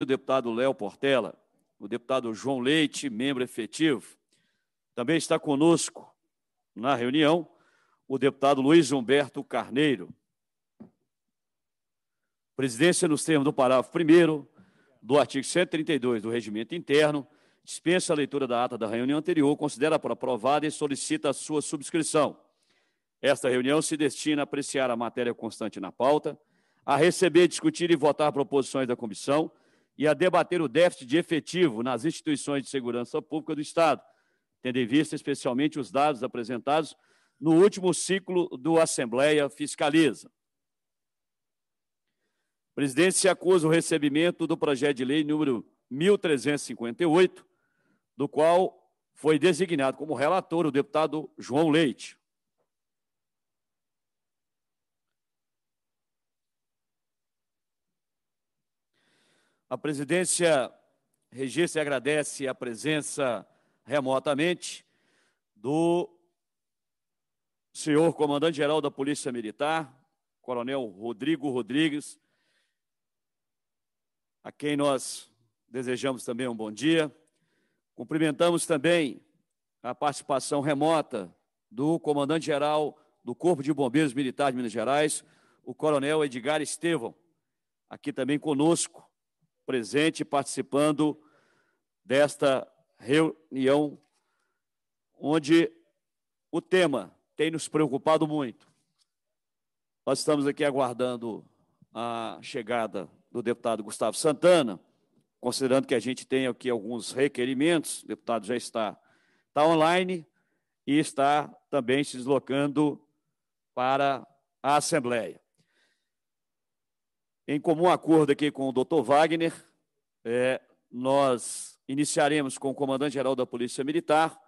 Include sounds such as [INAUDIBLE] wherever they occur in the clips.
o deputado Léo Portela, o deputado João Leite, membro efetivo. Também está conosco na reunião o deputado Luiz Humberto Carneiro. Presidência, nos termos do parágrafo 1 do artigo 132 do Regimento Interno, dispensa a leitura da ata da reunião anterior, considera por aprovada e solicita a sua subscrição. Esta reunião se destina a apreciar a matéria constante na pauta, a receber, discutir e votar proposições da comissão e a debater o déficit de efetivo nas instituições de segurança pública do Estado, tendo em vista especialmente os dados apresentados no último ciclo do Assembleia Fiscaliza. Presidente, se acusa o recebimento do projeto de lei número 1358, do qual foi designado como relator o deputado João Leite. A presidência registra e agradece a presença remotamente do senhor comandante-geral da Polícia Militar, coronel Rodrigo Rodrigues, a quem nós desejamos também um bom dia. Cumprimentamos também a participação remota do comandante-geral do Corpo de Bombeiros Militar de Minas Gerais, o coronel Edgar Estevão, aqui também conosco, presente participando desta reunião, onde o tema tem nos preocupado muito. Nós estamos aqui aguardando a chegada do deputado Gustavo Santana, considerando que a gente tem aqui alguns requerimentos, o deputado já está, está online e está também se deslocando para a Assembleia. Em comum acordo aqui com o Dr. Wagner, é, nós iniciaremos com o comandante-geral da Polícia Militar,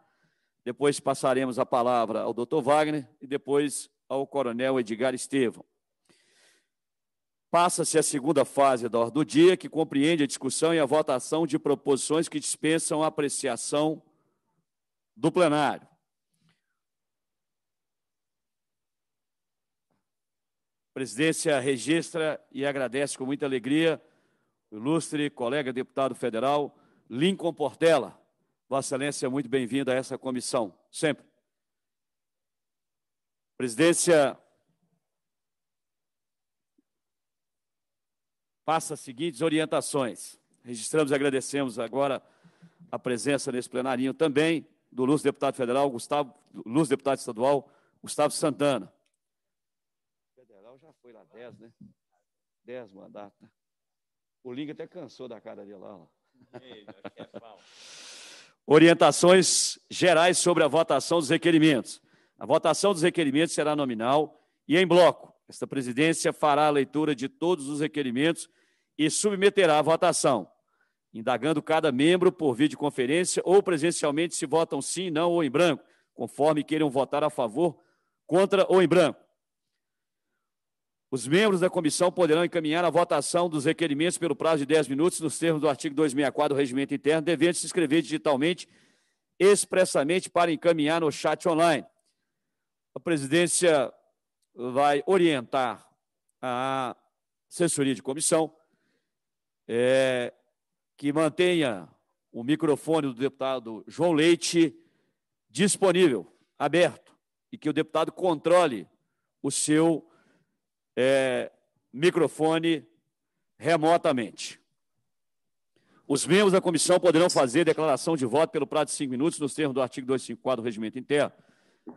depois passaremos a palavra ao Dr. Wagner e depois ao coronel Edgar Estevam. Passa-se a segunda fase da ordem do dia, que compreende a discussão e a votação de proposições que dispensam a apreciação do plenário. A presidência registra e agradece com muita alegria o ilustre colega deputado federal Lincoln Portela. Vossa Excelência, muito bem-vindo a essa comissão, sempre. A presidência passa as seguintes orientações. Registramos e agradecemos agora a presença nesse plenarinho também do Luz Deputado Federal, Gustavo, Lúcio Deputado Estadual, Gustavo Santana foi lá 10, né? 10 mandato. O Linga até cansou da cara dele lá. lá. É Orientações gerais sobre a votação dos requerimentos. A votação dos requerimentos será nominal e em bloco. Esta presidência fará a leitura de todos os requerimentos e submeterá à votação, indagando cada membro por videoconferência ou presencialmente se votam sim, não ou em branco, conforme queiram votar a favor, contra ou em branco. Os membros da comissão poderão encaminhar a votação dos requerimentos pelo prazo de 10 minutos, nos termos do artigo 264 do Regimento Interno, devendo se inscrever digitalmente, expressamente, para encaminhar no chat online. A presidência vai orientar a assessoria de comissão é, que mantenha o microfone do deputado João Leite disponível, aberto, e que o deputado controle o seu é, microfone remotamente. Os membros da comissão poderão fazer declaração de voto pelo prazo de cinco minutos, nos termos do artigo 254 do Regimento Interno,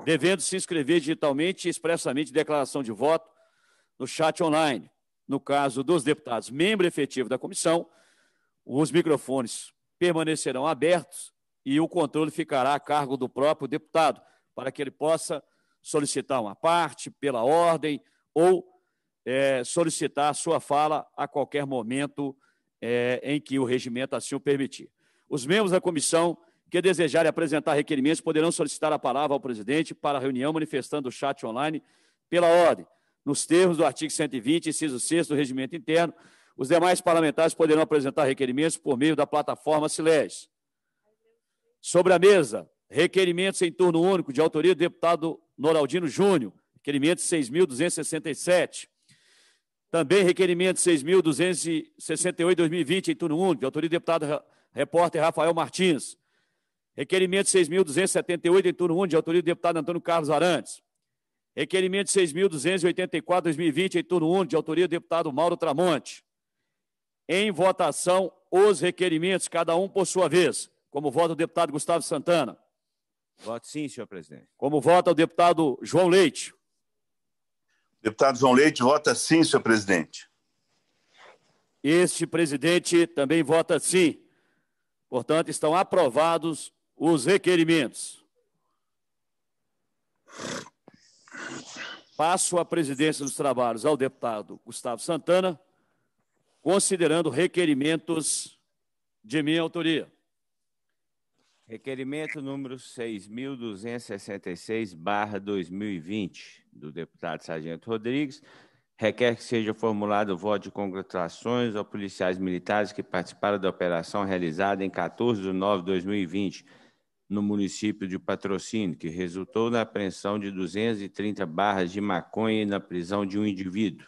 devendo se inscrever digitalmente e expressamente declaração de voto no chat online. No caso dos deputados, membro efetivo da comissão, os microfones permanecerão abertos e o controle ficará a cargo do próprio deputado, para que ele possa solicitar uma parte pela ordem ou é, solicitar sua fala a qualquer momento é, em que o regimento assim o permitir. Os membros da comissão que desejarem apresentar requerimentos poderão solicitar a palavra ao presidente para a reunião, manifestando o chat online pela ordem. Nos termos do artigo 120, inciso 6 do regimento interno, os demais parlamentares poderão apresentar requerimentos por meio da plataforma Siles. Sobre a mesa, requerimentos em turno único de autoria do deputado Noraldino Júnior, requerimento 6.267. Também requerimento 6.268 2020 em turno único, de autoria do deputado repórter Rafael Martins. Requerimento 6.278 em turno único, de autoria do deputado Antônio Carlos Arantes. Requerimento 6.284 2020 em turno único, de autoria do deputado Mauro Tramonte. Em votação, os requerimentos, cada um por sua vez, como vota o deputado Gustavo Santana. Voto sim, senhor presidente. Como vota o deputado João Leite. Deputado João Leite vota sim, senhor presidente. Este presidente também vota sim. Portanto, estão aprovados os requerimentos. Passo a presidência dos trabalhos ao deputado Gustavo Santana, considerando requerimentos de minha autoria. Requerimento número 6.266-2020, do deputado Sargento Rodrigues, requer que seja formulado voto de congratulações aos policiais militares que participaram da operação realizada em 14 de nove de 2020 no município de Patrocínio, que resultou na apreensão de 230 barras de maconha e na prisão de um indivíduo.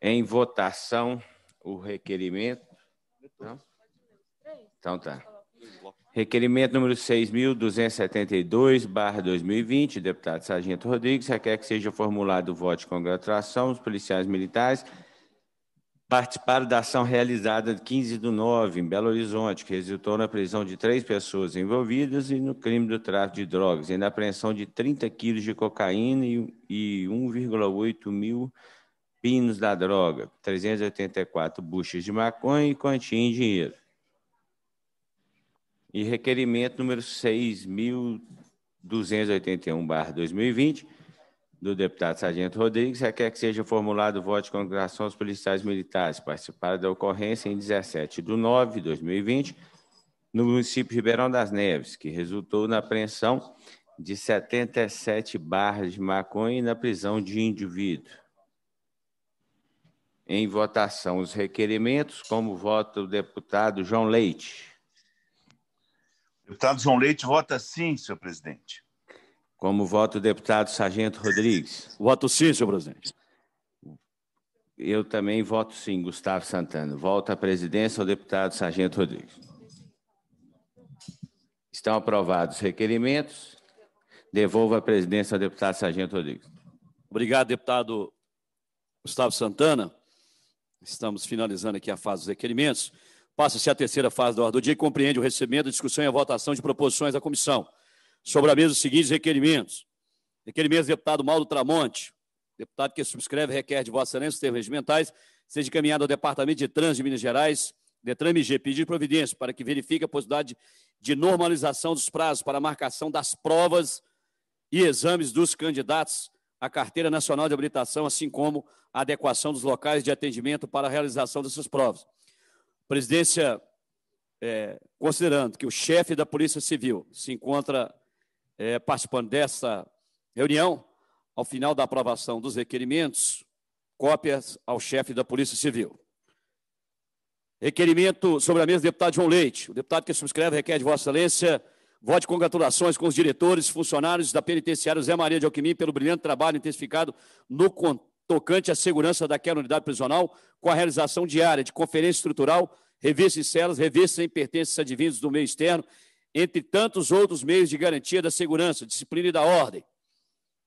Em votação, o requerimento. Não? Então tá. Requerimento número 6.272-2020, deputado Sargento Rodrigues, requer que seja formulado o voto de congratulação dos policiais militares participaram da ação realizada 15 do nove em Belo Horizonte, que resultou na prisão de três pessoas envolvidas e no crime do tráfico de drogas, e na apreensão de 30 quilos de cocaína e 1,8 mil pinos da droga, 384 buchas de maconha e quantia em dinheiro e requerimento número 6.281-2020, do deputado Sargento Rodrigues, requer que seja formulado o voto de congregação aos policiais militares participaram da ocorrência em 17 de 9 de 2020, no município de Ribeirão das Neves, que resultou na apreensão de 77 barras de maconha e na prisão de indivíduo. Em votação, os requerimentos, como vota o deputado João Leite. Deputado João Leite vota sim, senhor presidente. Como vota o deputado Sargento Rodrigues? Voto sim, senhor presidente. Eu também voto sim, Gustavo Santana. Volta à presidência o deputado Sargento Rodrigues. Estão aprovados os requerimentos. Devolvo a presidência ao deputado Sargento Rodrigues. Obrigado, deputado Gustavo Santana. Estamos finalizando aqui a fase dos requerimentos. Passa-se a terceira fase da ordem do dia e compreende o recebimento, a discussão e a votação de proposições da comissão. Sobre a mesa, os seguintes requerimentos. aquele do deputado Mauro Tramonte. Deputado que subscreve requer de Vossa Excelência os termos regimentais, seja encaminhado ao Departamento de Trânsito de Minas Gerais, Detran MG, pedir providência para que verifique a possibilidade de normalização dos prazos para a marcação das provas e exames dos candidatos à Carteira Nacional de Habilitação, assim como a adequação dos locais de atendimento para a realização dessas provas presidência, é, considerando que o chefe da Polícia Civil se encontra é, participando dessa reunião, ao final da aprovação dos requerimentos, cópias ao chefe da Polícia Civil. Requerimento sobre a mesa do deputado João Leite. O deputado que subscreve requer de Vossa Excelência voto de congratulações com os diretores e funcionários da penitenciária Zé Maria de Alquimim pelo brilhante trabalho intensificado no contexto tocante à segurança daquela unidade prisional, com a realização diária de conferência estrutural, revista em celas, revista em pertences advindos do meio externo, entre tantos outros meios de garantia da segurança, disciplina e da ordem.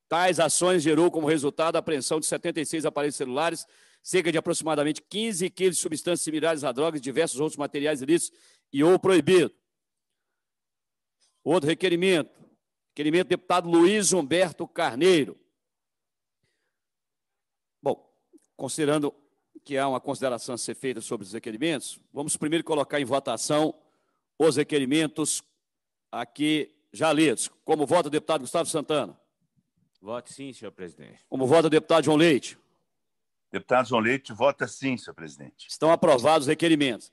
Tais ações gerou como resultado a apreensão de 76 aparelhos celulares, cerca de aproximadamente 15 quilos de substâncias similares a drogas e diversos outros materiais ilícitos e ou proibido. Outro requerimento, requerimento do deputado Luiz Humberto Carneiro, considerando que há uma consideração a ser feita sobre os requerimentos, vamos primeiro colocar em votação os requerimentos aqui já lidos. Como vota o deputado Gustavo Santana? Vote sim, senhor presidente. Como vota o deputado João Leite? Deputado João Leite, vota sim, senhor presidente. Estão aprovados os requerimentos.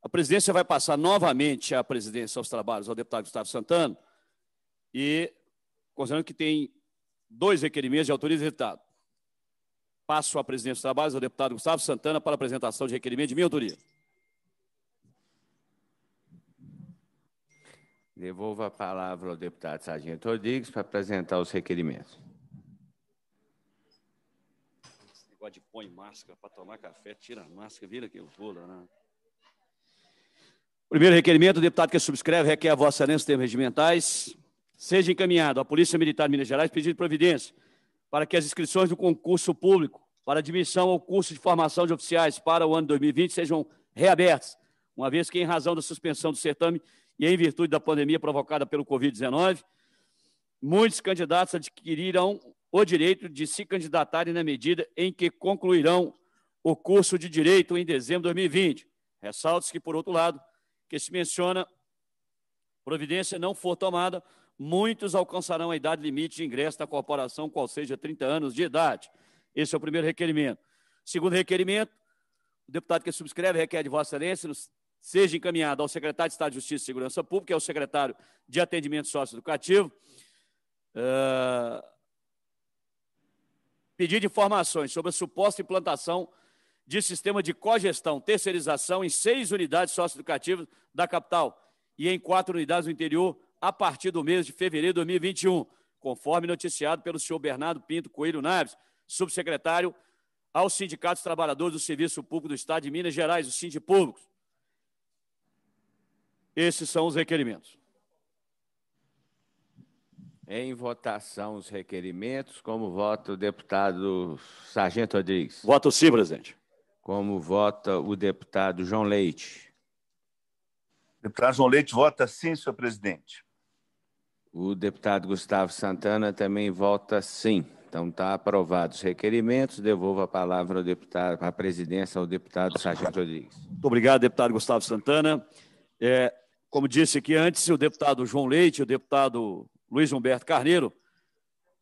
A presidência vai passar novamente a presidência aos trabalhos ao deputado Gustavo Santana e, considerando que tem dois requerimentos de autorização Passo à presidência dos trabalhos ao deputado Gustavo Santana para apresentação de requerimento de minha autoria. Devolvo a palavra ao deputado Sargento Rodrigues para apresentar os requerimentos. Esse negócio de põe máscara para tomar café, tira a máscara, vira que eu vou lá. Primeiro requerimento, o deputado que subscreve requer a vossa excelência termos regimentais. Seja encaminhado à Polícia Militar de Minas Gerais pedido de providência para que as inscrições do concurso público para admissão ao curso de formação de oficiais para o ano 2020 sejam reabertas, uma vez que, em razão da suspensão do certame e em virtude da pandemia provocada pelo Covid-19, muitos candidatos adquirirão o direito de se candidatarem na medida em que concluirão o curso de Direito em dezembro de 2020. Ressalto-se que, por outro lado, que se menciona providência não for tomada muitos alcançarão a idade limite de ingresso da corporação, qual seja 30 anos de idade. Esse é o primeiro requerimento. Segundo requerimento, o deputado que subscreve requer de Vossa Excelência seja encaminhado ao secretário de Estado de Justiça e Segurança Pública, que é o secretário de Atendimento Socioeducativo, uh, pedir informações sobre a suposta implantação de sistema de cogestão, terceirização em seis unidades socioeducativas da capital e em quatro unidades do interior a partir do mês de fevereiro de 2021, conforme noticiado pelo senhor Bernardo Pinto Coelho Naves, subsecretário aos sindicatos trabalhadores do Serviço Público do Estado de Minas Gerais, os públicos. Esses são os requerimentos. Em votação os requerimentos, como vota o deputado Sargento Rodrigues? Voto sim, presidente. Como vota o deputado João Leite? Deputado João Leite vota sim, senhor presidente. O deputado Gustavo Santana também vota sim. Então está aprovados os requerimentos. Devolvo a palavra ao deputado, à presidência ao deputado Sargento Rodrigues. Muito obrigado, deputado Gustavo Santana. É, como disse aqui antes, o deputado João Leite e o deputado Luiz Humberto Carneiro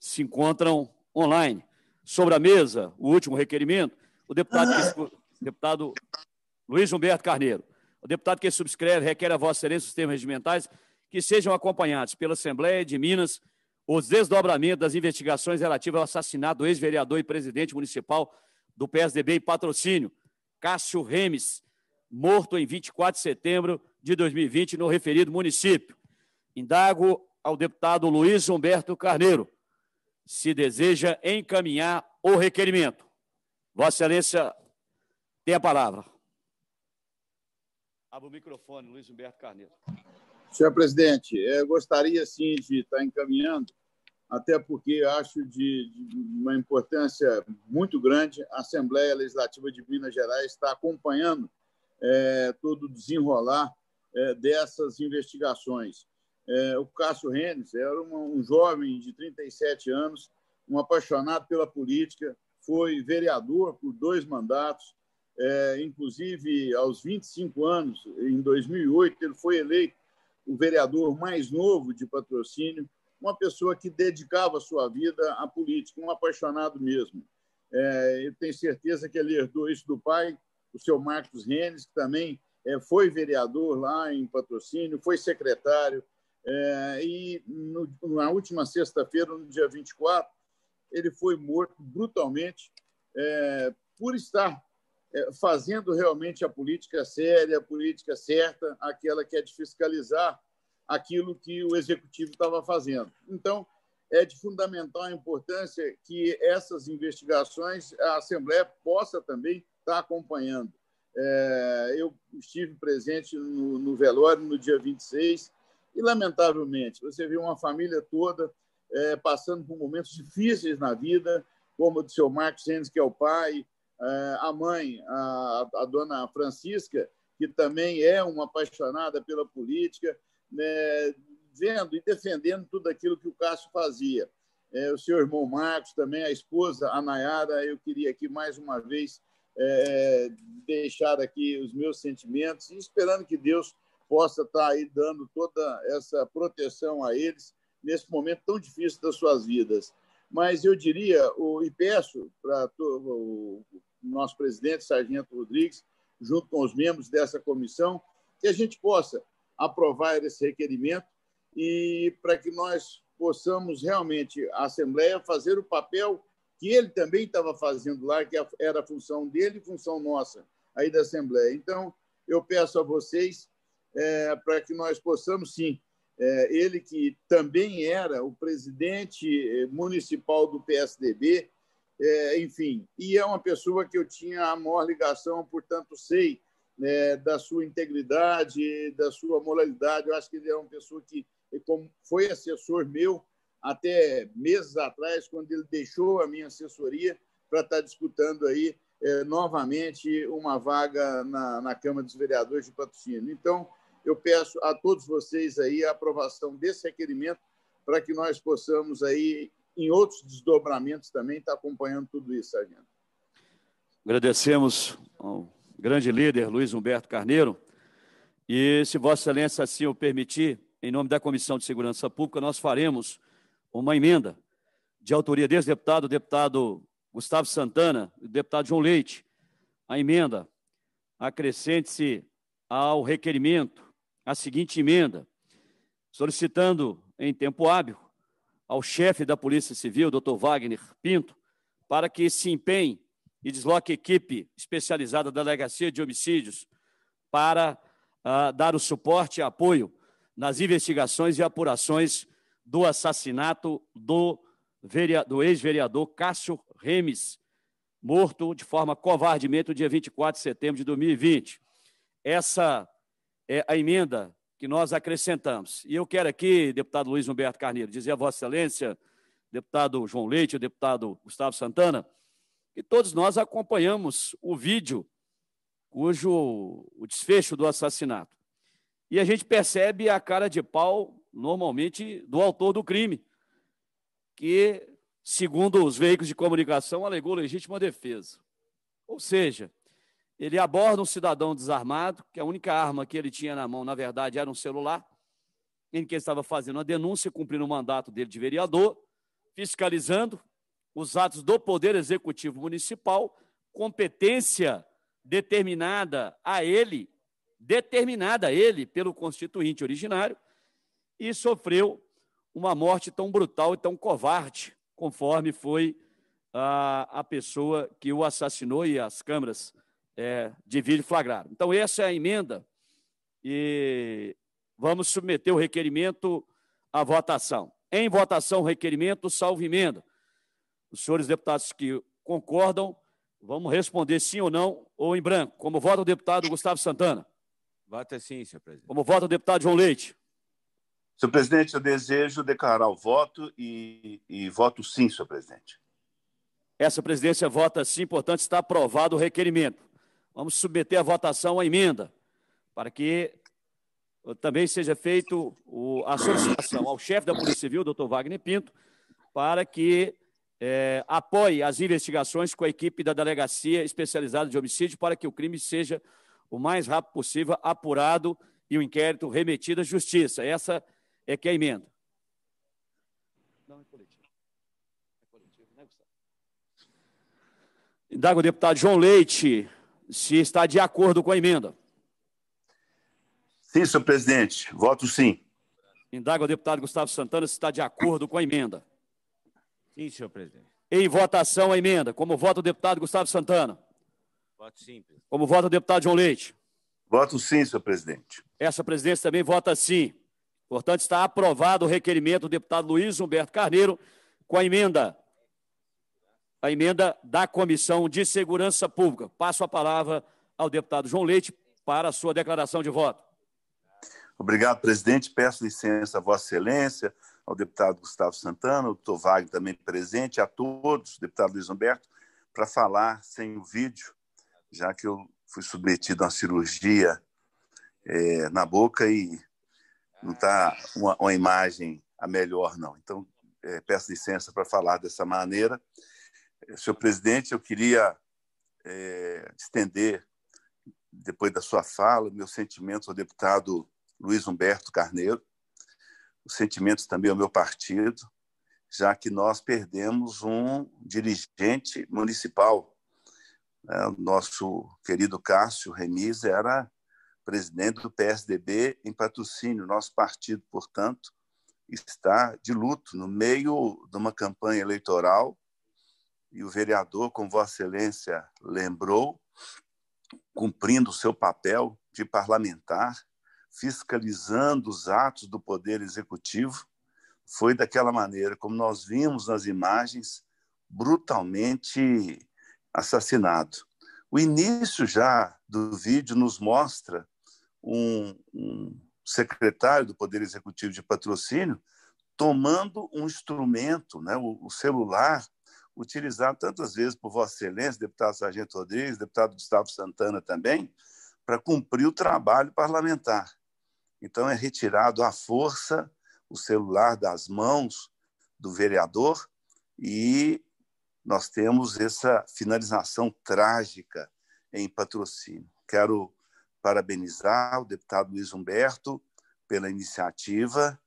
se encontram online. Sobre a mesa, o último requerimento, o deputado, o deputado Luiz Humberto Carneiro. O deputado que subscreve requer a Vossa Excelência os termos regimentais que sejam acompanhados pela Assembleia de Minas os desdobramentos das investigações relativas ao assassinato do ex-vereador e presidente municipal do PSDB e patrocínio, Cássio Remes, morto em 24 de setembro de 2020 no referido município. Indago ao deputado Luiz Humberto Carneiro se deseja encaminhar o requerimento. Vossa Excelência tem a palavra. Abra o microfone, Luiz Humberto Carneiro. Senhor presidente, é, gostaria sim de estar encaminhando, até porque acho de, de, uma importância muito grande a Assembleia Legislativa de Minas Gerais está acompanhando é, todo o desenrolar é, dessas investigações. É, o Cássio Rennes era uma, um jovem de 37 anos, um apaixonado pela política, foi vereador por dois mandatos, é, inclusive aos 25 anos, em 2008, ele foi eleito o vereador mais novo de patrocínio, uma pessoa que dedicava sua vida à política, um apaixonado mesmo. É, eu tenho certeza que ele herdou isso do pai, o seu Marcos Renes, que também é, foi vereador lá em patrocínio, foi secretário. É, e no, na última sexta-feira, no dia 24, ele foi morto brutalmente é, por estar é, fazendo realmente a política séria, a política certa, aquela que é de fiscalizar aquilo que o executivo estava fazendo. Então, é de fundamental importância que essas investigações a Assembleia possa também estar acompanhando. É, eu estive presente no, velório no dia 26 e, lamentavelmente, você viu uma família toda é, passando por momentos difíceis na vida, como o do seu Marcos Henrique, que é o pai, a mãe, a, a dona Francisca, que também é uma apaixonada pela política, né, vendo e defendendo tudo aquilo que o Cássio fazia. É, o seu irmão Marcos, também a esposa, a Nayara, eu queria aqui mais uma vez é, deixar aqui os meus sentimentos e esperando que Deus possa estar tá aí dando toda essa proteção a eles nesse momento tão difícil das suas vidas. Mas eu diria, e peço para nosso presidente, Sargento Rodrigues, junto com os membros dessa comissão, que a gente possa aprovar esse requerimento e para que nós possamos realmente, a Assembleia, fazer o papel que ele também estava fazendo lá, que era a função dele e função nossa, aí da Assembleia. Então, eu peço a vocês é, para que nós possamos, sim, é, ele que também era o presidente é, municipal do PSDB, é, enfim. E é uma pessoa que eu tinha a maior ligação, portanto, sei né, da sua integridade, da sua moralidade. Eu acho que ele é uma pessoa que foi assessor meu até meses atrás, quando ele deixou a minha assessoria para estar disputando aí é, novamente uma vaga na, na Câmara dos Vereadores de Patrocínio. Então, eu peço a todos vocês aí a aprovação desse requerimento para que nós possamos aí em outros desdobramentos também está acompanhando tudo isso, Sargento. Agradecemos ao grande líder Luiz Humberto Carneiro. E, se Vossa Excelência assim o permitir, em nome da Comissão de Segurança Pública, nós faremos uma emenda de autoria desse deputado, deputado Gustavo Santana e deputado João Leite. A emenda acrescente-se ao requerimento a seguinte emenda, solicitando em tempo hábil ao chefe da Polícia Civil, Dr. Wagner Pinto, para que se empenhe e desloque equipe especializada da Delegacia de Homicídios para uh, dar o suporte e apoio nas investigações e apurações do assassinato do, do ex-vereador Cássio Remes, morto de forma covardemente no dia 24 de setembro de 2020. Essa é a emenda que nós acrescentamos. E eu quero aqui, deputado Luiz Humberto Carneiro, dizer a Vossa Excelência, deputado João Leite, deputado Gustavo Santana, que todos nós acompanhamos o vídeo cujo o desfecho do assassinato. E a gente percebe a cara de pau, normalmente, do autor do crime, que, segundo os veículos de comunicação, alegou legítima defesa. Ou seja, ele aborda um cidadão desarmado, que a única arma que ele tinha na mão, na verdade, era um celular, em que ele estava fazendo uma denúncia, cumprindo o mandato dele de vereador, fiscalizando os atos do Poder Executivo Municipal, competência determinada a ele, determinada a ele pelo constituinte originário, e sofreu uma morte tão brutal e tão covarde, conforme foi a, a pessoa que o assassinou e as câmaras é, de vídeo flagrado. Então, essa é a emenda e vamos submeter o requerimento à votação. Em votação, requerimento, salvo emenda. Os senhores deputados que concordam, vamos responder sim ou não, ou em branco. Como vota o deputado Gustavo Santana? Vota sim, senhor presidente. Como vota o deputado João Leite? Senhor presidente, eu desejo declarar o voto e, e voto sim, senhor presidente. Essa presidência vota sim, portanto, está aprovado o requerimento vamos submeter à votação a emenda, para que também seja feito a solicitação ao chefe da Polícia Civil, doutor Wagner Pinto, para que é, apoie as investigações com a equipe da Delegacia Especializada de Homicídio para que o crime seja o mais rápido possível apurado e o inquérito remetido à Justiça. Essa é que é a emenda. Não, é coletivo. É coletivo, né, Gustavo? Indago o deputado João Leite, se está de acordo com a emenda. Sim, senhor presidente. Voto sim. Indaga o deputado Gustavo Santana se está de acordo com a emenda. Sim, senhor presidente. Em votação a emenda. Como vota o deputado Gustavo Santana? Voto sim. Presidente. Como vota o deputado João Leite? Voto sim, senhor presidente. Essa presidência também vota sim. Portanto, está aprovado o requerimento do deputado Luiz Humberto Carneiro com a emenda a emenda da Comissão de Segurança Pública. Passo a palavra ao deputado João Leite para a sua declaração de voto. Obrigado, presidente. Peço licença a Vossa Excelência, ao deputado Gustavo Santana, ao doutor Wagner também presente, a todos, deputado Luiz Humberto, para falar sem o vídeo, já que eu fui submetido a uma cirurgia é, na boca e não está uma, uma, imagem a melhor, não. Então, é, peço licença para falar dessa maneira. Senhor presidente, eu queria é, estender, depois da sua fala, meus sentimentos ao deputado Luiz Humberto Carneiro, os sentimentos também ao meu partido, já que nós perdemos um dirigente municipal. Né? O nosso querido Cássio Remis era presidente do PSDB em patrocínio. Nosso partido, portanto, está de luto no meio de uma campanha eleitoral e o vereador, como Vossa Excelência lembrou, cumprindo o seu papel de parlamentar, fiscalizando os atos do Poder Executivo, foi daquela maneira, como nós vimos nas imagens, brutalmente assassinado. O início já do vídeo nos mostra um, um secretário do Poder Executivo de Patrocínio tomando um instrumento, né, o, o celular, utilizado tantas vezes por Vossa Excelência, deputado Sargento Rodrigues, deputado Gustavo Santana também, para cumprir o trabalho parlamentar. Então, é retirado à força o celular das mãos do vereador e nós temos essa finalização trágica em patrocínio. Quero parabenizar o deputado Luiz Humberto pela iniciativa,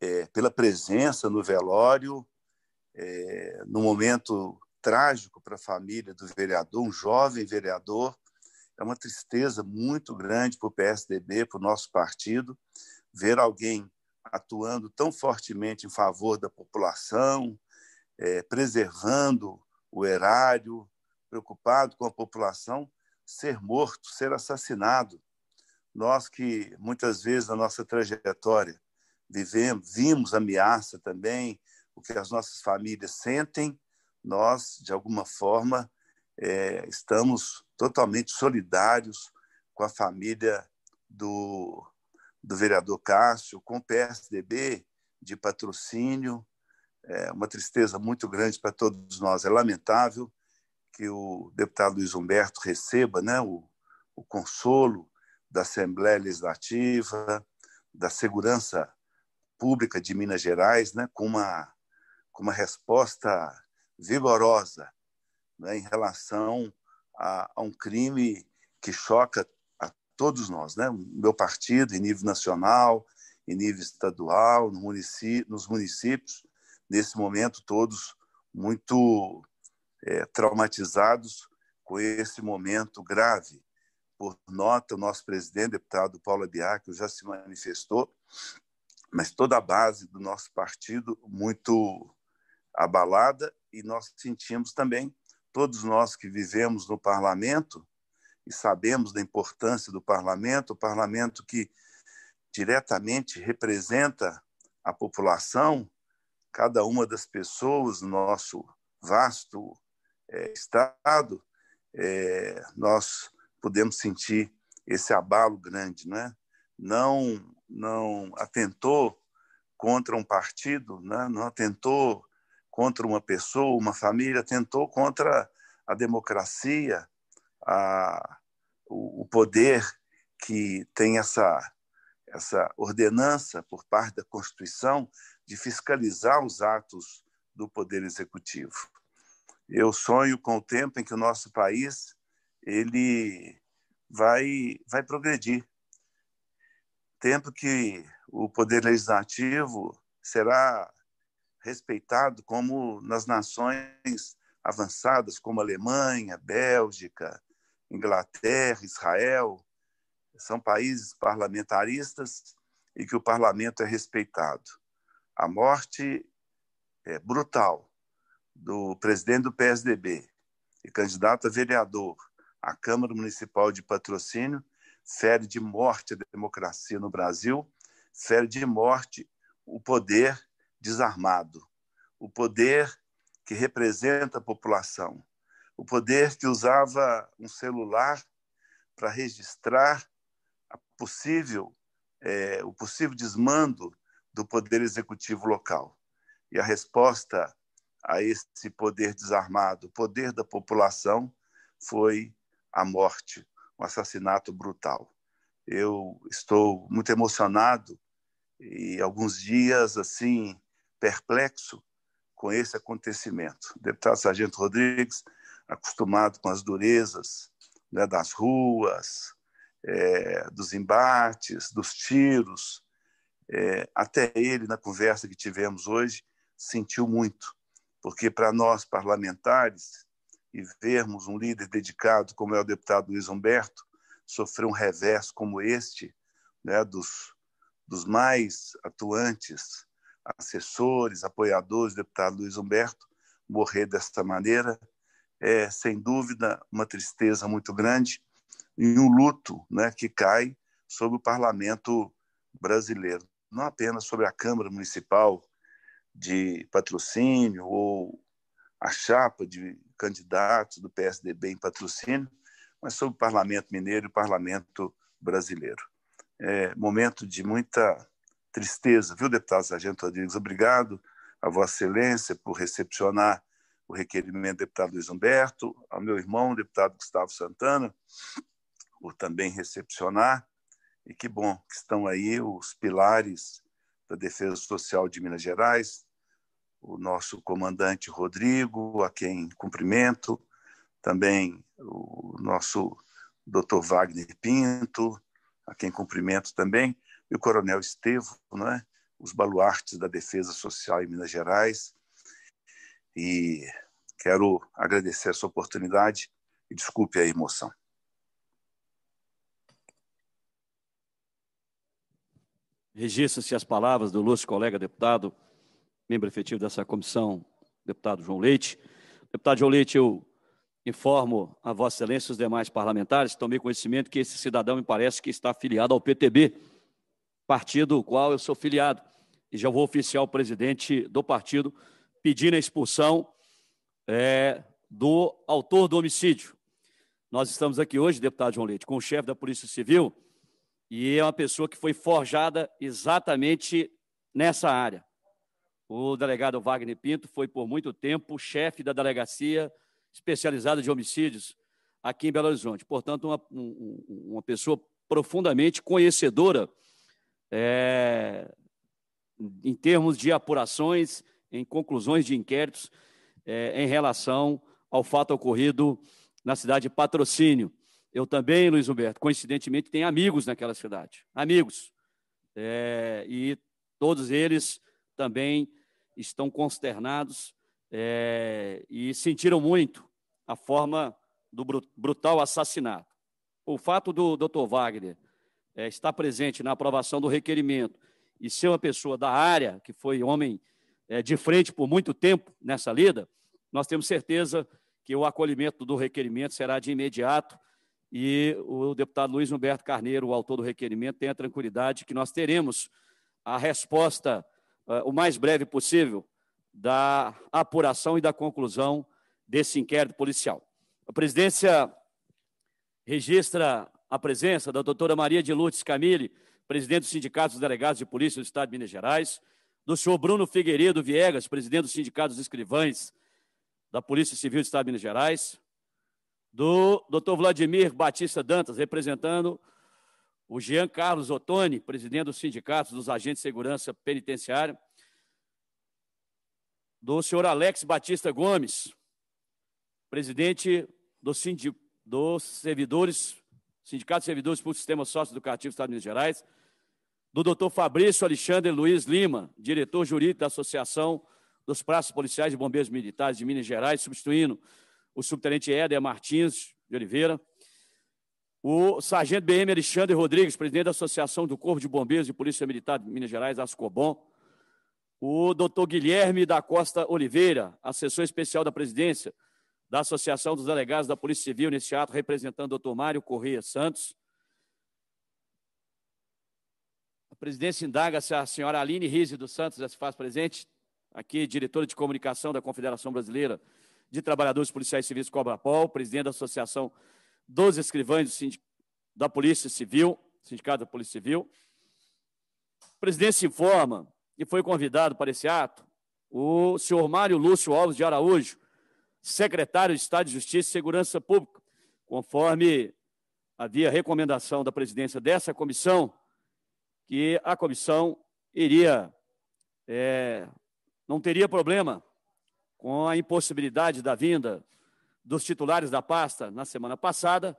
é, pela presença no velório, é, no momento trágico para a família do vereador, um jovem vereador. É uma tristeza muito grande para o PSDB, para o nosso partido, ver alguém atuando tão fortemente em favor da população, é, preservando o erário, preocupado com a população, ser morto, ser assassinado. Nós que muitas vezes na nossa trajetória vivemos, vimos ameaça também, o que as nossas famílias sentem, nós, de alguma forma, é, estamos totalmente solidários com a família do, do vereador Cássio, com o PSDB de patrocínio. É uma tristeza muito grande para todos nós. É lamentável que o deputado Luiz Humberto receba né, o, o consolo da Assembleia Legislativa, da Segurança Pública de Minas Gerais, né, com uma com uma resposta vigorosa né, em relação a, a, um crime que choca a todos nós, né? Meu partido, em nível nacional, em nível estadual, no município, nos municípios, nesse momento todos muito é, traumatizados com esse momento grave. Por nota, o nosso presidente, deputado Paulo Biacchio, já se manifestou, mas toda a base do nosso partido muito abalada e nós sentimos também, todos nós que vivemos no parlamento e sabemos da importância do parlamento, o parlamento que diretamente representa a população, cada uma das pessoas no nosso vasto é, estado, é, nós podemos sentir esse abalo grande, não é? Não, não atentou contra um partido, né? não atentou contra uma pessoa, uma família, tentou contra a democracia, a, o, o poder que tem essa, essa ordenança por parte da Constituição de fiscalizar os atos do Poder Executivo. Eu sonho com o tempo em que o nosso país ele vai, vai progredir. Tempo que o Poder Legislativo será respeitado como nas nações avançadas, como Alemanha, Bélgica, Inglaterra, Israel. São países parlamentaristas e que o parlamento é respeitado. A morte é, brutal do presidente do PSDB e candidato a vereador à Câmara Municipal de Patrocínio fere de morte a democracia no Brasil, fere de morte o poder desarmado, o poder que representa a população, o poder que usava um celular para registrar possível, é, o possível desmando do poder executivo local. E a resposta a esse poder desarmado, o poder da população, foi a morte, um assassinato brutal. Eu estou muito emocionado e alguns dias assim perplexo com esse acontecimento. O deputado Sargento Rodrigues, acostumado com as durezas né, das ruas, é, dos embates, dos tiros, é, até ele, na conversa que tivemos hoje, sentiu muito, porque para nós parlamentares, e vermos um líder dedicado como é o deputado Luiz Humberto sofrer um revés como este, né, dos, dos mais atuantes assessores, apoiadores, do deputado Luiz Humberto, morrer desta maneira. É, sem dúvida, uma tristeza muito grande e um luto né, que cai sobre o parlamento brasileiro, não apenas sobre a Câmara Municipal de Patrocínio ou a chapa de candidatos do PSDB em patrocínio, mas sobre o parlamento mineiro e o parlamento brasileiro. É momento de muita tristeza, viu, deputado Sargento Rodrigues? Obrigado a Vossa Excelência por recepcionar o requerimento do deputado Luiz Humberto, ao meu irmão, deputado Gustavo Santana, por também recepcionar. E que bom que estão aí os pilares da Defesa Social de Minas Gerais, o nosso comandante Rodrigo, a quem cumprimento, também o nosso doutor Wagner Pinto, a quem cumprimento também, e o coronel Estevo, né? os baluartes da defesa social em Minas Gerais. E quero agradecer essa oportunidade e desculpe a emoção. Registra-se as palavras do nosso colega deputado, membro efetivo dessa comissão, deputado João Leite. Deputado João Leite, eu informo a Vossa Excelência e os demais parlamentares, tomei conhecimento que esse cidadão me parece que está afiliado ao PTB, partido ao qual eu sou filiado. E já vou oficiar o presidente do partido pedindo a expulsão é, do autor do homicídio. Nós estamos aqui hoje, deputado João Leite, com o chefe da Polícia Civil, e é uma pessoa que foi forjada exatamente nessa área. O delegado Wagner Pinto foi por muito tempo chefe da delegacia especializada de homicídios aqui em Belo Horizonte. Portanto, uma, uma pessoa profundamente conhecedora é, em termos de apurações, em conclusões de inquéritos é, em relação ao fato ocorrido na cidade de Patrocínio. Eu também, Luiz Humberto, coincidentemente, tenho amigos naquela cidade, amigos. É, e todos eles também estão consternados é, e sentiram muito a forma do brutal assassinato. O fato do Dr. Wagner é, está presente na aprovação do requerimento e ser uma pessoa da área, que foi homem é, de frente por muito tempo nessa lida, nós temos certeza que o acolhimento do requerimento será de imediato e o deputado Luiz Humberto Carneiro, o autor do requerimento, tem a tranquilidade que nós teremos a resposta uh, o mais breve possível da apuração e da conclusão desse inquérito policial. A presidência registra a presença da doutora Maria de Lourdes Camille, presidente do Sindicato dos Delegados de Polícia do Estado de Minas Gerais, do senhor Bruno Figueiredo Viegas, presidente do Sindicato dos Escrivães da Polícia Civil do Estado de Minas Gerais, do doutor Vladimir Batista Dantas, representando o Jean Carlos Ottoni, presidente do Sindicato dos Agentes de Segurança Penitenciária, do senhor Alex Batista Gomes, presidente do, dos Servidores Sindicato de Servidores por Sistema Sócio Educativo do Estado de Minas Gerais, do doutor Fabrício Alexandre Luiz Lima, diretor jurídico da Associação dos Praças Policiais e Bombeiros Militares de Minas Gerais, substituindo o subtenente Éder Martins de Oliveira, o sargento BM Alexandre Rodrigues, presidente da Associação do Corpo de Bombeiros e Polícia Militar de Minas Gerais, ASCOBOM, o doutor Guilherme da Costa Oliveira, assessor especial da presidência, da Associação dos Delegados da Polícia Civil nesse ato, representando o doutor Mário Corrêa Santos. A presidência indaga se a senhora Aline Rizzi dos Santos já se faz presente, aqui, diretora de comunicação da Confederação Brasileira de Trabalhadores Policiais Civis Pol, presidente da Associação dos Escrivães do da Polícia Civil, Sindicato da Polícia Civil. A presidente informa e foi convidado para esse ato o senhor Mário Lúcio Alves de Araújo, secretário de Estado de Justiça e Segurança Pública, conforme havia recomendação da presidência dessa comissão, que a comissão iria, é, não teria problema com a impossibilidade da vinda dos titulares da pasta na semana passada,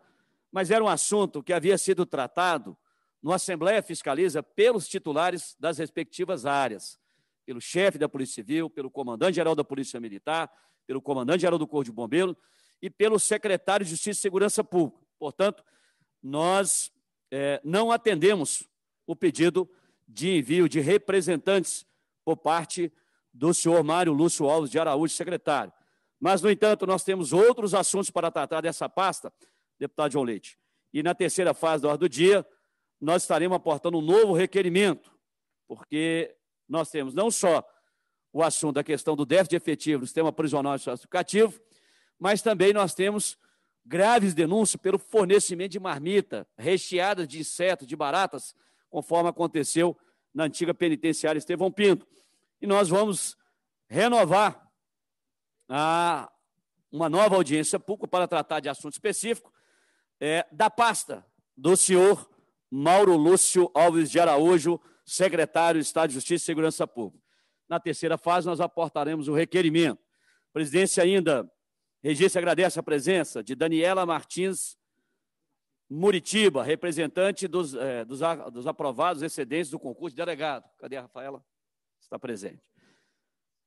mas era um assunto que havia sido tratado no Assembleia Fiscaliza pelos titulares das respectivas áreas, pelo chefe da Polícia Civil, pelo comandante-geral da Polícia Militar, pelo comandante-geral do Corpo de Bombeiros e pelo secretário de Justiça e Segurança Pública. Portanto, nós é, não atendemos o pedido de envio de representantes por parte do senhor Mário Lúcio Alves de Araújo, secretário. Mas, no entanto, nós temos outros assuntos para tratar dessa pasta, deputado João Leite. E na terceira fase da hora do dia, nós estaremos aportando um novo requerimento, porque nós temos não só o assunto, a questão do déficit efetivo do sistema prisional e socioeducativo, mas também nós temos graves denúncias pelo fornecimento de marmita recheada de insetos, de baratas, conforme aconteceu na antiga penitenciária Estevão Pinto. E nós vamos renovar a, ah, uma nova audiência pública para tratar de assunto específico é, da pasta do senhor Mauro Lúcio Alves de Araújo, secretário de Estado de Justiça e Segurança Pública. Na terceira fase, nós aportaremos o requerimento. A presidência ainda, Regícia agradece a presença de Daniela Martins Muritiba, representante dos, é, dos, dos aprovados excedentes do concurso de delegado. Cadê a Rafaela? Está presente.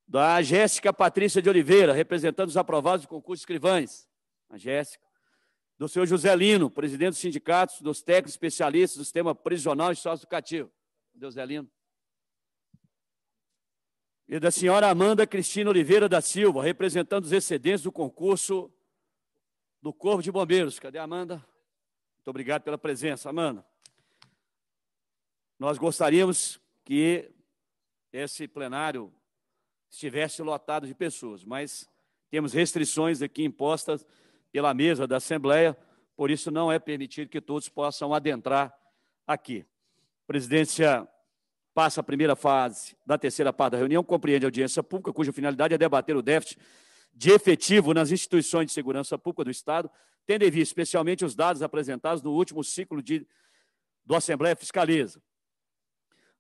Da Jéssica Patrícia de Oliveira, representante dos aprovados do concurso de escrivães. A Jéssica. Do senhor José Lino, presidente dos sindicatos, dos técnicos especialistas do sistema prisional e sócio-educativo. Deus Lino e da senhora Amanda Cristina Oliveira da Silva, representando os excedentes do concurso do Corpo de Bombeiros. Cadê a Amanda? Muito obrigado pela presença, Amanda. Nós gostaríamos que esse plenário estivesse lotado de pessoas, mas temos restrições aqui impostas pela mesa da Assembleia, por isso não é permitido que todos possam adentrar aqui. Presidência passa a primeira fase da terceira parte da reunião, compreende a audiência pública, cuja finalidade é debater o déficit de efetivo nas instituições de segurança pública do Estado, tendo em vista especialmente os dados apresentados no último ciclo de, do Assembleia Fiscaliza.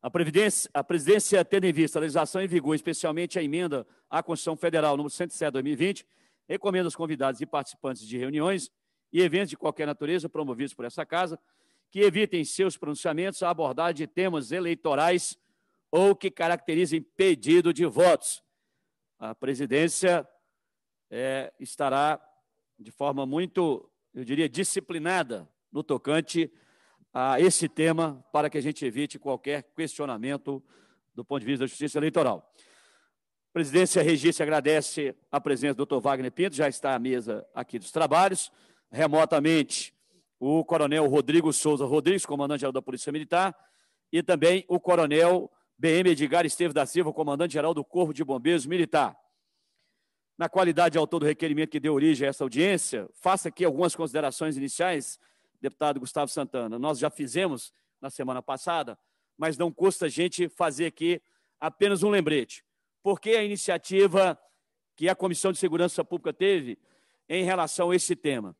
A, Previdência, a presidência, tendo em vista a legislação em vigor, especialmente a emenda à Constituição Federal número 107 2020, recomenda aos convidados e participantes de reuniões e eventos de qualquer natureza promovidos por essa Casa que evitem seus pronunciamentos a abordagem de temas eleitorais ou que caracterizem pedido de votos. A presidência é, estará de forma muito, eu diria, disciplinada no tocante a esse tema para que a gente evite qualquer questionamento do ponto de vista da justiça eleitoral. A presidência Regis agradece a presença do doutor Wagner Pinto, já está à mesa aqui dos trabalhos, remotamente o coronel Rodrigo Souza Rodrigues, comandante-geral da Polícia Militar, e também o coronel BM Edgar Esteves da Silva, comandante-geral do Corpo de Bombeiros Militar. Na qualidade de autor do requerimento que deu origem a essa audiência, faça aqui algumas considerações iniciais, deputado Gustavo Santana. Nós já fizemos na semana passada, mas não custa a gente fazer aqui apenas um lembrete. Porque a iniciativa que a Comissão de Segurança Pública teve em relação a esse tema?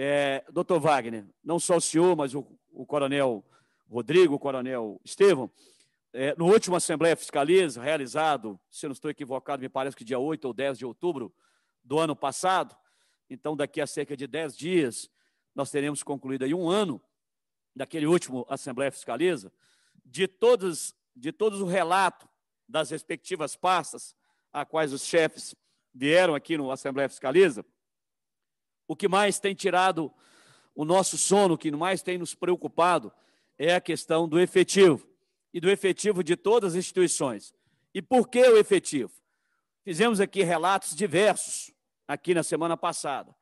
É, doutor Wagner, não só o senhor, mas o, o coronel Rodrigo, o coronel Estevam, é, no último Assembleia Fiscaliza, realizado, se eu não estou equivocado, me parece que dia 8 ou 10 de outubro do ano passado, então daqui a cerca de 10 dias nós teremos concluído aí um ano daquele último Assembleia Fiscaliza, de todos, de todos o relato das respectivas pastas a quais os chefes vieram aqui no Assembleia Fiscaliza, o que mais tem tirado o nosso sono, o que mais tem nos preocupado, é a questão do efetivo e do efetivo de todas as instituições. E por que o efetivo? Fizemos aqui relatos diversos aqui na semana passada.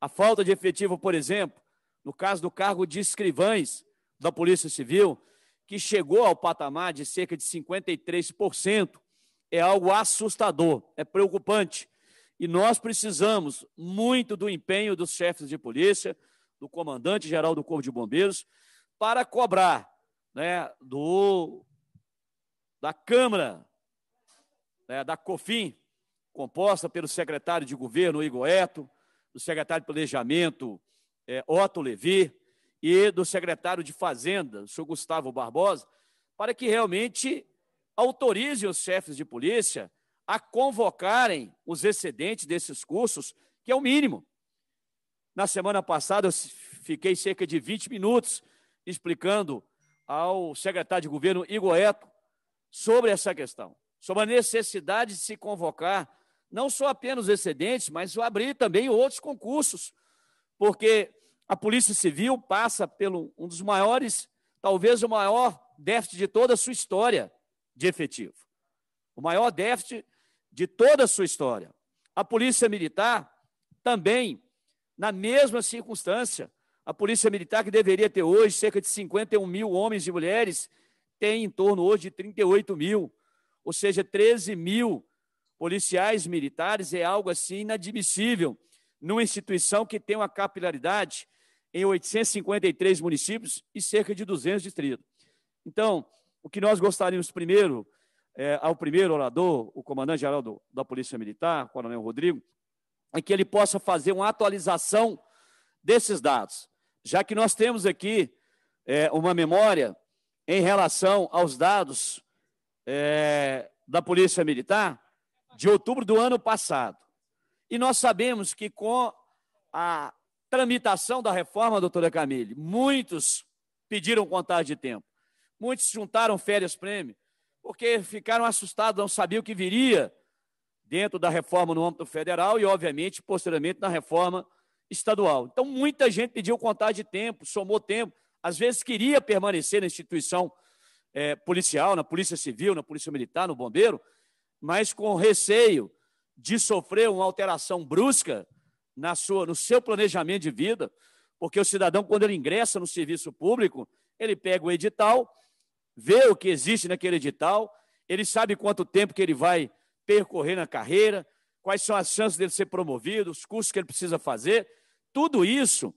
A falta de efetivo, por exemplo, no caso do cargo de escrivães da Polícia Civil, que chegou ao patamar de cerca de 53%, é algo assustador, é preocupante. E nós precisamos muito do empenho dos chefes de polícia, do comandante-geral do Corpo de Bombeiros, para cobrar né, do, da Câmara, né, da COFIM, composta pelo secretário de governo, Igor Eto, do secretário de Planejamento, é, Otto Levi, e do secretário de Fazenda, o senhor Gustavo Barbosa, para que realmente autorize os chefes de polícia a convocarem os excedentes desses cursos, que é o mínimo. Na semana passada, eu fiquei cerca de 20 minutos explicando ao secretário de governo Igor Eto sobre essa questão, sobre a necessidade de se convocar não só apenas os excedentes, mas abrir também outros concursos, porque a Polícia Civil passa pelo um dos maiores, talvez o maior déficit de toda a sua história de efetivo. O maior déficit de toda a sua história. A Polícia Militar também, na mesma circunstância, a Polícia Militar, que deveria ter hoje cerca de 51 mil homens e mulheres, tem em torno hoje de 38 mil, ou seja, 13 mil policiais militares é algo assim inadmissível numa instituição que tem uma capilaridade em 853 municípios e cerca de 200 distritos. Então, o que nós gostaríamos primeiro é, ao primeiro orador, o comandante-geral da Polícia Militar, Coronel Rodrigo, é que ele possa fazer uma atualização desses dados, já que nós temos aqui é, uma memória em relação aos dados é, da Polícia Militar de outubro do ano passado. E nós sabemos que com a tramitação da reforma, doutora Camille, muitos pediram contagem de tempo, muitos juntaram férias-prêmio, porque ficaram assustados, não sabiam o que viria dentro da reforma no âmbito federal e, obviamente, posteriormente na reforma estadual. Então, muita gente pediu contagem de tempo, somou tempo, às vezes queria permanecer na instituição é, policial, na Polícia Civil, na Polícia Militar, no Bombeiro, mas com receio de sofrer uma alteração brusca na sua, no seu planejamento de vida, porque o cidadão, quando ele ingressa no serviço público, ele pega o edital vê o que existe naquele edital, ele sabe quanto tempo que ele vai percorrer na carreira, quais são as chances dele ser promovido, os cursos que ele precisa fazer, tudo isso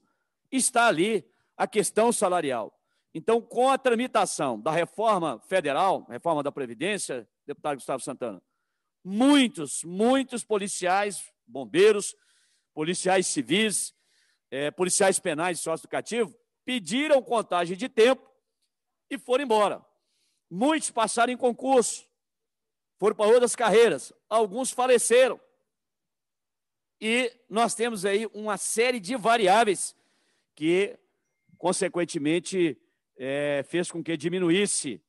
está ali a questão salarial. Então, com a tramitação da reforma federal, reforma da Previdência, deputado Gustavo Santana, muitos, muitos policiais, bombeiros, policiais civis, eh, policiais penais e sócio-educativo pediram contagem de tempo e foram embora. Muitos passaram em concurso, foram para outras carreiras, alguns faleceram. E nós temos aí uma série de variáveis que, consequentemente, é, fez com que diminuísse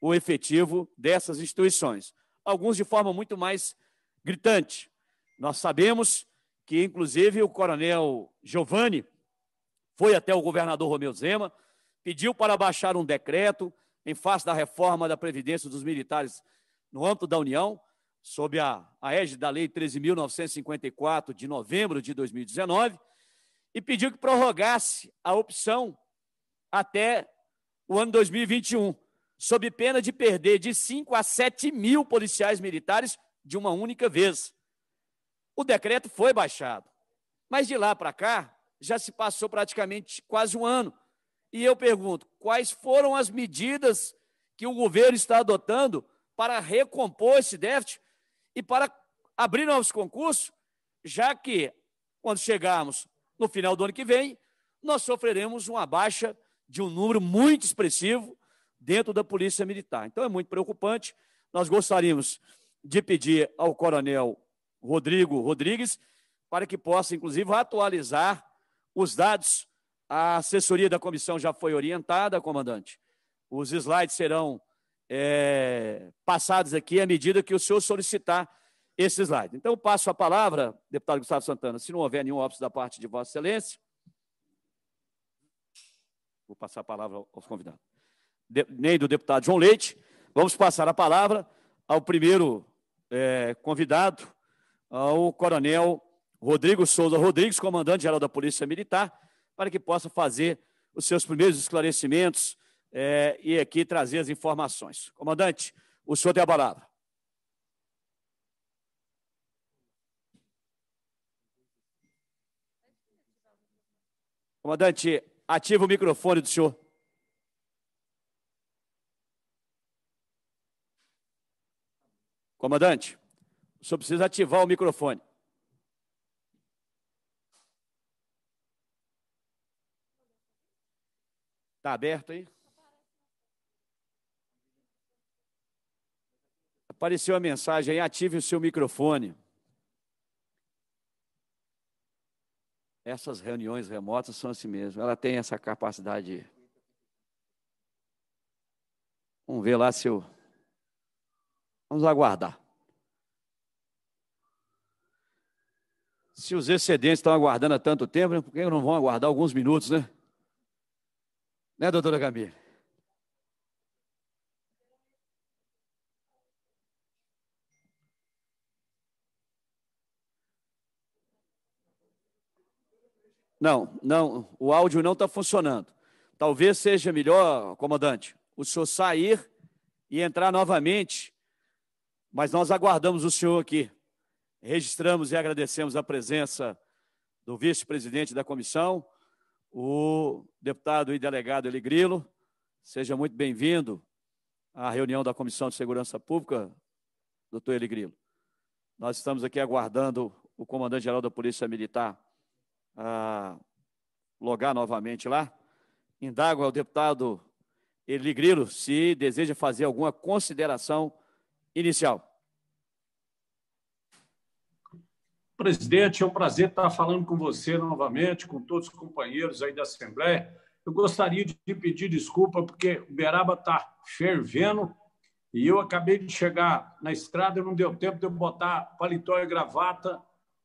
o efetivo dessas instituições. Alguns de forma muito mais gritante. Nós sabemos que, inclusive, o coronel Giovanni foi até o governador Romeu Zema, pediu para baixar um decreto em face da reforma da Previdência dos Militares no âmbito da União, sob a, a égide da Lei 13.954, de novembro de 2019, e pediu que prorrogasse a opção até o ano 2021, sob pena de perder de 5 a 7 mil policiais militares de uma única vez. O decreto foi baixado, mas de lá para cá já se passou praticamente quase um ano. E eu pergunto: quais foram as medidas que o governo está adotando para recompor esse déficit e para abrir novos concursos, já que, quando chegarmos no final do ano que vem, nós sofreremos uma baixa de um número muito expressivo dentro da Polícia Militar. Então, é muito preocupante. Nós gostaríamos de pedir ao Coronel Rodrigo Rodrigues para que possa, inclusive, atualizar os dados a assessoria da comissão já foi orientada, comandante. Os slides serão é, passados aqui à medida que o senhor solicitar esse slide. Então, passo a palavra, deputado Gustavo Santana, se não houver nenhum óbvio da parte de Vossa Excelência. Vou passar a palavra aos convidados. De, nem do deputado João Leite. Vamos passar a palavra ao primeiro é, convidado, ao coronel Rodrigo Souza Rodrigues, comandante-geral da Polícia Militar para que possa fazer os seus primeiros esclarecimentos é, e aqui trazer as informações. Comandante, o senhor tem a palavra. Comandante, ativa o microfone do senhor. Comandante, o senhor precisa ativar o microfone. Está aberto aí? Apareceu a mensagem aí, ative o seu microfone. Essas reuniões remotas são assim mesmo, ela tem essa capacidade. Vamos ver lá se eu. Vamos aguardar. Se os excedentes estão aguardando há tanto tempo, né, por que não vão aguardar alguns minutos, né? Né, doutora Camille? Não, não, o áudio não está funcionando. Talvez seja melhor, comandante, o senhor sair e entrar novamente, mas nós aguardamos o senhor aqui. Registramos e agradecemos a presença do vice-presidente da comissão, o deputado e delegado Eli Grilo. Seja muito bem-vindo à reunião da Comissão de Segurança Pública, doutor Eli Grilo. Nós estamos aqui aguardando o comandante-geral da Polícia Militar a ah, logar novamente lá. Indago ao deputado Eli Grilo se deseja fazer alguma consideração inicial. Presidente, é um prazer estar falando com você novamente, com todos os companheiros aí da Assembleia. Eu gostaria de pedir desculpa, porque Uberaba está fervendo e eu acabei de chegar na estrada, não deu tempo de eu botar paletó e gravata,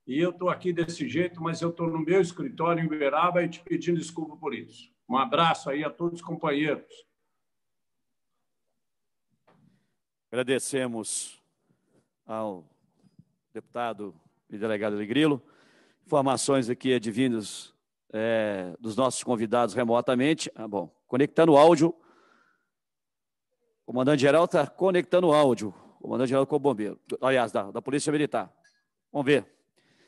e eu estou aqui desse jeito, mas eu estou no meu escritório em Uberaba e te pedindo desculpa por isso. Um abraço aí a todos os companheiros. Agradecemos ao deputado e delegado de Informações aqui advindas é, dos nossos convidados remotamente. Ah, bom, conectando áudio. Tá o comandante-geral está conectando áudio. O comandante-geral com o bombeiro. Aliás, da, da Polícia Militar. Vamos ver.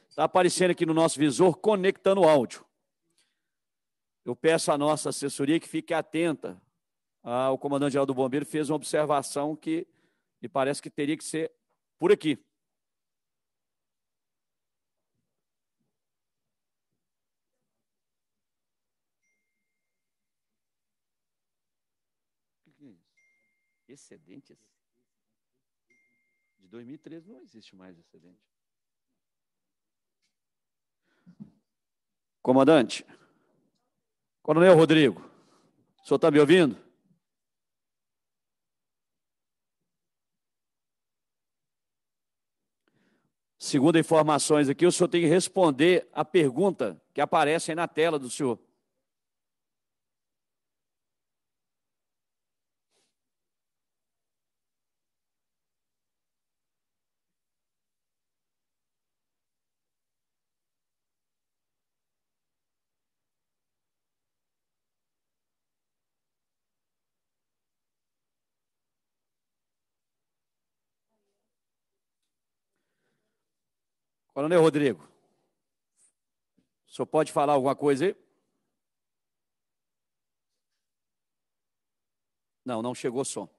Está aparecendo aqui no nosso visor, conectando áudio. Eu peço à nossa assessoria que fique atenta. Ah, o comandante-geral do Bombeiro fez uma observação que me parece que teria que ser por aqui. Excedentes? De 2013 não existe mais excedente. Comandante, Coronel Rodrigo, o senhor está me ouvindo? Segundo informações aqui, o senhor tem que responder a pergunta que aparece aí na tela do senhor. Coronel Rodrigo, o senhor pode falar alguma coisa aí? Não, não chegou som.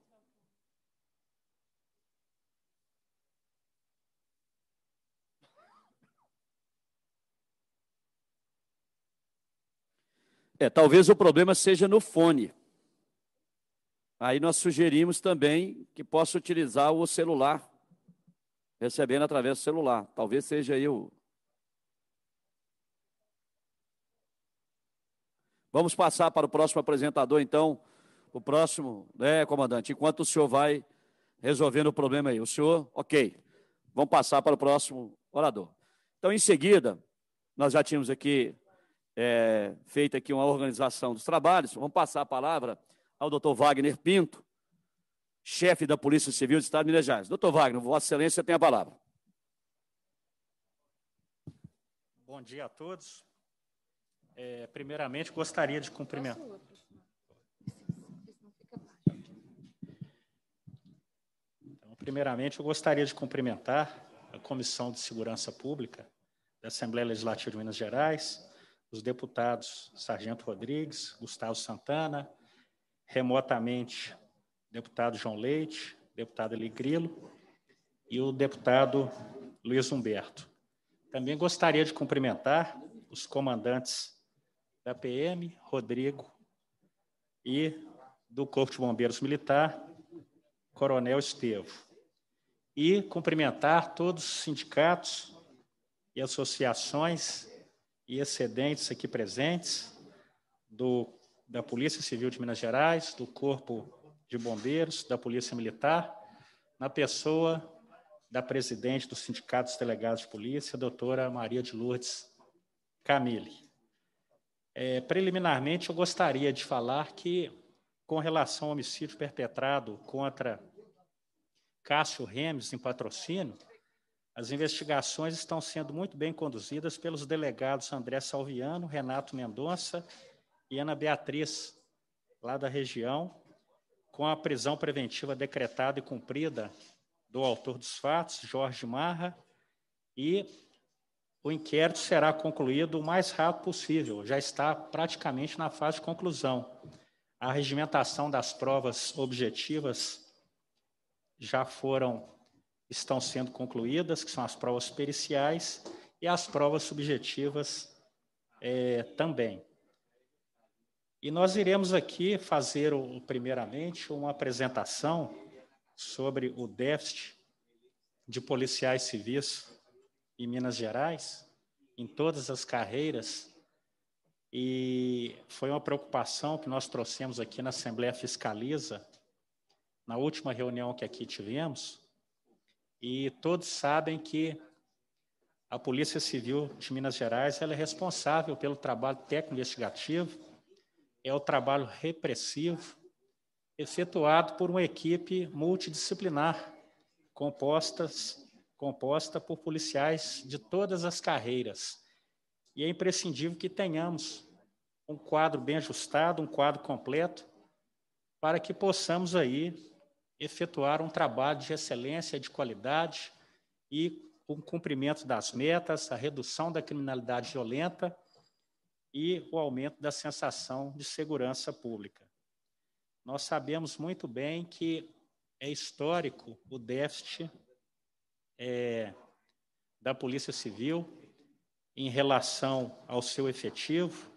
É, talvez o problema seja no fone. Aí nós sugerimos também que possa utilizar o celular recebendo através do celular. Talvez seja eu. Vamos passar para o próximo apresentador, então. O próximo, né, comandante? Enquanto o senhor vai resolvendo o problema aí. O senhor, ok. Vamos passar para o próximo orador. Então, em seguida, nós já tínhamos aqui é, feito aqui uma organização dos trabalhos. Vamos passar a palavra ao doutor Wagner Pinto, chefe da Polícia Civil do Estado de Minas Gerais. Doutor Wagner, Vossa Excelência tem a palavra. Bom dia a todos. É, primeiramente, gostaria de cumprimentar. Então, primeiramente, eu gostaria de cumprimentar a Comissão de Segurança Pública da Assembleia Legislativa de Minas Gerais, os deputados Sargento Rodrigues, Gustavo Santana, remotamente deputado João Leite, deputado Eli Grilo e o deputado Luiz Humberto. Também gostaria de cumprimentar os comandantes da PM, Rodrigo, e do Corpo de Bombeiros Militar, Coronel Estevo. E cumprimentar todos os sindicatos e associações e excedentes aqui presentes do, da Polícia Civil de Minas Gerais, do Corpo de Bombeiros, da Polícia Militar, na pessoa da presidente do Sindicato dos Delegados de Polícia, a doutora Maria de Lourdes Camille. É, preliminarmente, eu gostaria de falar que, com relação ao homicídio perpetrado contra Cássio Remes, em patrocínio, as investigações estão sendo muito bem conduzidas pelos delegados André Salviano, Renato Mendonça e Ana Beatriz, lá da região, com a prisão preventiva decretada e cumprida do autor dos fatos, Jorge Marra, e o inquérito será concluído o mais rápido possível, já está praticamente na fase de conclusão. A regimentação das provas objetivas já foram estão sendo concluídas, que são as provas periciais e as provas subjetivas é, também. E nós iremos aqui fazer, primeiramente, uma apresentação sobre o déficit de policiais civis em Minas Gerais, em todas as carreiras. E foi uma preocupação que nós trouxemos aqui na Assembleia Fiscaliza, na última reunião que aqui tivemos. E todos sabem que a Polícia Civil de Minas Gerais ela é responsável pelo trabalho técnico investigativo é o trabalho repressivo efetuado por uma equipe multidisciplinar compostas composta por policiais de todas as carreiras. E é imprescindível que tenhamos um quadro bem ajustado, um quadro completo, para que possamos aí efetuar um trabalho de excelência, de qualidade e o um cumprimento das metas, a redução da criminalidade violenta e o aumento da sensação de segurança pública. Nós sabemos muito bem que é histórico o déficit é, da Polícia Civil em relação ao seu efetivo.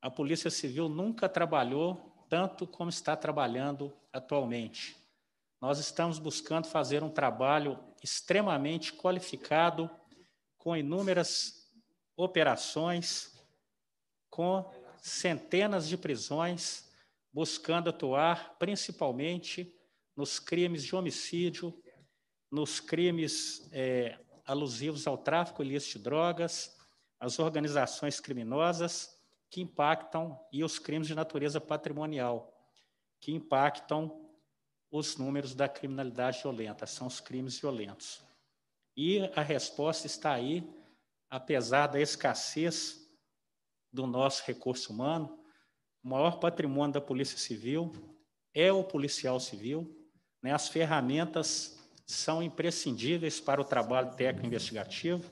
A Polícia Civil nunca trabalhou tanto como está trabalhando atualmente. Nós estamos buscando fazer um trabalho extremamente qualificado, com inúmeras operações com centenas de prisões, buscando atuar principalmente nos crimes de homicídio, nos crimes é, alusivos ao tráfico ilícito de drogas, as organizações criminosas que impactam e os crimes de natureza patrimonial que impactam os números da criminalidade violenta, são os crimes violentos. E a resposta está aí, apesar da escassez do nosso recurso humano, o maior patrimônio da Polícia Civil é o policial civil. Né? As ferramentas são imprescindíveis para o trabalho técnico investigativo,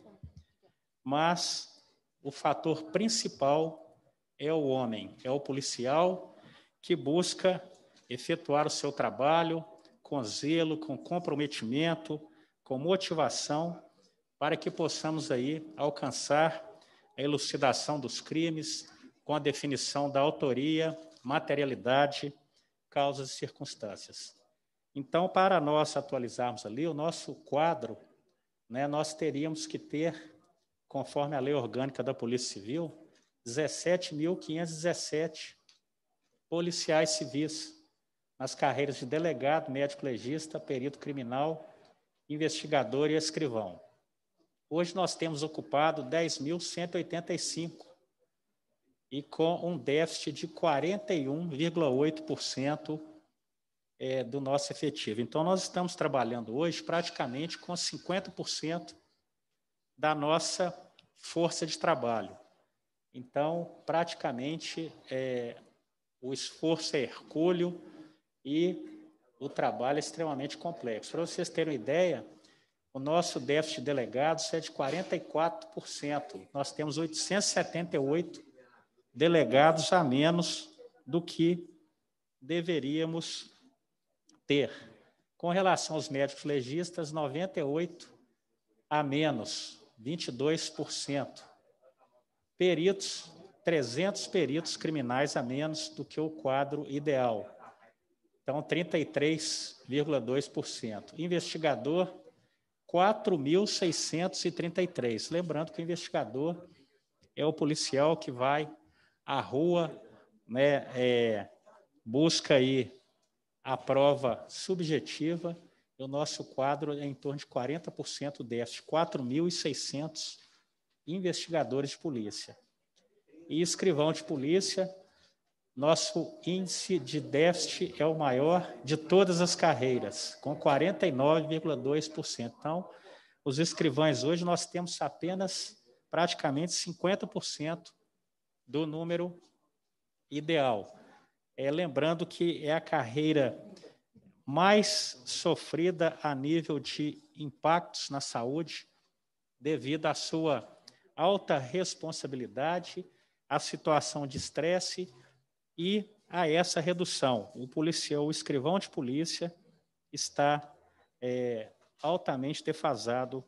mas o fator principal é o homem, é o policial que busca efetuar o seu trabalho com zelo, com comprometimento, com motivação, para que possamos aí alcançar a elucidação dos crimes, com a definição da autoria, materialidade, causas e circunstâncias. Então, para nós atualizarmos ali o nosso quadro, né, nós teríamos que ter, conforme a lei orgânica da Polícia Civil, 17.517 policiais civis nas carreiras de delegado, médico legista, perito criminal, investigador e escrivão. Hoje nós temos ocupado 10.185 e com um déficit de 41,8% é, do nosso efetivo. Então, nós estamos trabalhando hoje praticamente com 50% da nossa força de trabalho. Então, praticamente, é, o esforço é hercúleo e o trabalho é extremamente complexo. Para vocês terem uma ideia, o nosso déficit delegado é de 44%. Nós temos 878 delegados a menos do que deveríamos ter. Com relação aos médicos legistas, 98 a menos, 22%. Peritos, 300 peritos criminais a menos do que o quadro ideal. Então, 33,2%. Investigador, 4.633. Lembrando que o investigador é o policial que vai à rua, né, é, busca aí a prova subjetiva, e o nosso quadro é em torno de 40% déficit, 4.600 investigadores de polícia. E escrivão de polícia, nosso índice de déficit é o maior de todas as carreiras, com 49,2%. Então, os escrivães hoje nós temos apenas praticamente 50% do número ideal. É, lembrando que é a carreira mais sofrida a nível de impactos na saúde, devido à sua alta responsabilidade, à situação de estresse e a essa redução. O policial, o escrivão de polícia, está é, altamente defasado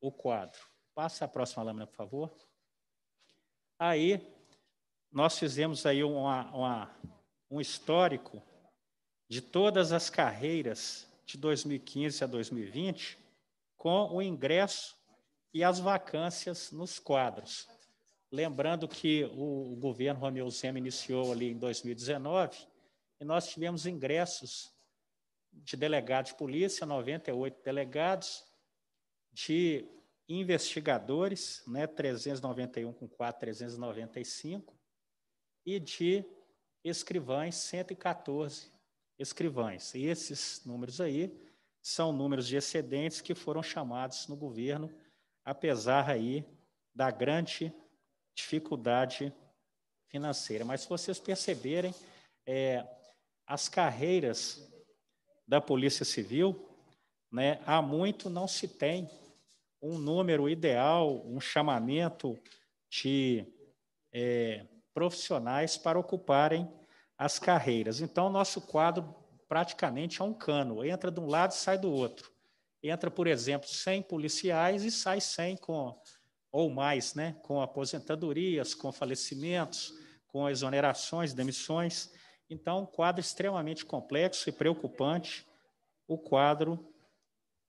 o quadro. Passa a próxima lâmina, por favor. Aí, nós fizemos aí uma, uma, um histórico de todas as carreiras de 2015 a 2020 com o ingresso e as vacâncias nos quadros. Lembrando que o governo Romeu Zema iniciou ali em 2019 e nós tivemos ingressos de delegados de polícia, 98 delegados, de investigadores, né, 391 com 4, 395, e de escrivães, 114 escrivães. E esses números aí são números de excedentes que foram chamados no governo, apesar aí da grande dificuldade financeira. Mas se vocês perceberem, é, as carreiras da Polícia Civil, né, há muito não se tem um número ideal, um chamamento de é, profissionais para ocuparem as carreiras. Então, nosso quadro praticamente é um cano, entra de um lado e sai do outro. Entra, por exemplo, 100 policiais e sai 100 com ou mais, né, com aposentadorias, com falecimentos, com exonerações, demissões. Então, um quadro extremamente complexo e preocupante, o quadro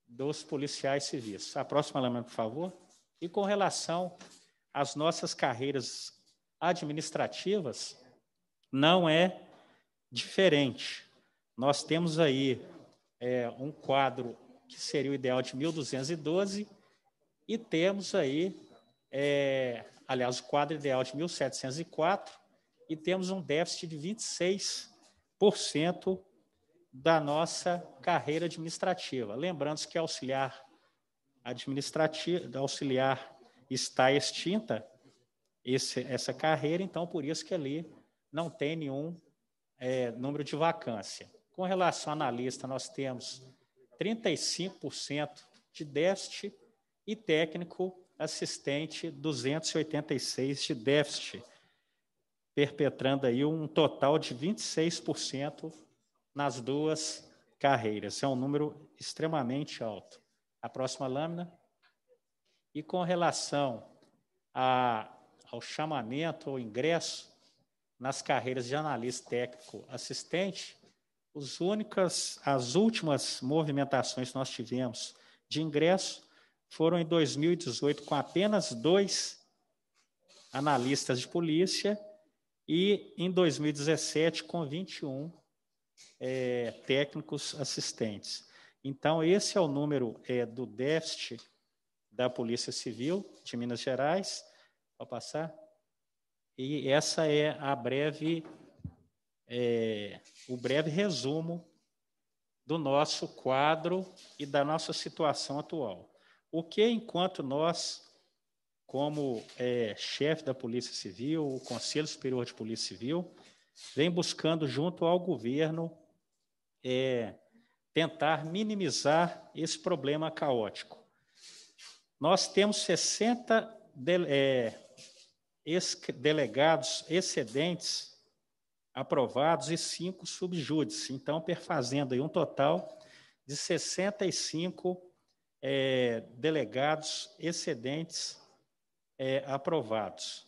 dos policiais civis. A próxima lâmina, por favor. E com relação às nossas carreiras administrativas, não é diferente. Nós temos aí é, um quadro que seria o ideal de 1212 e temos aí é, aliás, o quadro ideal é de 1704, e temos um déficit de 26% da nossa carreira administrativa. Lembrando que a auxiliar administrativa, auxiliar está extinta esse, essa carreira, então por isso que ali não tem nenhum é, número de vacância. Com relação a analista, nós temos 35% de déficit e técnico assistente 286 de déficit, perpetrando aí um total de 26% nas duas carreiras. É um número extremamente alto. A próxima lâmina. E com relação a, ao chamamento ou ingresso nas carreiras de analista técnico assistente, únicas, as últimas movimentações que nós tivemos de ingresso foram em 2018 com apenas dois analistas de polícia e em 2017 com 21 é, técnicos assistentes. Então, esse é o número é, do déficit da Polícia Civil de Minas Gerais. Vou passar. E essa é a breve, é, o breve resumo do nosso quadro e da nossa situação atual. O que, enquanto nós, como é, chefe da Polícia Civil, o Conselho Superior de Polícia Civil, vem buscando junto ao governo é, tentar minimizar esse problema caótico. Nós temos 60 de, é, ex delegados excedentes aprovados e cinco subjúdices, então perfazendo aí um total de 65 é, delegados excedentes é, aprovados.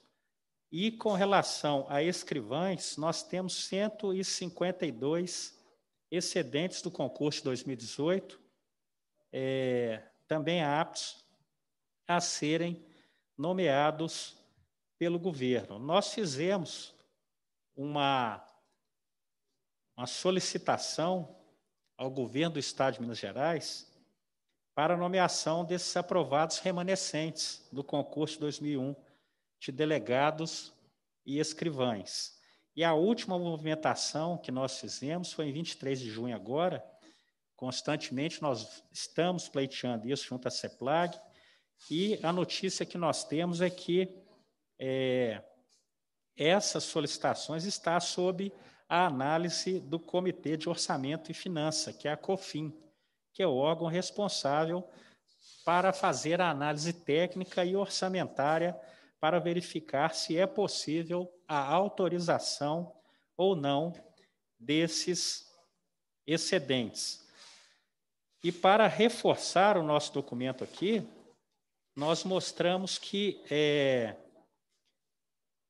E com relação a escrivães, nós temos 152 excedentes do concurso de 2018, é, também aptos a serem nomeados pelo governo. Nós fizemos uma, uma solicitação ao governo do Estado de Minas Gerais para a nomeação desses aprovados remanescentes do concurso 2001 de delegados e escrivães. E a última movimentação que nós fizemos foi em 23 de junho agora. Constantemente nós estamos pleiteando isso junto à CEPLAG. E a notícia que nós temos é que é, essas solicitações está sob a análise do Comitê de Orçamento e Finança, que é a COFIN que é o órgão responsável para fazer a análise técnica e orçamentária para verificar se é possível a autorização ou não desses excedentes. E para reforçar o nosso documento aqui, nós mostramos que é,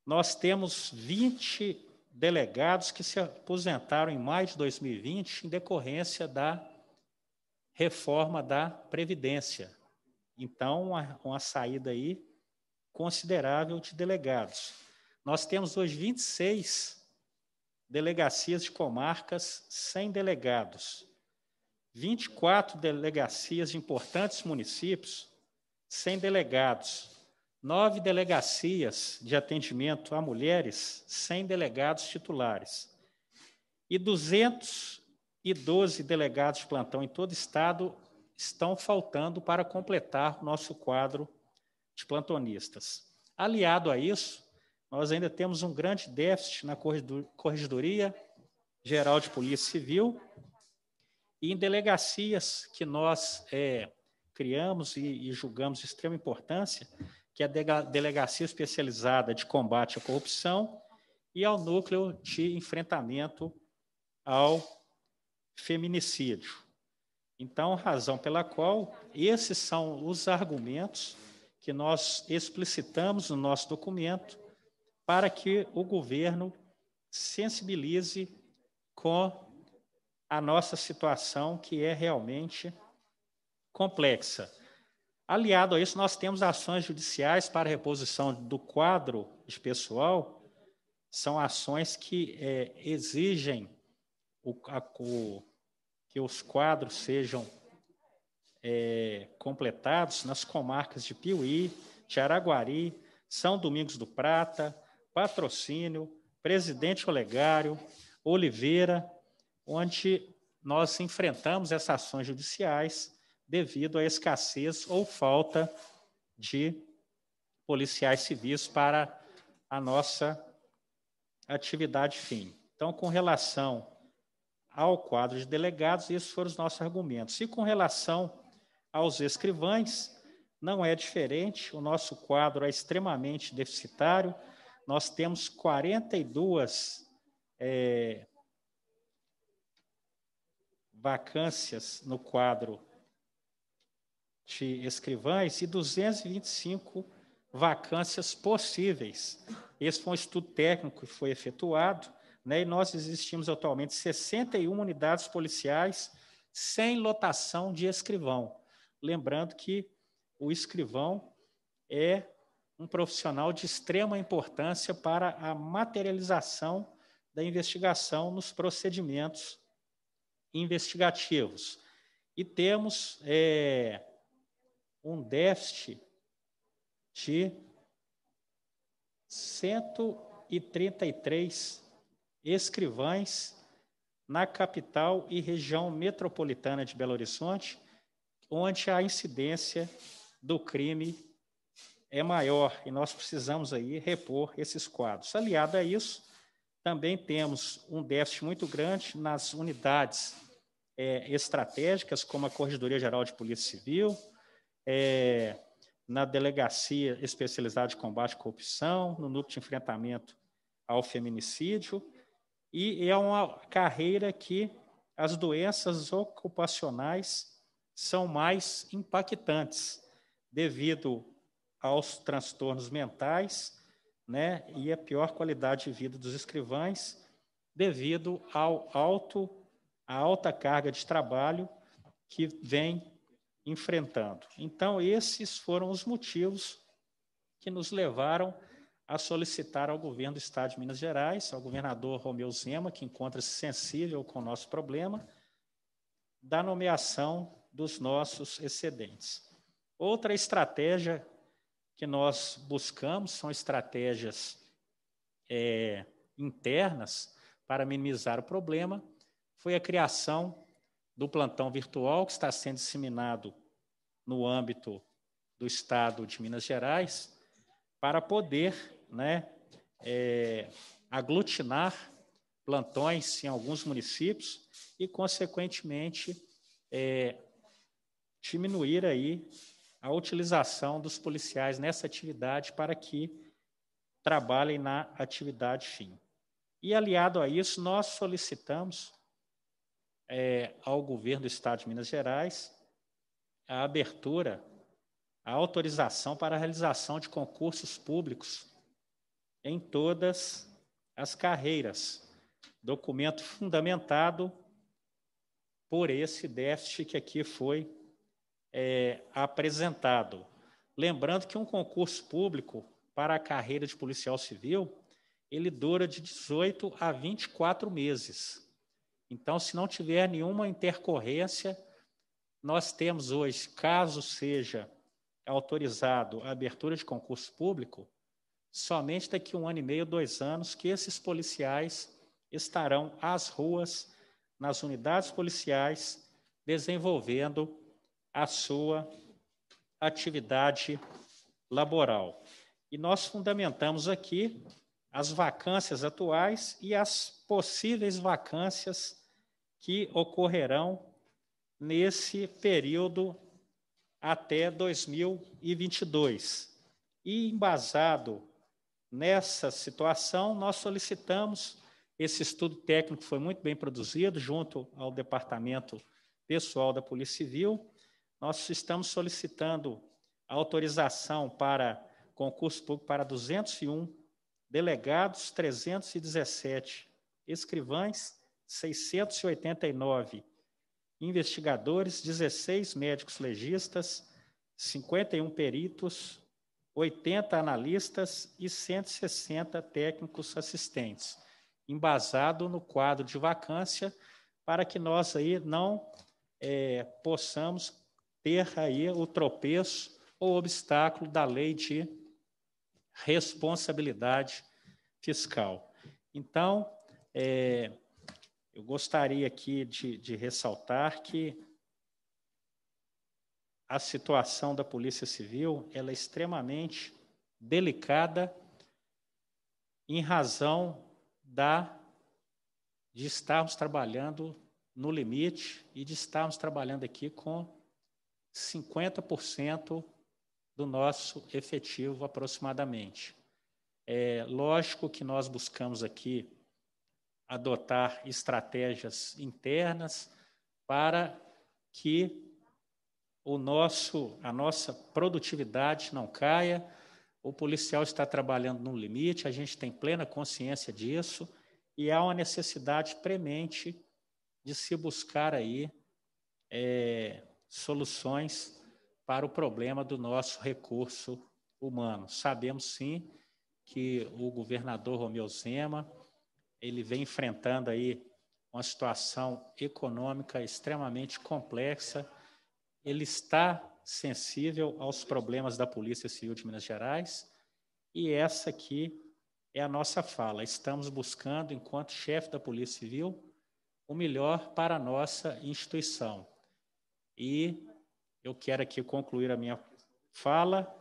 nós temos 20 delegados que se aposentaram em maio de 2020 em decorrência da reforma da Previdência. Então, uma, uma saída aí considerável de delegados. Nós temos hoje 26 delegacias de comarcas sem delegados, 24 delegacias de importantes municípios sem delegados, nove delegacias de atendimento a mulheres sem delegados titulares e 200 e 12 delegados de plantão em todo o estado estão faltando para completar nosso quadro de plantonistas. Aliado a isso, nós ainda temos um grande déficit na Corregedoria Geral de Polícia Civil e em delegacias que nós é, criamos e, e, julgamos de extrema importância, que é a Delegacia Especializada de Combate à Corrupção e ao Núcleo de Enfrentamento ao feminicídio. Então, razão pela qual esses são os argumentos que nós explicitamos no nosso documento para que o governo sensibilize com a nossa situação, que é realmente complexa. Aliado a isso, nós temos ações judiciais para reposição do quadro de pessoal, são ações que é, exigem o, a, o, que os quadros sejam é, completados nas comarcas de Piuí, de Araguari, São Domingos do Prata, Patrocínio, Presidente Olegário, Oliveira, onde nós enfrentamos essas ações judiciais devido à escassez ou falta de policiais civis para a nossa atividade fim. Então, com relação ao quadro de delegados, e esses foram os nossos argumentos. E com relação aos escrivães, não é diferente, o nosso quadro é extremamente deficitário, nós temos 42 é, vacâncias no quadro de escrivães e 225 vacâncias possíveis. Esse foi um estudo técnico que foi efetuado né? e nós existimos atualmente 61 unidades policiais sem lotação de escrivão. Lembrando que o escrivão é um profissional de extrema importância para a materialização da investigação nos procedimentos investigativos. E temos é, um déficit de 133 escrivães na capital e região metropolitana de Belo Horizonte, onde a incidência do crime é maior e nós precisamos aí repor esses quadros. Aliado a isso, também temos um déficit muito grande nas unidades é, estratégicas, como a Corregedoria Geral de Polícia Civil, é, na Delegacia Especializada de Combate à Corrupção, no Núcleo de Enfrentamento ao Feminicídio e é uma carreira que as doenças ocupacionais são mais impactantes devido aos transtornos mentais, né, e a pior qualidade de vida dos escrivães devido ao alto a alta carga de trabalho que vem enfrentando. Então esses foram os motivos que nos levaram a solicitar ao governo do Estado de Minas Gerais, ao governador Romeu Zema, que encontra-se sensível com o nosso problema, da nomeação dos nossos excedentes. Outra estratégia que nós buscamos são estratégias é, internas para minimizar o problema, foi a criação do plantão virtual que está sendo disseminado no âmbito do Estado de Minas Gerais, para poder né, é, aglutinar plantões em alguns municípios e, consequentemente, é, diminuir aí a utilização dos policiais nessa atividade para que trabalhem na atividade fim. E, aliado a isso, nós solicitamos é, ao governo do Estado de Minas Gerais a abertura, a autorização para a realização de concursos públicos em todas as carreiras. Documento fundamentado por esse déficit que aqui foi é, apresentado. Lembrando que um concurso público para a carreira de policial civil, ele dura de 18 a 24 meses. Então, se não tiver nenhuma intercorrência, nós temos hoje, caso seja autorizado a abertura de concurso público, somente daqui um ano e meio, dois anos, que esses policiais estarão às ruas, nas unidades policiais, desenvolvendo a sua atividade laboral. E nós fundamentamos aqui as vacâncias atuais e as possíveis vacâncias que ocorrerão nesse período até 2022. E embasado Nessa situação, nós solicitamos esse estudo técnico foi muito bem produzido junto ao departamento pessoal da Polícia Civil. Nós estamos solicitando autorização para concurso público para 201 delegados, 317 escrivães, 689 investigadores, 16 médicos legistas, 51 peritos, 80 analistas e 160 técnicos assistentes, embasado no quadro de vacância, para que nós aí não é, possamos ter aí o tropeço ou obstáculo da lei de responsabilidade fiscal. Então, é, eu gostaria aqui de, de ressaltar que a situação da Polícia Civil ela é extremamente delicada em razão da de estarmos trabalhando no limite e de estarmos trabalhando aqui com 50% do nosso efetivo aproximadamente. É lógico que nós buscamos aqui adotar estratégias internas para que o nosso, a nossa produtividade não caia. O policial está trabalhando no limite, a gente tem plena consciência disso e há uma necessidade premente de se buscar aí é, soluções para o problema do nosso recurso humano. Sabemos sim que o governador Romeu Zema ele vem enfrentando aí uma situação econômica extremamente complexa ele está sensível aos problemas da Polícia Civil de Minas Gerais e essa aqui é a nossa fala. Estamos buscando, enquanto chefe da Polícia Civil, o melhor para a nossa instituição. E eu quero aqui concluir a minha fala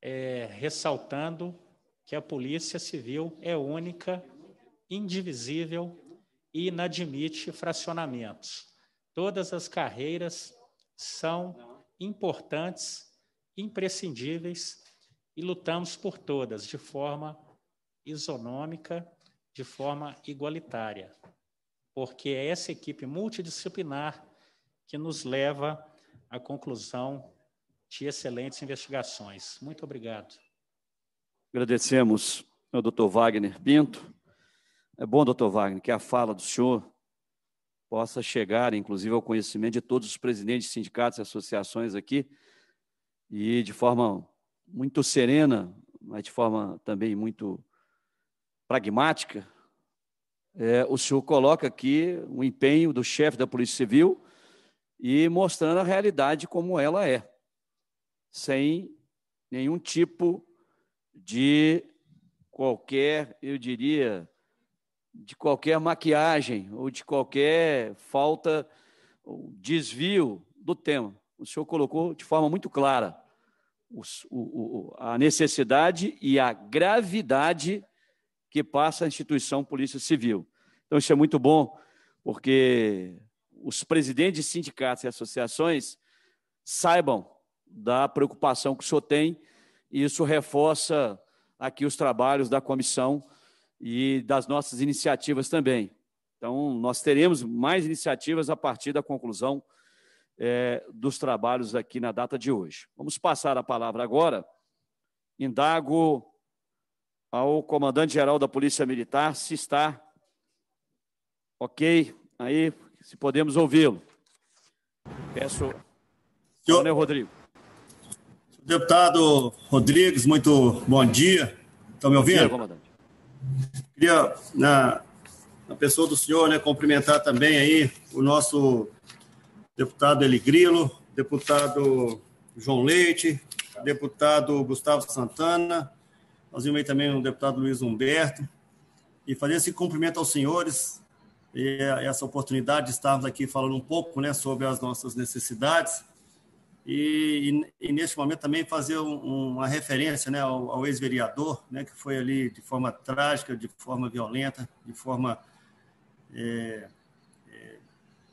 é, ressaltando que a Polícia Civil é única, indivisível e inadmite fracionamentos. Todas as carreiras são importantes, imprescindíveis e lutamos por todas de forma isonômica, de forma igualitária, porque é essa equipe multidisciplinar que nos leva à conclusão de excelentes investigações. Muito obrigado. Agradecemos ao Dr. Wagner Pinto. É bom, Dr. Wagner, que a fala do senhor possa chegar, inclusive, ao conhecimento de todos os presidentes de sindicatos e associações aqui, e de forma muito serena, mas de forma também muito pragmática, é, o senhor coloca aqui o empenho do chefe da Polícia Civil e mostrando a realidade como ela é, sem nenhum tipo de qualquer, eu diria, de qualquer maquiagem ou de qualquer falta ou desvio do tema. O senhor colocou de forma muito clara o, o, a necessidade e a gravidade que passa a instituição Polícia Civil. Então, isso é muito bom, porque os presidentes de sindicatos e associações saibam da preocupação que o senhor tem, e isso reforça aqui os trabalhos da comissão e das nossas iniciativas também. Então, nós teremos mais iniciativas a partir da conclusão é, dos trabalhos aqui na data de hoje. Vamos passar a palavra agora. Indago ao comandante-geral da Polícia Militar se está ok aí, se podemos ouvi-lo. Peço. Senhor Rodrigo. Deputado Rodrigues, muito bom dia. Estão me ouvindo? Dia, comandante. Queria, na, né, na pessoa do senhor, né, cumprimentar também aí o nosso deputado Eli Grilo, deputado João Leite, deputado Gustavo Santana, nós vimos aí também o deputado Luiz Humberto, e fazer esse cumprimento aos senhores e essa oportunidade de estarmos aqui falando um pouco né, sobre as nossas necessidades e, e, e nesse momento também fazer um, uma referência né, ao, ao ex-vereador, né, que foi ali de forma trágica, de forma violenta, de forma é, é,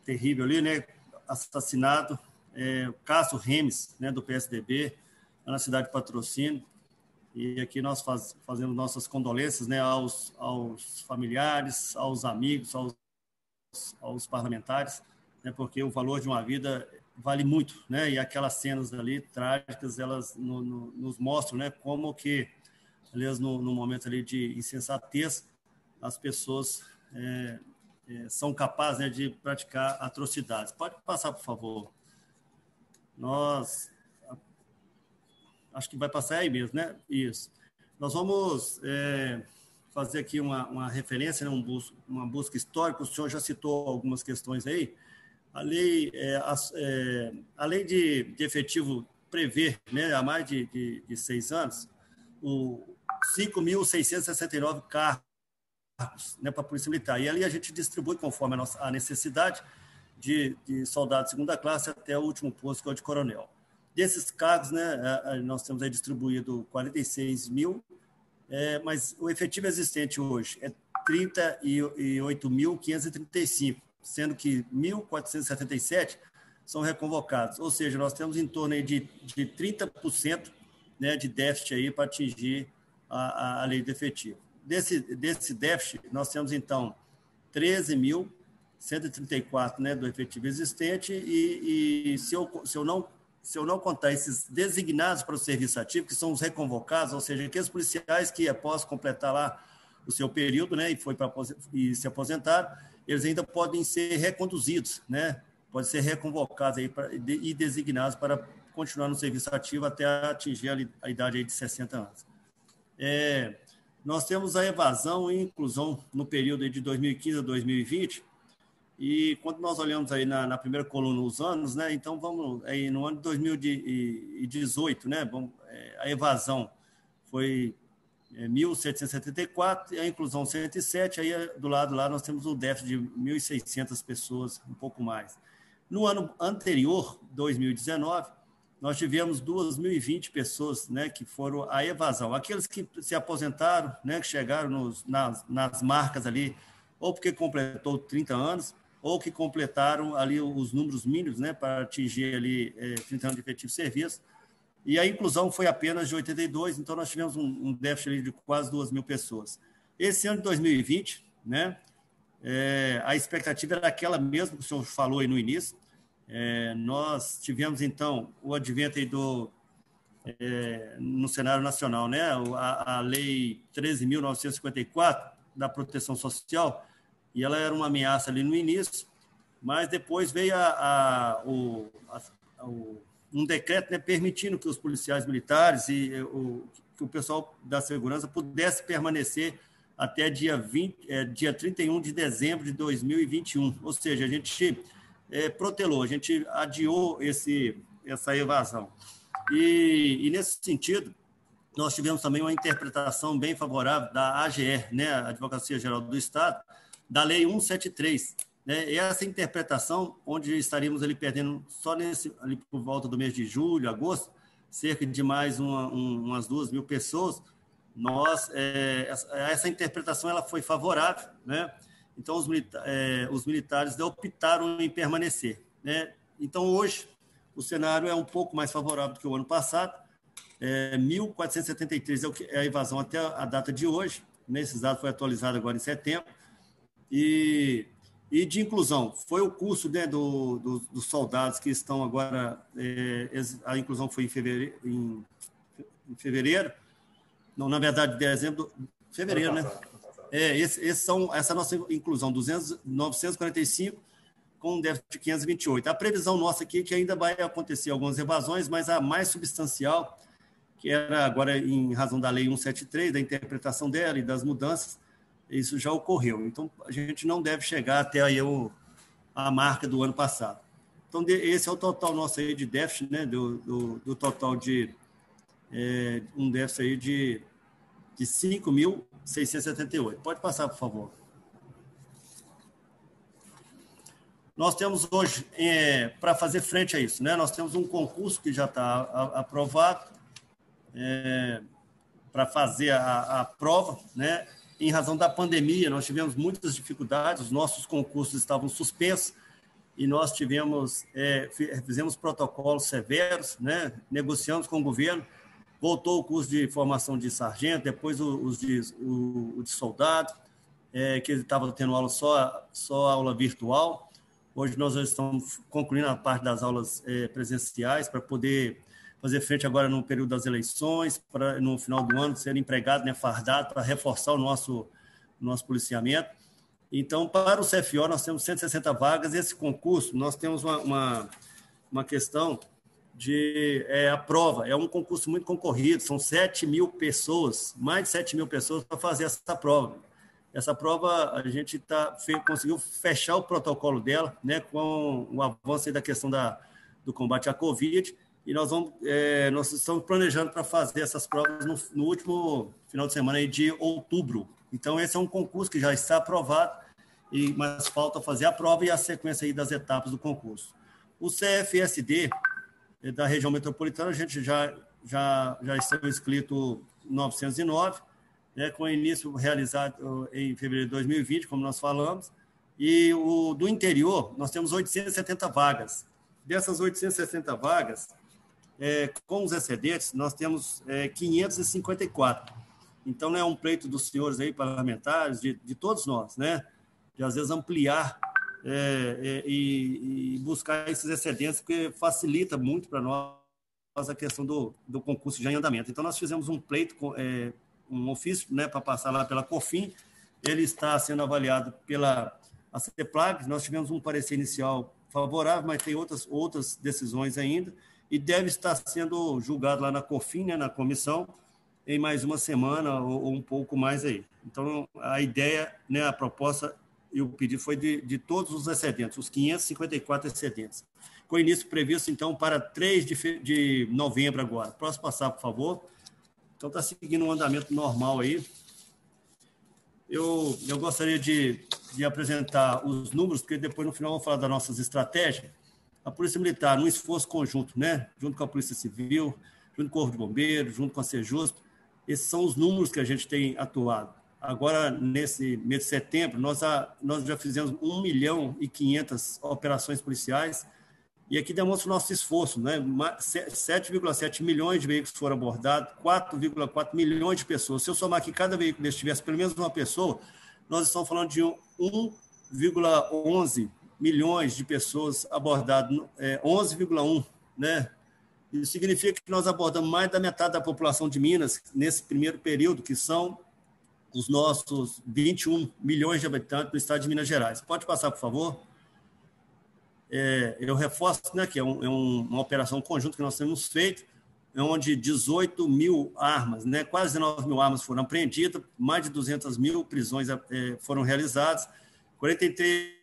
terrível ali, né, assassinado, é, o Cássio Remes, né, do PSDB, na cidade de Patrocínio, e aqui nós faz, fazemos nossas condolências né, aos, aos familiares, aos amigos, aos, aos parlamentares, né, porque o valor de uma vida vale muito, né? E aquelas cenas ali trágicas, elas no, no, nos mostram, né? Como que, aliás, no, no, momento ali de insensatez, as pessoas é, é, são capazes né, de praticar atrocidades. Pode passar, por favor. Nós acho que vai passar aí mesmo, né? Isso. Nós vamos é, fazer aqui uma, uma referência, né? um bus uma busca histórica. O senhor já citou algumas questões aí a lei, é, a, é, a, lei de, de, efetivo prevê, né, há mais de, de, de seis anos, o 5.669 cargos né, para a Polícia Militar. E ali a gente distribui conforme a, nossa, a necessidade de, de soldado de segunda classe até o último posto, que é o de coronel. Desses cargos, né, nós temos aí distribuído 46 mil, é, mas o efetivo existente hoje é 38.535 sendo que 1.477 são reconvocados. Ou seja, nós temos em torno de, de 30% né, de déficit aí para atingir a, a, a lei do efetivo. Desse, desse déficit, nós temos, então, 13.134 né, do efetivo existente e, e se, eu, se, eu não, se eu não contar esses designados para o serviço ativo, que são os reconvocados, ou seja, aqueles policiais que após completar lá o seu período né, e, foi para e se aposentaram, eles ainda podem ser reconduzidos, né? Podem ser reconvocados aí pra, e designados para continuar no serviço ativo até atingir a, idade aí de 60 anos. É, nós temos a evasão e inclusão no período de 2015 a 2020. E quando nós olhamos aí na, na, primeira coluna os anos, né? Então vamos aí no ano de 2018, né? Bom, é, a evasão foi 1.774, é, a inclusão 107, aí é, do lado lá nós temos o déficit de 1.600 pessoas, um pouco mais. No ano anterior, 2019, nós tivemos 2.020 pessoas né, que foram à evasão. Aqueles que se aposentaram, né, que chegaram nos, nas, nas marcas ali, ou porque completou 30 anos, ou que completaram ali os números mínimos né, para atingir ali 30 é, anos de efetivo serviço, e a inclusão foi apenas de 82, então nós tivemos um, um déficit de quase 2 mil pessoas. Esse ano de 2020, né, é, a expectativa era aquela mesmo que o senhor falou aí no início. É, nós tivemos, então, o advento do, é, no cenário nacional, né, a, a Lei 13.954 da Proteção Social, e ela era uma ameaça ali no início, mas depois veio a, a, o, a, o um decreto né, permitindo que os policiais militares e eh, o, que o pessoal da segurança pudesse permanecer até dia, 20, é, eh, dia 31 de dezembro de 2021. Ou seja, a gente é, protelou, a gente adiou esse, essa evasão. E, e, nesse sentido, nós tivemos também uma interpretação bem favorável da AGR, né, Advocacia Geral do Estado, da Lei 173, né? E essa interpretação, onde estaríamos ali perdendo só nesse, ali por volta do mês de julho, agosto, cerca de mais uma, um, umas duas mil pessoas, nós é, essa, essa, interpretação ela foi favorável, né? Então os, milita é, os militares optaram em permanecer, né? Então hoje o cenário é um pouco mais favorável do que o ano passado. É, 1.473 é, é a invasão até a data de hoje. nesses dados foi atualizado agora em setembro. E e de inclusão, foi o curso né, do, do, dos soldados que estão agora, é, a inclusão foi em fevereiro, em, em fevereiro, não, na verdade, dezembro, fevereiro, né? É, esse, esse são, essa nossa inclusão, 200, 945 com déficit 528. A previsão nossa aqui é que ainda vai acontecer algumas evasões, mas a mais substancial, que era agora em razão da lei 173, da interpretação dela e das mudanças, isso já ocorreu. Então, a gente não deve chegar até aí o, a marca do ano passado. Então, esse é o total nosso aí de déficit, né? do, do, do total de é, um déficit aí de, de 5.678. Pode passar, por favor. Nós temos hoje, é, para fazer frente a isso, né? nós temos um concurso que já está aprovado é, para fazer a, a prova, né? em razão da pandemia, nós tivemos muitas dificuldades, os nossos concursos estavam suspensos e nós tivemos, é, fizemos protocolos severos, né? negociamos com o governo, voltou o curso de formação de sargento, depois de, o, o de soldado, é, que estava tendo aula só, só aula virtual. Hoje nós já estamos concluindo a parte das aulas é, presenciais para poder fazer frente agora no período das eleições, para no final do ano ser empregado, né, fardado, para reforçar o nosso, nosso policiamento. Então, para o CFO, nós temos 160 vagas. Esse concurso, nós temos uma, uma, uma questão de é, a prova. É um concurso muito concorrido, são 7 mil pessoas, mais de 7 mil pessoas para fazer essa prova. Essa prova a gente tá, fe, conseguiu fechar o protocolo dela, né, com o avanço da questão da, do combate à Covid. E nós vamos, é, nós estamos planejando para fazer essas provas no, no, último final de semana de outubro. Então esse é um concurso que já está aprovado e mas falta fazer a prova e a sequência aí das etapas do concurso. O CFSD é, da região metropolitana a gente já já já está inscrito 909, né, com início realizado em fevereiro de 2020, como nós falamos. E o do interior nós temos 870 vagas. Dessas 860 vagas, é, com os excedentes, nós temos é, 554. Então, é né, um pleito dos senhores aí, parlamentares, de, de todos nós, né? De, às vezes, ampliar é, é e, e, buscar esses excedentes, porque facilita muito para nós a questão do, do concurso já em andamento. Então, nós fizemos um pleito, é, um ofício, né, para passar lá pela COFIN. Ele está sendo avaliado pela a CEPLAG. Nós tivemos um parecer inicial favorável, mas tem outras, outras decisões ainda e deve estar sendo julgado lá na COFIN, né, na comissão, em mais uma semana ou, ou, um pouco mais aí. Então, a ideia, né, a proposta e o pedido foi de, de todos os excedentes, os 554 excedentes. Com início previsto, então, para 3 de, de novembro agora. Próximo passar, por favor. Então, está seguindo um andamento normal aí. Eu, eu gostaria de, de apresentar os números, porque depois, no final, vou falar das nossas estratégias a Polícia Militar, num esforço conjunto, né? junto com a Polícia Civil, junto com o Corpo de Bombeiros, junto com a Sejusp, esses são os números que a gente tem atuado. Agora, nesse mês de setembro, nós, a, nós já fizemos 1 milhão e 500 operações policiais, e aqui demonstra o nosso esforço, né? 7,7 milhões de veículos foram abordados, 4,4 milhões de pessoas. Se eu somar que cada veículo desse tivesse pelo menos uma pessoa, nós estamos falando de 1,11 milhões de pessoas abordadas, é, 11,1, né? Isso significa que nós abordamos mais da metade da população de Minas nesse primeiro período, que são os nossos 21 milhões de habitantes do estado de Minas Gerais. Pode passar, por favor? É, eu reforço né, que é, um, é um, uma operação conjunta que nós temos feito, é onde 18 mil armas, né, quase 19 mil armas foram apreendidas, mais de 200 mil prisões é, foram realizadas, 43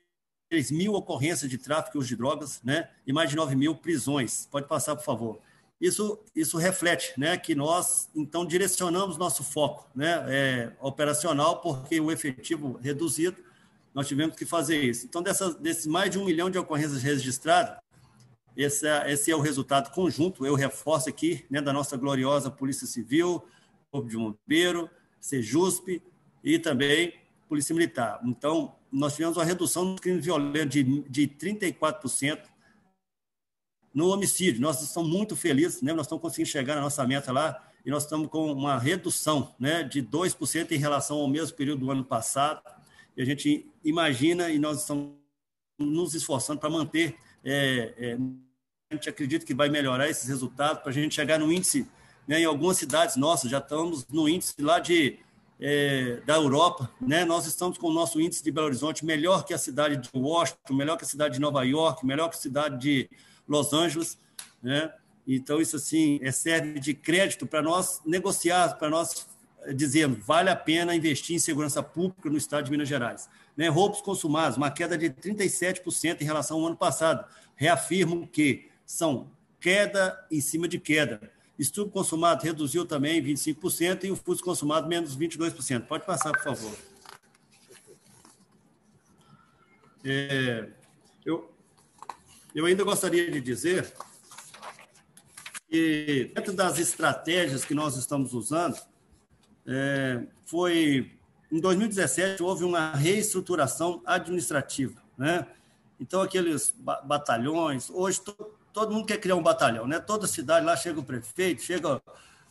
3 mil ocorrências de tráfico de drogas né, e mais de 9 mil prisões. Pode passar, por favor. Isso, isso reflete né, que nós, então, direcionamos nosso foco né, é, operacional, porque o efetivo reduzido, nós tivemos que fazer isso. Então, dessas, desses mais de um milhão de ocorrências registradas, esse é, esse é o resultado conjunto, eu reforço aqui, né, da nossa gloriosa Polícia Civil, Corpo de Bombeiro, Sejusp e também Polícia Militar. Então, nós tivemos uma redução dos crimes violentos de, de 34% no homicídio. Nós estamos muito felizes, né? nós estamos conseguindo chegar na nossa meta lá e nós estamos com uma redução né, de 2% em relação ao mesmo período do ano passado. E a gente imagina e nós estamos nos esforçando para manter. É, é, a gente acredita que vai melhorar esses resultados para a gente chegar no índice. Né, em algumas cidades nossas já estamos no índice lá de é, da Europa, né? Nós estamos com o nosso índice de Belo Horizonte melhor que a cidade de Washington, melhor que a cidade de Nova York, melhor que a cidade de Los Angeles, né? Então isso assim é serve de crédito para nós negociar, para nós eh, dizermos vale a pena investir em segurança pública no estado de Minas Gerais. Né? Roubos consumados, uma queda de 37% em relação ao ano passado. Reafirmo que são queda em cima de queda estudo consumado reduziu também 25% e o fuso consumado menos 22%. Pode passar, por favor. É, eu, eu ainda gostaria de dizer que, dentro das estratégias que nós estamos usando, é, foi em 2017 houve uma reestruturação administrativa, né? Então aqueles batalhões, hoje todo mundo quer criar um batalhão, né? Toda cidade lá chega o prefeito, chega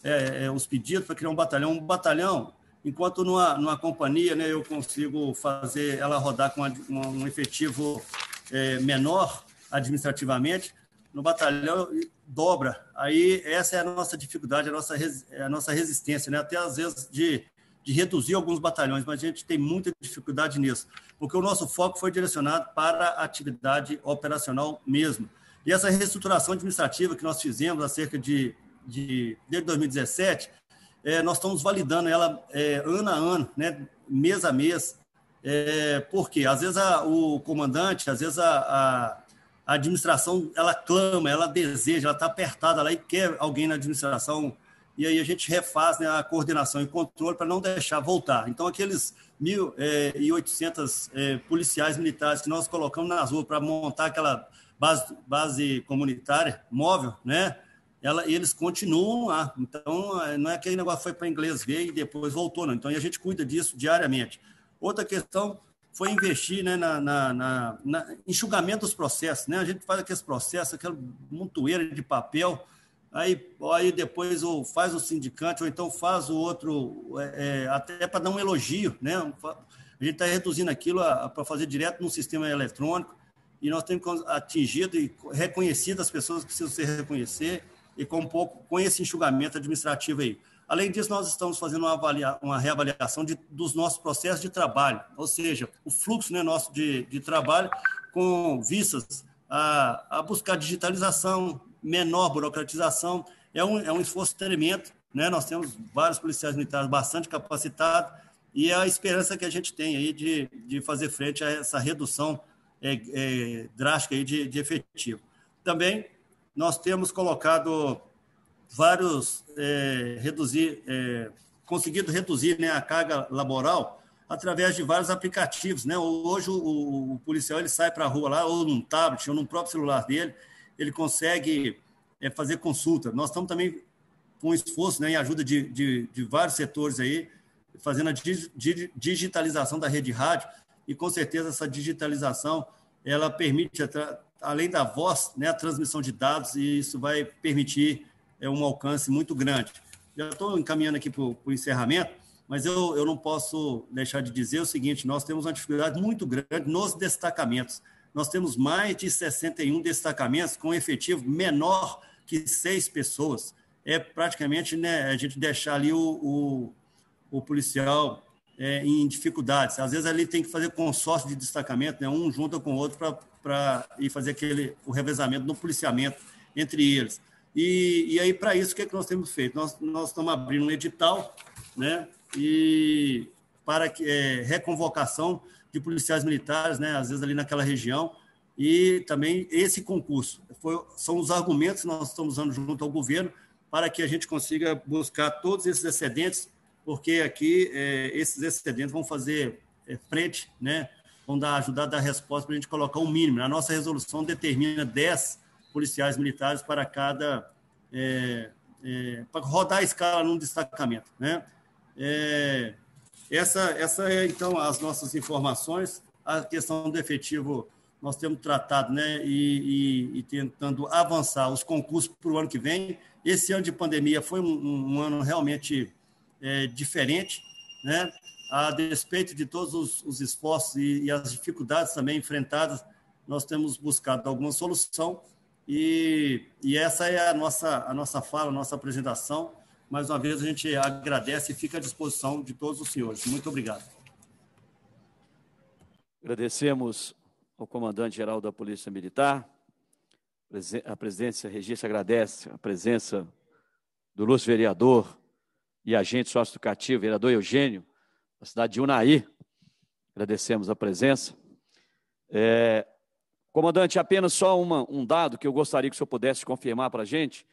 é, é, os pedidos para criar um batalhão. Um batalhão, enquanto numa, numa companhia, né, eu consigo fazer ela rodar com uma, um efetivo é, menor administrativamente, no batalhão dobra. Aí essa é a nossa dificuldade, a nossa, res, a nossa resistência, né? Até às vezes de, de reduzir alguns batalhões, mas a gente tem muita dificuldade nisso, porque o nosso foco foi direcionado para a atividade operacional mesmo e essa reestruturação administrativa que nós fizemos há cerca de, de desde 2017, é, nós estamos validando ela é, ano a ano, né, mês a mês, é, porque às vezes a, o comandante, às vezes a, a, administração, ela clama, ela deseja, ela está apertada lá e quer alguém na administração, e aí a gente refaz né, a coordenação e controle para não deixar voltar. Então, aqueles 1.800 é, é, policiais militares que nós colocamos nas ruas para montar aquela base, base comunitária móvel, né? Ela, eles continuam lá. Então, eh, não é que aquele negócio foi para inglês ver e depois voltou, não. Então, a gente cuida disso diariamente. Outra questão foi investir né, na, na, na, na enxugamento dos processos. Né? A gente faz aqueles processos, aquela montoeira de papel, aí, aí depois ou faz o sindicante, ou então faz o outro, é, até para dar um elogio. Né? A gente está reduzindo aquilo para fazer direto num sistema eletrônico e nós temos atingido e reconhecido as pessoas que precisam se reconhecer e com um pouco com esse enxugamento administrativo aí. Além disso, nós estamos fazendo uma, avalia, uma reavaliação de, dos nossos processos de trabalho, ou seja, o fluxo né, nosso de, de trabalho com vistas a, a buscar digitalização, menor burocratização. É um, é um esforço tremendo. Né? Nós temos vários policiais militares bastante capacitados e é a esperança que a gente tem aí de, de fazer frente a essa redução é, é, drástica aí de, de efetivo. Também nós temos colocado vários é, reduzir é, conseguido reduzir né, a carga laboral através de vários aplicativos né hoje o, o policial ele sai para a rua lá ou num tablet ou num próprio celular dele ele consegue é, fazer consulta nós estamos também com esforço né, e ajuda de, de, de vários setores aí fazendo a digitalização da rede rádio e com certeza essa digitalização ela permite, além da voz, né, a transmissão de dados e isso vai permitir é, um alcance muito grande. Já estou encaminhando aqui para o encerramento, mas eu, eu não posso deixar de dizer o seguinte, nós temos uma dificuldade muito grande nos destacamentos. Nós temos mais de 61 destacamentos com efetivo menor que seis pessoas. É praticamente né, a gente deixar ali o, o, o policial é, em dificuldades. Às vezes ali tem que fazer consórcio de destacamento, né? um junta com o outro para ir fazer aquele, o revezamento no policiamento entre eles. E, e aí, para isso, o que, é que nós temos feito? Nós, nós estamos abrindo um edital né? e para que, é, reconvocação de policiais militares, né? às vezes ali naquela região, e também esse concurso. Foi, são os argumentos que nós estamos usando junto ao governo para que a gente consiga buscar todos esses excedentes porque aqui é, esses excedentes vão fazer é, frente, né? vão dar, ajudar a dar resposta para a gente colocar um mínimo. A nossa resolução determina 10 policiais militares para cada. É, é, para rodar a escala num destacamento. Né? É, essa, essa é, então, as nossas informações. A questão do efetivo nós temos tratado né, e, e, e tentando avançar os concursos para o ano que vem. Esse ano de pandemia foi um, um ano realmente é, diferente, né? a despeito de todos os, os esforços e, e, as dificuldades também enfrentadas, nós temos buscado alguma solução e, e essa é a nossa, a nossa fala, a nossa apresentação. Mais uma vez, a gente agradece e fica à disposição de todos os senhores. Muito obrigado. Agradecemos ao comandante-geral da Polícia Militar. A presidência, a regista agradece a presença do ilustre vereador e agente sócio-educativo, vereador Eugênio, da cidade de Unai. Agradecemos a presença. É, comandante, apenas só uma, um dado que eu gostaria que o senhor pudesse confirmar para a gente.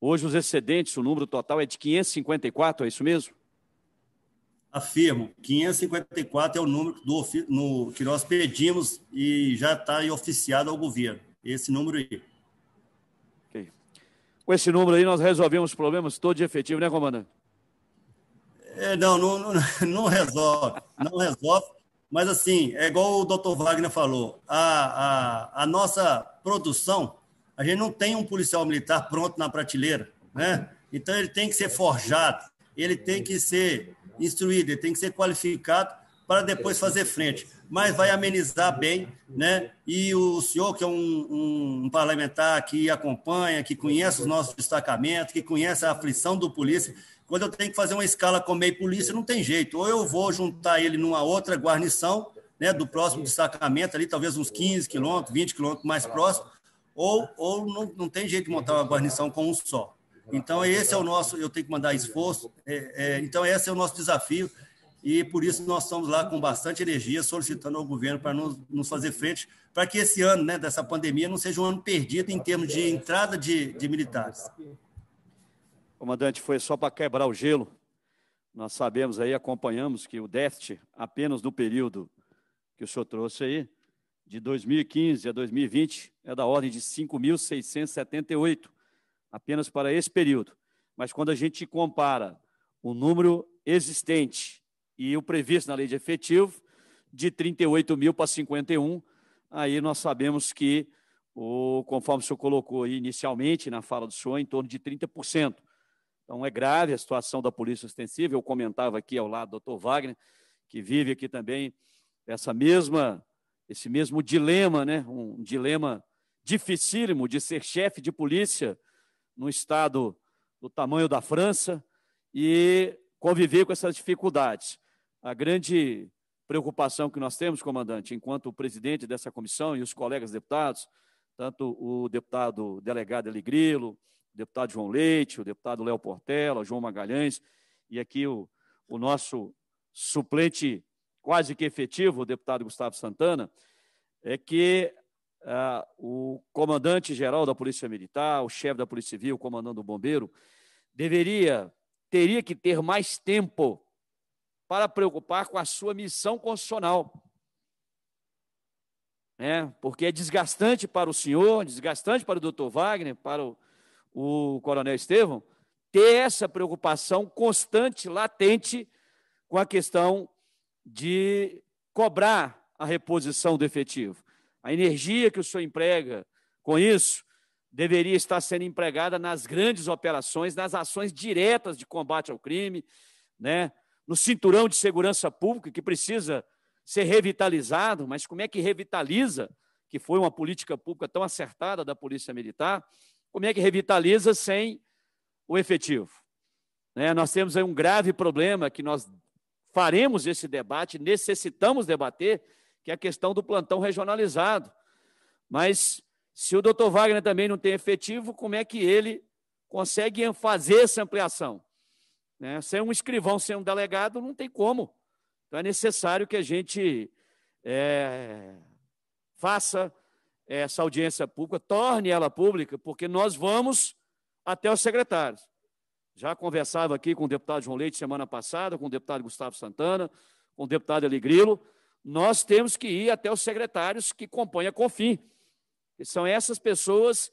Hoje os excedentes, o número total é de 554, é isso mesmo? Afirmo, 554 é o número do, no, que nós pedimos e já está oficiado ao governo, esse número aí. Okay. Com esse número aí nós resolvemos os problemas todos de efetivo, né, comandante? É, não, não, não, [LAUGHS] não, resolve, não resolve. Mas assim, é igual o doutor Wagner falou, a, a, a nossa produção, a gente não tem um policial militar pronto na prateleira, né? Então ele tem que ser forjado, ele tem que ser instruído, ele tem que ser qualificado para depois fazer frente. Mas vai amenizar bem, né? E o senhor, que é um, um parlamentar que acompanha, que conhece os nossos destacamentos, que conhece a aflição do polícia, quando eu tenho que fazer uma escala com meio polícia, não tem jeito. Ou eu vou juntar ele numa outra guarnição, né, do próximo destacamento, ali, talvez uns 15 quilômetros, 20 quilômetros mais próximo, ou, ou não, não tem jeito de montar uma guarnição com um só. Então, esse é o nosso, eu tenho que mandar esforço, é, é, então, esse é o nosso desafio, e por isso nós estamos lá com bastante energia solicitando ao governo para nos, nos fazer frente, para que esse ano né, dessa pandemia não seja um ano perdido em termos de entrada de, de militares. Comandante, foi só para quebrar o gelo. Nós sabemos aí, acompanhamos que o déficit, apenas no período que o senhor trouxe aí, de 2015 a 2020, é da ordem de 5.678, apenas para esse período. Mas quando a gente compara o número existente e o previsto na lei de efetivo, de 38 mil para 51, aí nós sabemos que, o, conforme o senhor colocou aí inicialmente na fala do senhor, em torno de 30%. Então, é grave a situação da polícia ostensiva. Eu comentava aqui ao lado do doutor Wagner, que vive aqui também essa mesma, esse mesmo dilema, né? um dilema dificílimo de ser chefe de polícia num estado do tamanho da França e conviver com essas dificuldades. A grande preocupação que nós temos, comandante, enquanto presidente dessa comissão e os colegas deputados, tanto o deputado delegado Eligrilo, deputado João Leite, o deputado Léo Portela, João Magalhães, e aqui o, o nosso suplente quase que efetivo, o deputado Gustavo Santana, é que ah, o comandante-geral da Polícia Militar, o chefe da Polícia Civil, o comandante do Bombeiro, deveria, teria que ter mais tempo para preocupar com a sua missão constitucional. Né? Porque é desgastante para o senhor, desgastante para o doutor Wagner, para o o coronel Estevam, ter essa preocupação constante, latente, com a questão de cobrar a reposição do efetivo. A energia que o senhor emprega com isso deveria estar sendo empregada nas grandes operações, nas ações diretas de combate ao crime, né? no cinturão de segurança pública, que precisa ser revitalizado, mas como é que revitaliza, que foi uma política pública tão acertada da Polícia Militar? Como é que revitaliza sem o efetivo? Né? Nós temos aí um grave problema que nós faremos esse debate, necessitamos debater, que é a questão do plantão regionalizado. Mas se o doutor Wagner também não tem efetivo, como é que ele consegue fazer essa ampliação? Né? Sem um escrivão, sem um delegado, não tem como. Então é necessário que a gente é, faça essa audiência pública, torne ela pública, porque nós vamos até os secretários. Já conversava aqui com o deputado João Leite semana passada, com o deputado Gustavo Santana, com o deputado Eli Nós temos que ir até os secretários que compõem a CONFIM. são essas pessoas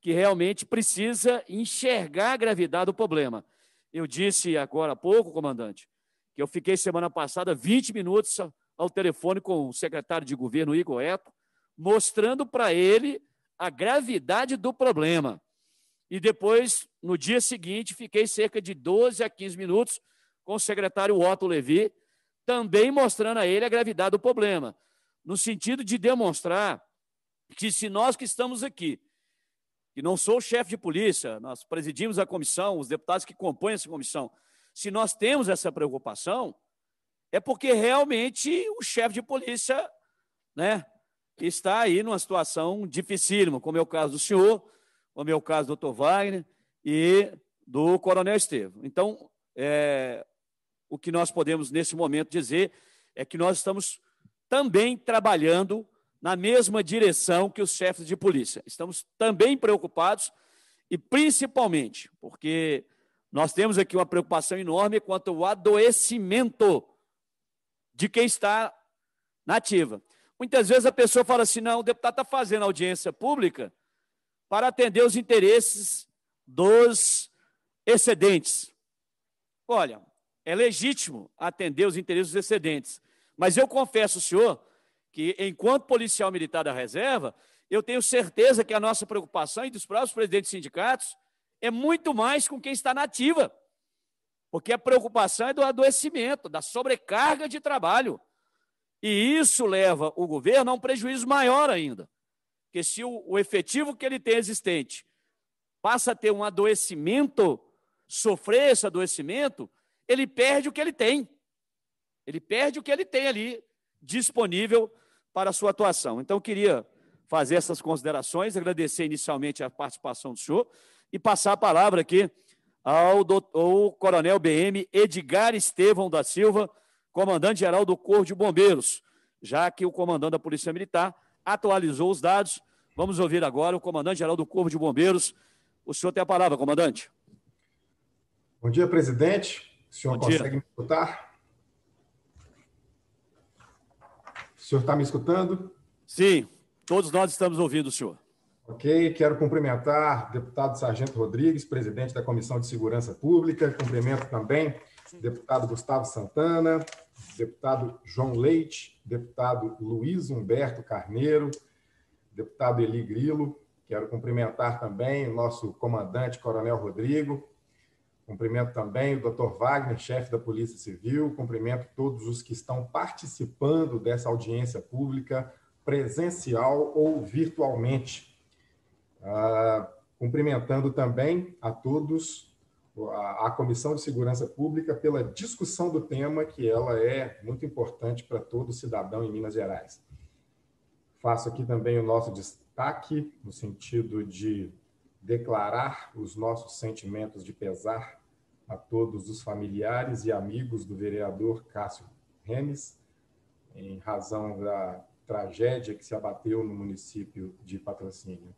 que realmente precisa enxergar a gravidade do problema. Eu disse agora há pouco, comandante, que eu fiquei semana passada 20 minutos ao telefone com o secretário de governo Igor Eto, mostrando para ele a gravidade do problema. E depois, no dia seguinte, fiquei cerca de 12 a 15 minutos com o secretário Otto Levi, também mostrando a ele a gravidade do problema, no sentido de demonstrar que se nós que estamos aqui, e não sou chefe de polícia, nós presidimos a comissão, os deputados que compõem essa comissão, se nós temos essa preocupação, é porque realmente o chefe de polícia, né, que está aí numa situação dificílima, como é o caso do senhor, como é o caso do doutor Wagner e do coronel Estevam. Então, é, o que nós podemos nesse momento dizer é que nós estamos também trabalhando na mesma direção que os chefes de polícia. Estamos também preocupados e principalmente porque nós temos aqui uma preocupação enorme quanto ao adoecimento de quem está na ativa. Muitas vezes a pessoa fala assim: não, o deputado está fazendo audiência pública para atender os interesses dos excedentes. Olha, é legítimo atender os interesses dos excedentes, mas eu confesso senhor que, enquanto policial militar da reserva, eu tenho certeza que a nossa preocupação e dos próprios presidentes de sindicatos é muito mais com quem está na ativa, porque a preocupação é do adoecimento, da sobrecarga de trabalho. E isso leva o governo a um prejuízo maior ainda. Porque se o, efetivo que ele tem existente passa a ter um adoecimento, sofrer esse adoecimento, ele perde o que ele tem. Ele perde o que ele tem ali disponível para a sua atuação. Então, eu queria fazer essas considerações, agradecer inicialmente a participação do senhor e passar a palavra aqui ao, doutor, ao coronel BM Edgar Estevão da Silva, comandante-geral do Corpo de Bombeiros, já que o comandante da Polícia Militar atualizou os dados. Vamos ouvir agora o comandante-geral do Corpo de Bombeiros. O senhor tem a palavra, comandante. Bom dia, presidente. O senhor Bom consegue dia. me escutar? O senhor está me escutando? Sim, todos nós estamos ouvindo o senhor. Ok, quero cumprimentar o deputado Sargento Rodrigues, presidente da Comissão de Segurança Pública. Cumprimento também deputado Gustavo Santana, deputado João Leite, deputado Luiz Humberto Carneiro, deputado Eli Grilo. Quero cumprimentar também o nosso comandante, Coronel Rodrigo. Cumprimento também o Dr. Wagner, chefe da Polícia Civil. Cumprimento todos os que estão participando dessa audiência pública, presencial ou virtualmente. Ah, cumprimentando também a todos a Comissão de Segurança Pública pela discussão do tema, que ela é muito importante para todo cidadão em Minas Gerais. Faço aqui também o nosso destaque, no sentido de declarar os nossos sentimentos de pesar a todos os familiares e amigos do vereador Cássio Remes, em razão da tragédia que se abateu no município de Patrocínio.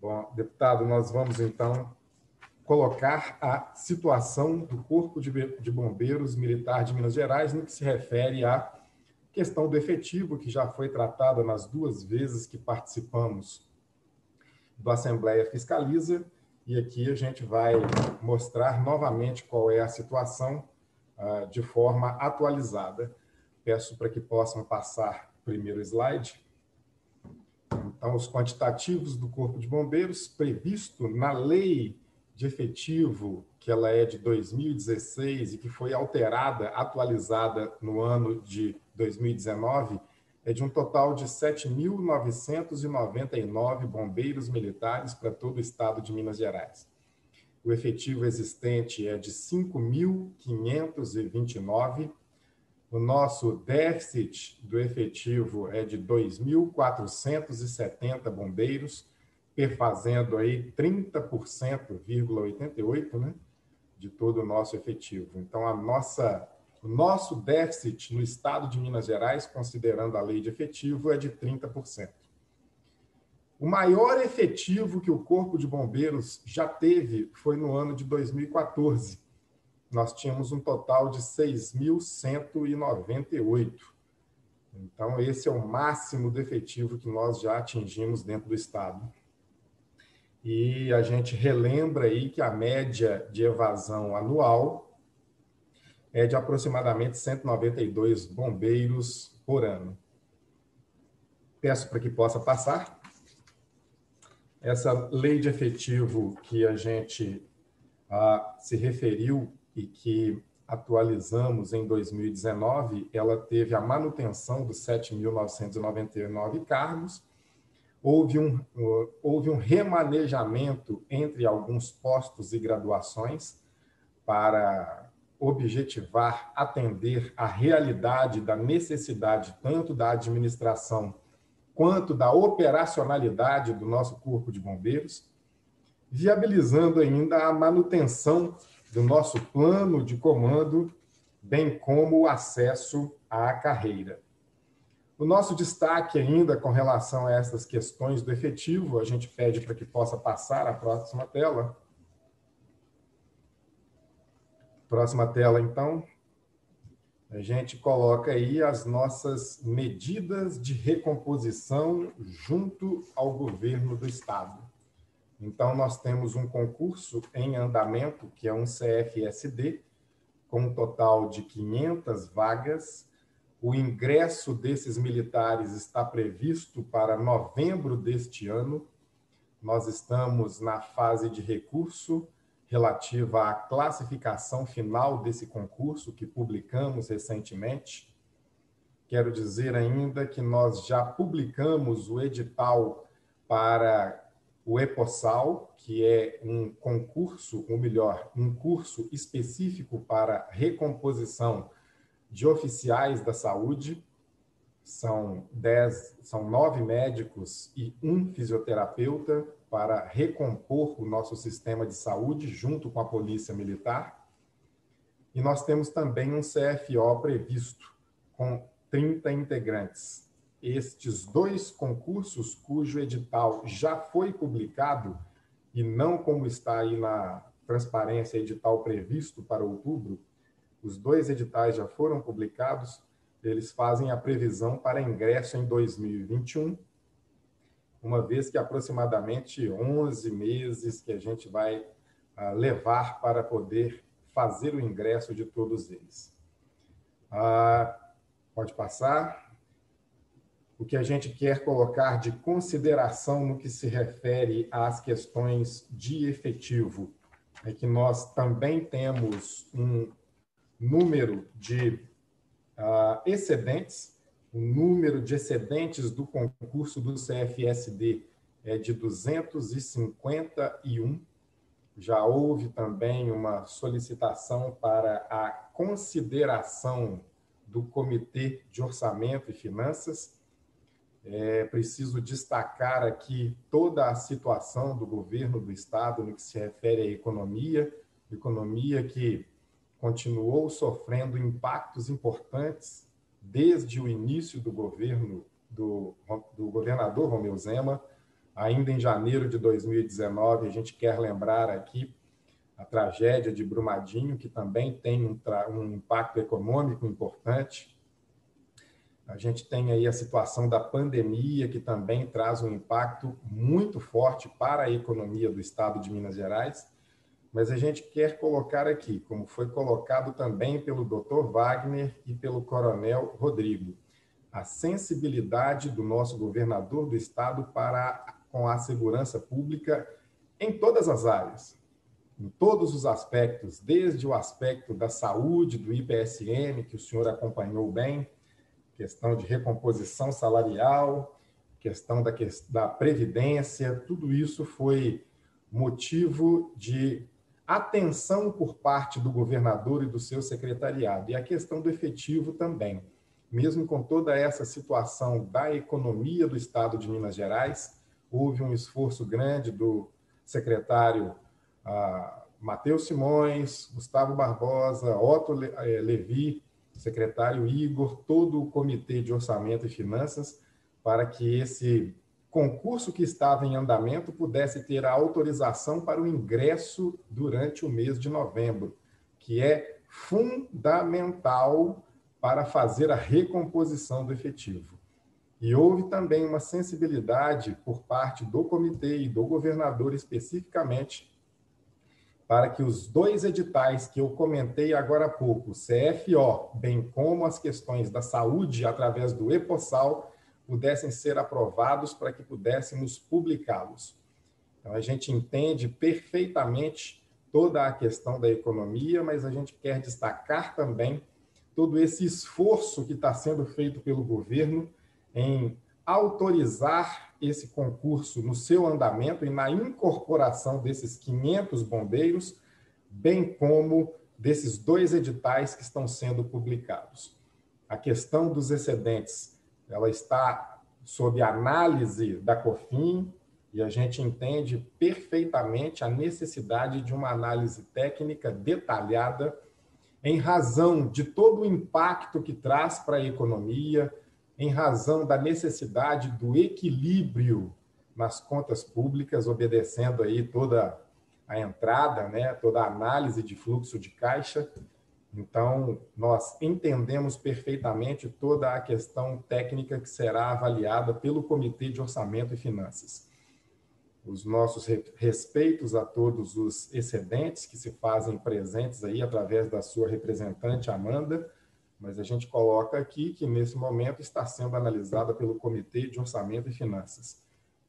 Bom, deputado, nós vamos então colocar a situação do Corpo de Bombeiros Militar de Minas Gerais no que se refere à questão do efetivo, que já foi tratada nas duas vezes que participamos do Assembleia Fiscaliza, e aqui a gente vai mostrar novamente qual é a situação uh, de forma atualizada. Peço para que possam passar o primeiro slide. Então, os quantitativos do Corpo de Bombeiros previsto na lei de efetivo, que ela é de 2016 e que foi alterada, atualizada no ano de 2019, é de um total de 7.999 bombeiros militares para todo o estado de Minas Gerais. O efetivo existente é de 5.529. O nosso déficit do efetivo é de 2.470 bombeiros perfazendo aí 30,88, né, de todo o nosso efetivo. Então a nossa o nosso déficit no estado de Minas Gerais, considerando a lei de efetivo, é de 30%. O maior efetivo que o Corpo de Bombeiros já teve foi no ano de 2014. Nós tínhamos um total de 6.198. Então, esse é o máximo de efetivo que nós já atingimos dentro do Estado e a gente relembra aí que a média de evasão anual é de aproximadamente 192 bombeiros por ano. Peço para que possa passar. Essa lei de efetivo que a gente ah, se referiu e que atualizamos em 2019, ela teve a manutenção dos 7.999 cargos, houve um, houve um remanejamento entre alguns postos e graduações para objetivar atender a realidade da necessidade tanto da administração quanto da operacionalidade do nosso corpo de bombeiros, viabilizando ainda a manutenção do nosso plano de comando, bem como o acesso à carreira. O nosso destaque ainda com relação a essas questões do efetivo, a gente pede para que possa passar a próxima tela. Próxima tela, então. A gente coloca aí as nossas medidas de recomposição junto ao governo do Estado. Então, nós temos um concurso em andamento, que é um CFSD, com um total de 500 vagas o ingresso desses militares está previsto para novembro deste ano. Nós estamos na fase de recurso relativa à classificação final desse concurso que publicamos recentemente. Quero dizer ainda que nós já publicamos o edital para o EPOSAL, que é um concurso, ou melhor, um curso específico para recomposição de oficiais da saúde, são, dez, são nove médicos e um fisioterapeuta para recompor o nosso sistema de saúde junto com a Polícia Militar. E nós temos também um CFO previsto com 30 integrantes. Estes dois concursos, cujo edital já foi publicado, e não como está aí na transparência edital previsto para outubro, os dois editais já foram publicados, eles fazem a previsão para ingresso em 2021, uma vez que aproximadamente 11 meses que a gente vai ah, levar para poder fazer o ingresso de todos eles. Ah, pode passar. O que a gente quer colocar de consideração no que se refere às questões de efetivo é que nós também temos um número de uh, excedentes, o número de excedentes do concurso do CFSD é de 251. Já houve também uma solicitação para a consideração do Comitê de Orçamento e Finanças. É preciso destacar aqui toda a situação do governo do Estado no que se refere à economia, economia que continuou sofrendo impactos importantes desde o início do governo do, do governador Romeu Zema. Ainda em janeiro de 2019, a gente quer lembrar aqui a tragédia de Brumadinho, que também tem um, um impacto econômico importante. A gente tem aí a situação da pandemia, que também traz um impacto muito forte para a economia do estado de Minas Gerais mas a gente quer colocar aqui, como foi colocado também pelo Dr. Wagner e pelo Coronel Rodrigo, a sensibilidade do nosso governador do estado para com a segurança pública em todas as áreas, em todos os aspectos, desde o aspecto da saúde, do IPSM, que o senhor acompanhou bem, questão de recomposição salarial, questão da, da previdência, tudo isso foi motivo de atenção por parte do governador e do seu secretariado, e a questão do efetivo também. Mesmo com toda essa situação da economia do estado de Minas Gerais, houve um esforço grande do secretário ah, Matheus Simões, Gustavo Barbosa, Otto Le, eh, Levi, secretário Igor, todo o Comitê de Orçamento e Finanças, para que esse concurso que estava em andamento pudesse ter a autorização para o ingresso durante o mês de novembro, que é fundamental para fazer a recomposição do efetivo. E houve também uma sensibilidade por parte do comitê e do governador especificamente para que os dois editais que eu comentei agora há pouco, CFO, bem como as questões da saúde através do EPOSAL, pudessem ser aprovados para que pudéssemos publicá-los. Então, a gente entende perfeitamente toda a questão da economia, mas a gente quer destacar também todo esse esforço que está sendo feito pelo governo em autorizar esse concurso no seu andamento e na incorporação desses 500 bombeiros, bem como desses dois editais que estão sendo publicados. A questão dos excedentes ela está sob análise da COFIN e a gente entende perfeitamente a necessidade de uma análise técnica detalhada em razão de todo o impacto que traz para a economia, em razão da necessidade do equilíbrio nas contas públicas, obedecendo aí toda a entrada, né, toda a análise de fluxo de caixa, então, nós entendemos perfeitamente toda a questão técnica que será avaliada pelo Comitê de Orçamento e Finanças. Os nossos respeitos a todos os excedentes que se fazem presentes aí através da sua representante, Amanda, mas a gente coloca aqui que nesse momento está sendo analisada pelo Comitê de Orçamento e Finanças.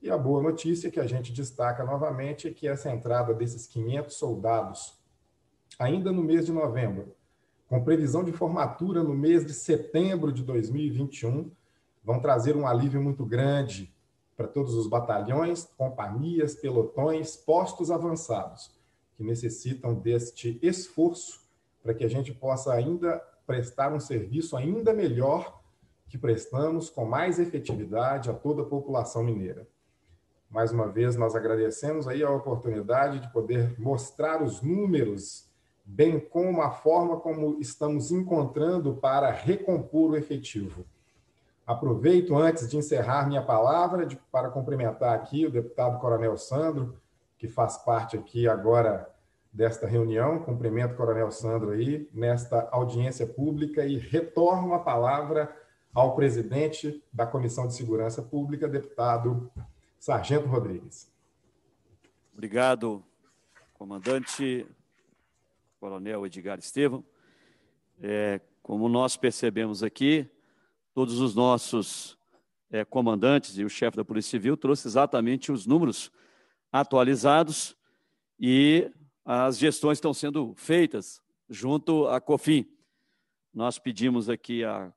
E a boa notícia que a gente destaca novamente é que essa entrada desses 500 soldados, ainda no mês de novembro, com previsão de formatura no mês de setembro de 2021, vão trazer um alívio muito grande para todos os batalhões, companhias, pelotões, postos avançados que necessitam deste esforço para que a gente possa ainda prestar um serviço ainda melhor que prestamos com mais efetividade a toda a população mineira. Mais uma vez nós agradecemos aí a oportunidade de poder mostrar os números bem como a forma como estamos encontrando para recompor o efetivo. Aproveito, antes de encerrar minha palavra, de, para cumprimentar aqui o deputado Coronel Sandro, que faz parte aqui agora desta reunião. Cumprimento o Coronel Sandro aí nesta audiência pública e retorno a palavra ao presidente da Comissão de Segurança Pública, deputado Sargento Rodrigues. Obrigado, comandante. Coronel Edgar Estevam. É, como nós percebemos aqui, todos os nossos é, comandantes e o chefe da Polícia Civil trouxe exatamente os números atualizados e as gestões estão sendo feitas junto à COFIN. Nós pedimos aqui a,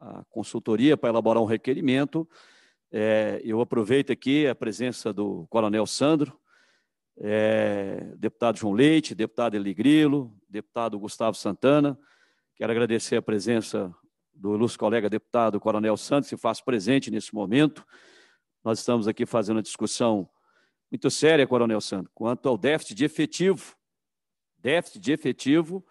a consultoria para elaborar um requerimento. É, eu aproveito aqui a presença do Coronel Sandro, é, deputado João Leite, deputado Eli Grilo, deputado Gustavo Santana. Quero agradecer a presença do ilustre colega deputado Coronel Santos, se faz presente nesse momento. Nós estamos aqui fazendo uma discussão muito séria, Coronel Santos, quanto ao déficit de efetivo. Déficit de efetivo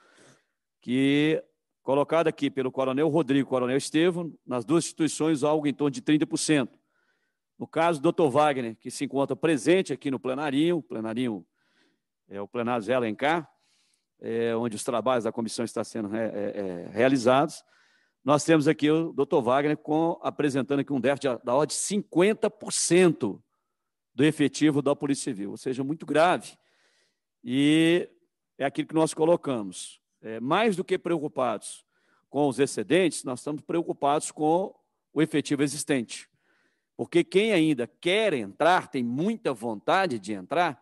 que, colocado aqui pelo Coronel Rodrigo e Coronel Estevam, nas duas instituições, algo em torno de 30%. No caso, do Dr. Wagner, que se encontra presente aqui no plenarinho, plenarinho é o plenário Zé Alencar, é, onde os trabalhos da comissão estão sendo re, é, é, é, realizados. Nós temos aqui o Dr. Wagner com, apresentando aqui um déficit da ordem de 50% do efetivo da Polícia Civil, ou seja, muito grave. E é aquilo que nós colocamos. É, mais do que preocupados com os excedentes, nós estamos preocupados com o efetivo existente. Porque quem ainda quer entrar, tem muita vontade de entrar,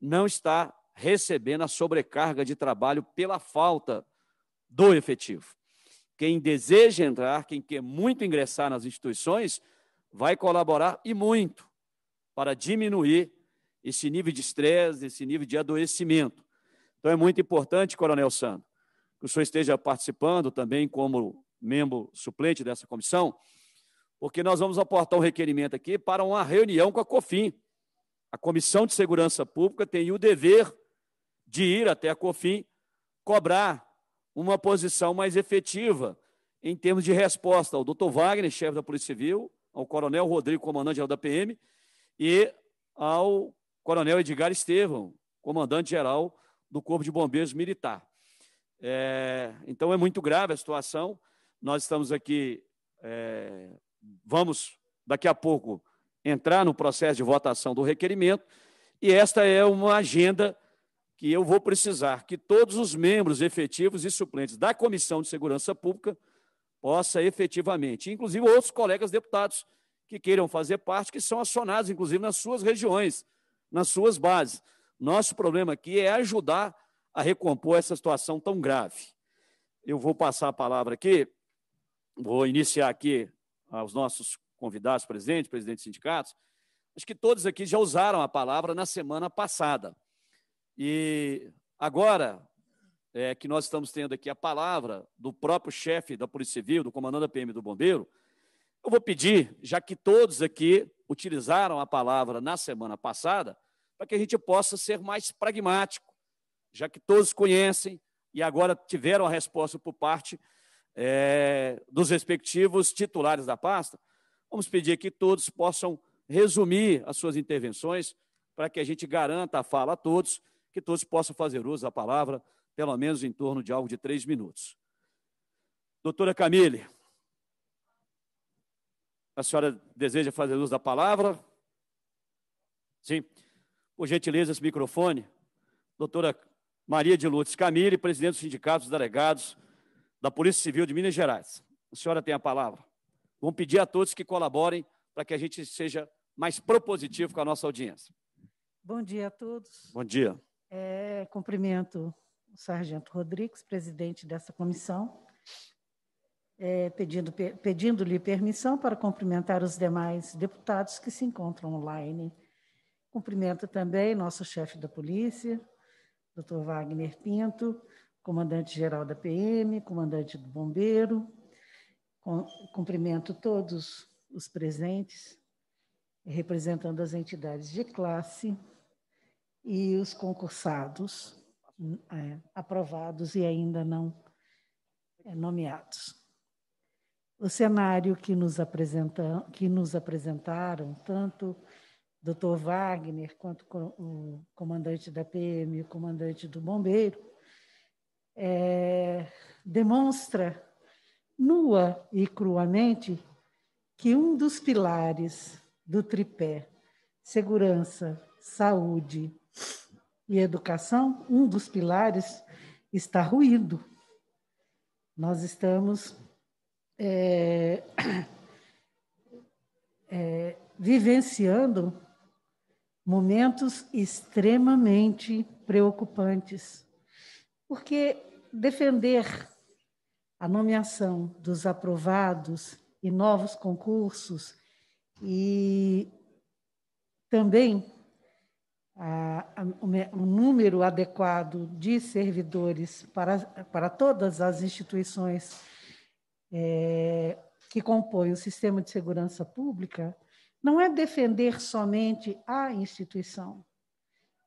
não está recebendo a sobrecarga de trabalho pela falta do efetivo. Quem deseja entrar, quem quer muito ingressar nas instituições, vai colaborar e muito para diminuir esse nível de estresse, esse nível de adoecimento. Então é muito importante, Coronel Sando, que o senhor esteja participando também como membro suplente dessa comissão, porque nós vamos aportar um requerimento aqui para uma reunião com a COFIN. A Comissão de Segurança Pública tem o dever de ir até a COFIN cobrar uma posição mais efetiva em termos de resposta ao doutor Wagner, chefe da Polícia Civil, ao coronel Rodrigo, comandante-geral da PM, e ao coronel Edgar Estevam, comandante-geral do Corpo de Bombeiros Militar. É, então, é muito grave a situação. Nós estamos aqui é, vamos daqui a pouco entrar no processo de votação do requerimento, e esta é uma agenda que eu vou precisar que todos os membros efetivos e suplentes da Comissão de Segurança Pública possa efetivamente, inclusive outros colegas deputados que queiram fazer parte, que são acionados, inclusive, nas suas regiões, nas suas bases. Nosso problema aqui é ajudar a recompor essa situação tão grave. Eu vou passar a palavra aqui, vou iniciar aqui aos nossos convidados presentes, presidente de sindicatos, acho que todos aqui já usaram a palavra na semana passada. E agora é, que nós estamos tendo aqui a palavra do próprio chefe da Polícia Civil, do comandante da PM do Bombeiro, eu vou pedir, já que todos aqui utilizaram a palavra na semana passada, para que a gente possa ser mais pragmático, já que todos conhecem e agora tiveram a resposta por parte é, dos respectivos titulares da pasta. Vamos pedir que todos possam resumir as suas intervenções para que a gente garanta a fala a todos, que todos possam fazer uso da palavra, pelo menos em torno de algo de três minutos. Doutora Camille, a senhora deseja fazer uso da palavra? Sim. Por gentileza, esse microfone. Doutora Maria de Lourdes Camille, presidente do Sindicato dos Delegados da Polícia Civil de Minas Gerais. A senhora tem a palavra. Vamos pedir a todos que colaborem para que a gente seja mais propositivo com a nossa audiência. Bom dia a todos. Bom dia. É, cumprimento o Sargento Rodrigues, presidente dessa comissão, é, pedindo, pedindo-lhe permissão para cumprimentar os demais deputados que se encontram online. Cumprimento também nosso chefe da polícia, doutor Wagner Pinto, comandante-geral da PM, comandante do Bombeiro, cumprimento todos os presentes, representando as entidades de classe e os concursados hum, é, aprovados e ainda não é, nomeados. O cenário que nos, que nos apresentaram, tanto doutor Wagner quanto o comandante da PM, o comandante do Bombeiro, é, demonstra nua e cruamente que um dos pilares do tripé segurança, saúde e educação, um dos pilares está ruído. Nós estamos é, [COUGHS] é, vivenciando momentos extremamente preocupantes porque defender a nomeação dos aprovados e novos concursos e também a, a, número adequado de servidores para, para todas as instituições é, que compõem o sistema de segurança pública, não é defender somente a instituição,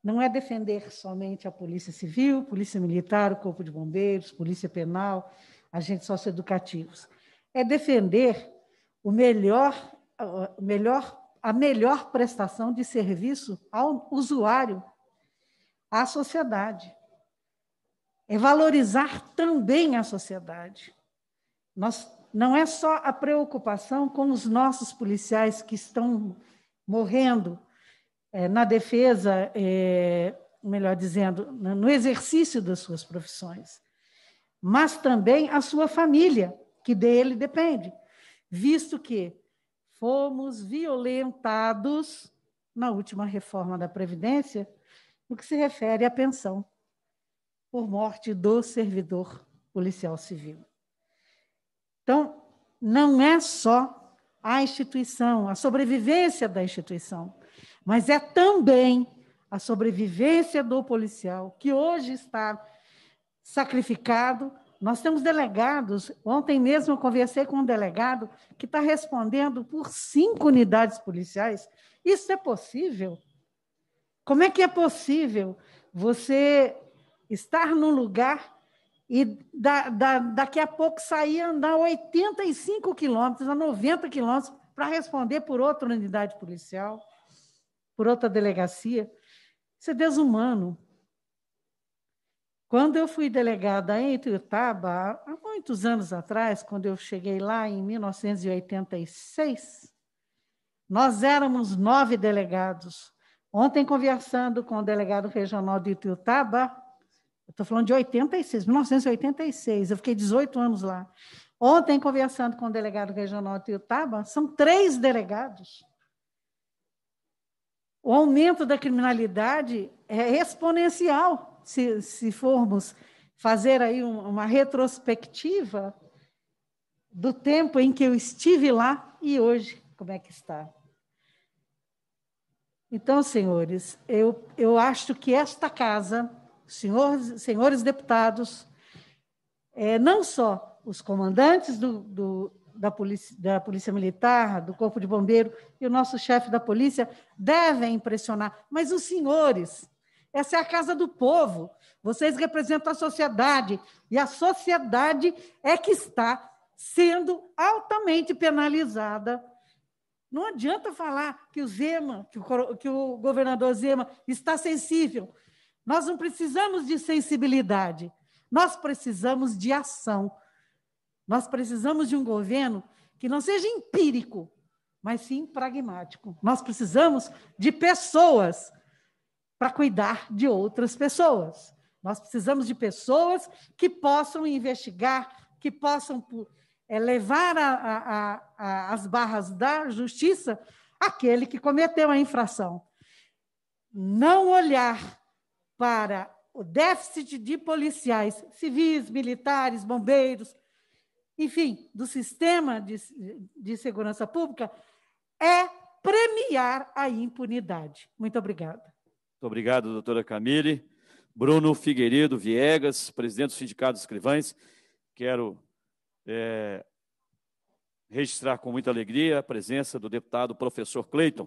não é defender somente a Polícia Civil, Polícia Militar, o Corpo de Bombeiros, Polícia Penal, agentes socioeducativos. É defender o melhor, o melhor, a melhor prestação de serviço ao usuário, à sociedade. É valorizar também a sociedade. Nós, não é só a preocupação com os nossos policiais que estão morrendo é, na defesa, é, melhor dizendo, no exercício das suas profissões, mas também a sua família, que dele depende, visto que fomos violentados na última reforma da Previdência no que se refere à pensão por morte do servidor policial civil. Então, não é só a instituição, a sobrevivência da instituição, mas é também a sobrevivência do policial, que hoje está sacrificado. Nós temos delegados, ontem mesmo eu conversei com um delegado que está respondendo por cinco unidades policiais. Isso é possível? Como é que é possível você estar num lugar e da, da, daqui a pouco sair andar 85 quilômetros a 90 quilômetros para responder por outra unidade policial? por outra delegacia. Isso é desumano. Quando eu fui delegada em Ituiutaba, há muitos anos atrás, quando eu cheguei lá em 1986, nós éramos nove delegados. Ontem, conversando com o delegado regional de Ituiutaba, estou falando de 86, 1986, eu fiquei 18 anos lá. Ontem, conversando com o delegado regional de Ituiutaba, são três delegados. O aumento da criminalidade é exponencial, se, se formos fazer aí uma retrospectiva do tempo em que eu estive lá e hoje, como é que está. Então, senhores, eu, eu acho que esta casa, senhores, senhores deputados, é, não só os comandantes do, do, da polícia, da polícia Militar, do Corpo de Bombeiro e o nosso chefe da polícia devem impressionar Mas os senhores, essa é a casa do povo, vocês representam a sociedade, e a sociedade é que está sendo altamente penalizada. Não adianta falar que o Zema, que o, que o governador Zema está sensível. Nós não precisamos de sensibilidade, nós precisamos de ação. Nós precisamos de um governo que não seja empírico, mas sim pragmático. Nós precisamos de pessoas para cuidar de outras pessoas. Nós precisamos de pessoas que possam investigar, que possam é, levar a, a, a, as barras da justiça aquele que cometeu a infração. Não olhar para o déficit de policiais civis, militares, bombeiros, enfim, do sistema de, de segurança pública é premiar a impunidade. Muito obrigada. Muito obrigado, doutora Camille. Bruno Figueiredo Viegas, presidente do Sindicato dos Escrivães, quero é, registrar com muita alegria a presença do deputado professor Cleiton,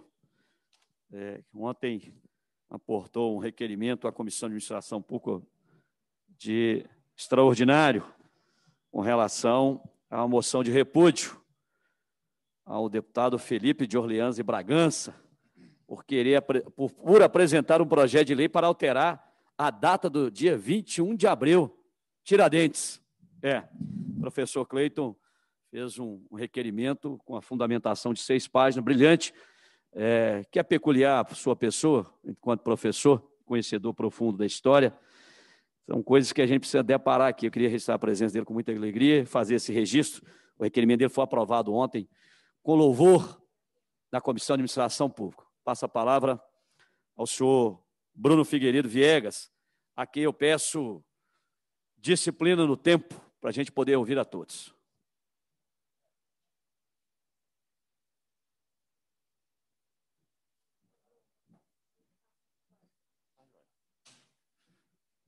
é, que ontem aportou um requerimento à Comissão de Administração Pública de extraordinário com relação à moção de repúdio ao deputado Felipe de Orleans e Bragança por querer por, por apresentar um projeto de lei para alterar a data do dia 21 de abril. Tiradentes. É. O professor Cleiton fez um, um requerimento com a fundamentação de seis páginas, brilhante, é, que é peculiar à sua pessoa, enquanto professor, conhecedor profundo da história. São coisas que a gente precisa deparar aqui. Eu queria registrar a presença dele com muita alegria, fazer esse registro. O requerimento dele foi aprovado ontem, com louvor na Comissão de Administração Pública. Passa a palavra ao senhor Bruno Figueiredo Viegas, a quem eu peço disciplina no tempo, para a gente poder ouvir a todos.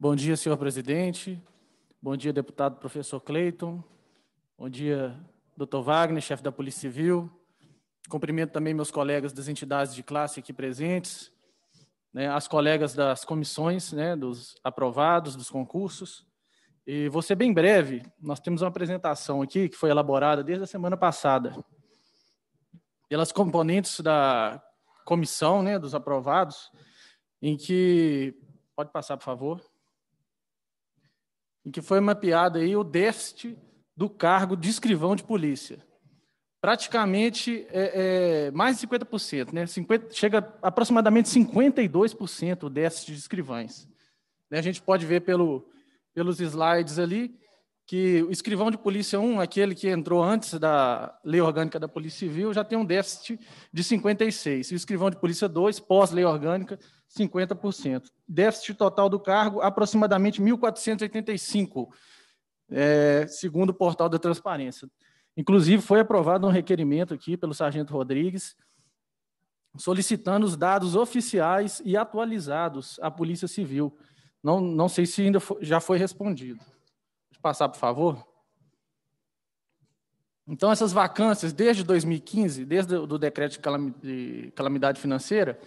Bom dia, senhor presidente. Bom dia, deputado professor Cleiton. Bom dia, doutor Wagner, chefe da Polícia Civil. Cumprimento também meus colegas das entidades de classe aqui presentes, né, as colegas das comissões, né, dos aprovados, dos concursos. E vou ser bem breve, nós temos uma apresentação aqui que foi elaborada desde a semana passada pelas componentes da comissão, né, dos aprovados, em que... Pode passar, por favor em que foi mapeado aí o déficit do cargo de escrivão de polícia. Praticamente é, é, mais de 50%, né? 50, chega aproximadamente 52% o déficit de escrivães. Né? A gente pode ver pelo, pelos slides ali que o escrivão de polícia 1, aquele que entrou antes da lei orgânica da Polícia Civil, já tem um déficit de 56. E o escrivão de polícia 2, pós-lei orgânica, 50%. Déficit total do cargo, aproximadamente 1.485, é, segundo o portal da transparência. Inclusive, foi aprovado um requerimento aqui pelo sargento Rodrigues, solicitando os dados oficiais e atualizados à Polícia Civil. Não, não sei se ainda foi, já foi respondido passar, por favor? Então, essas vacâncias, desde 2015, desde o decreto de calamidade financeira,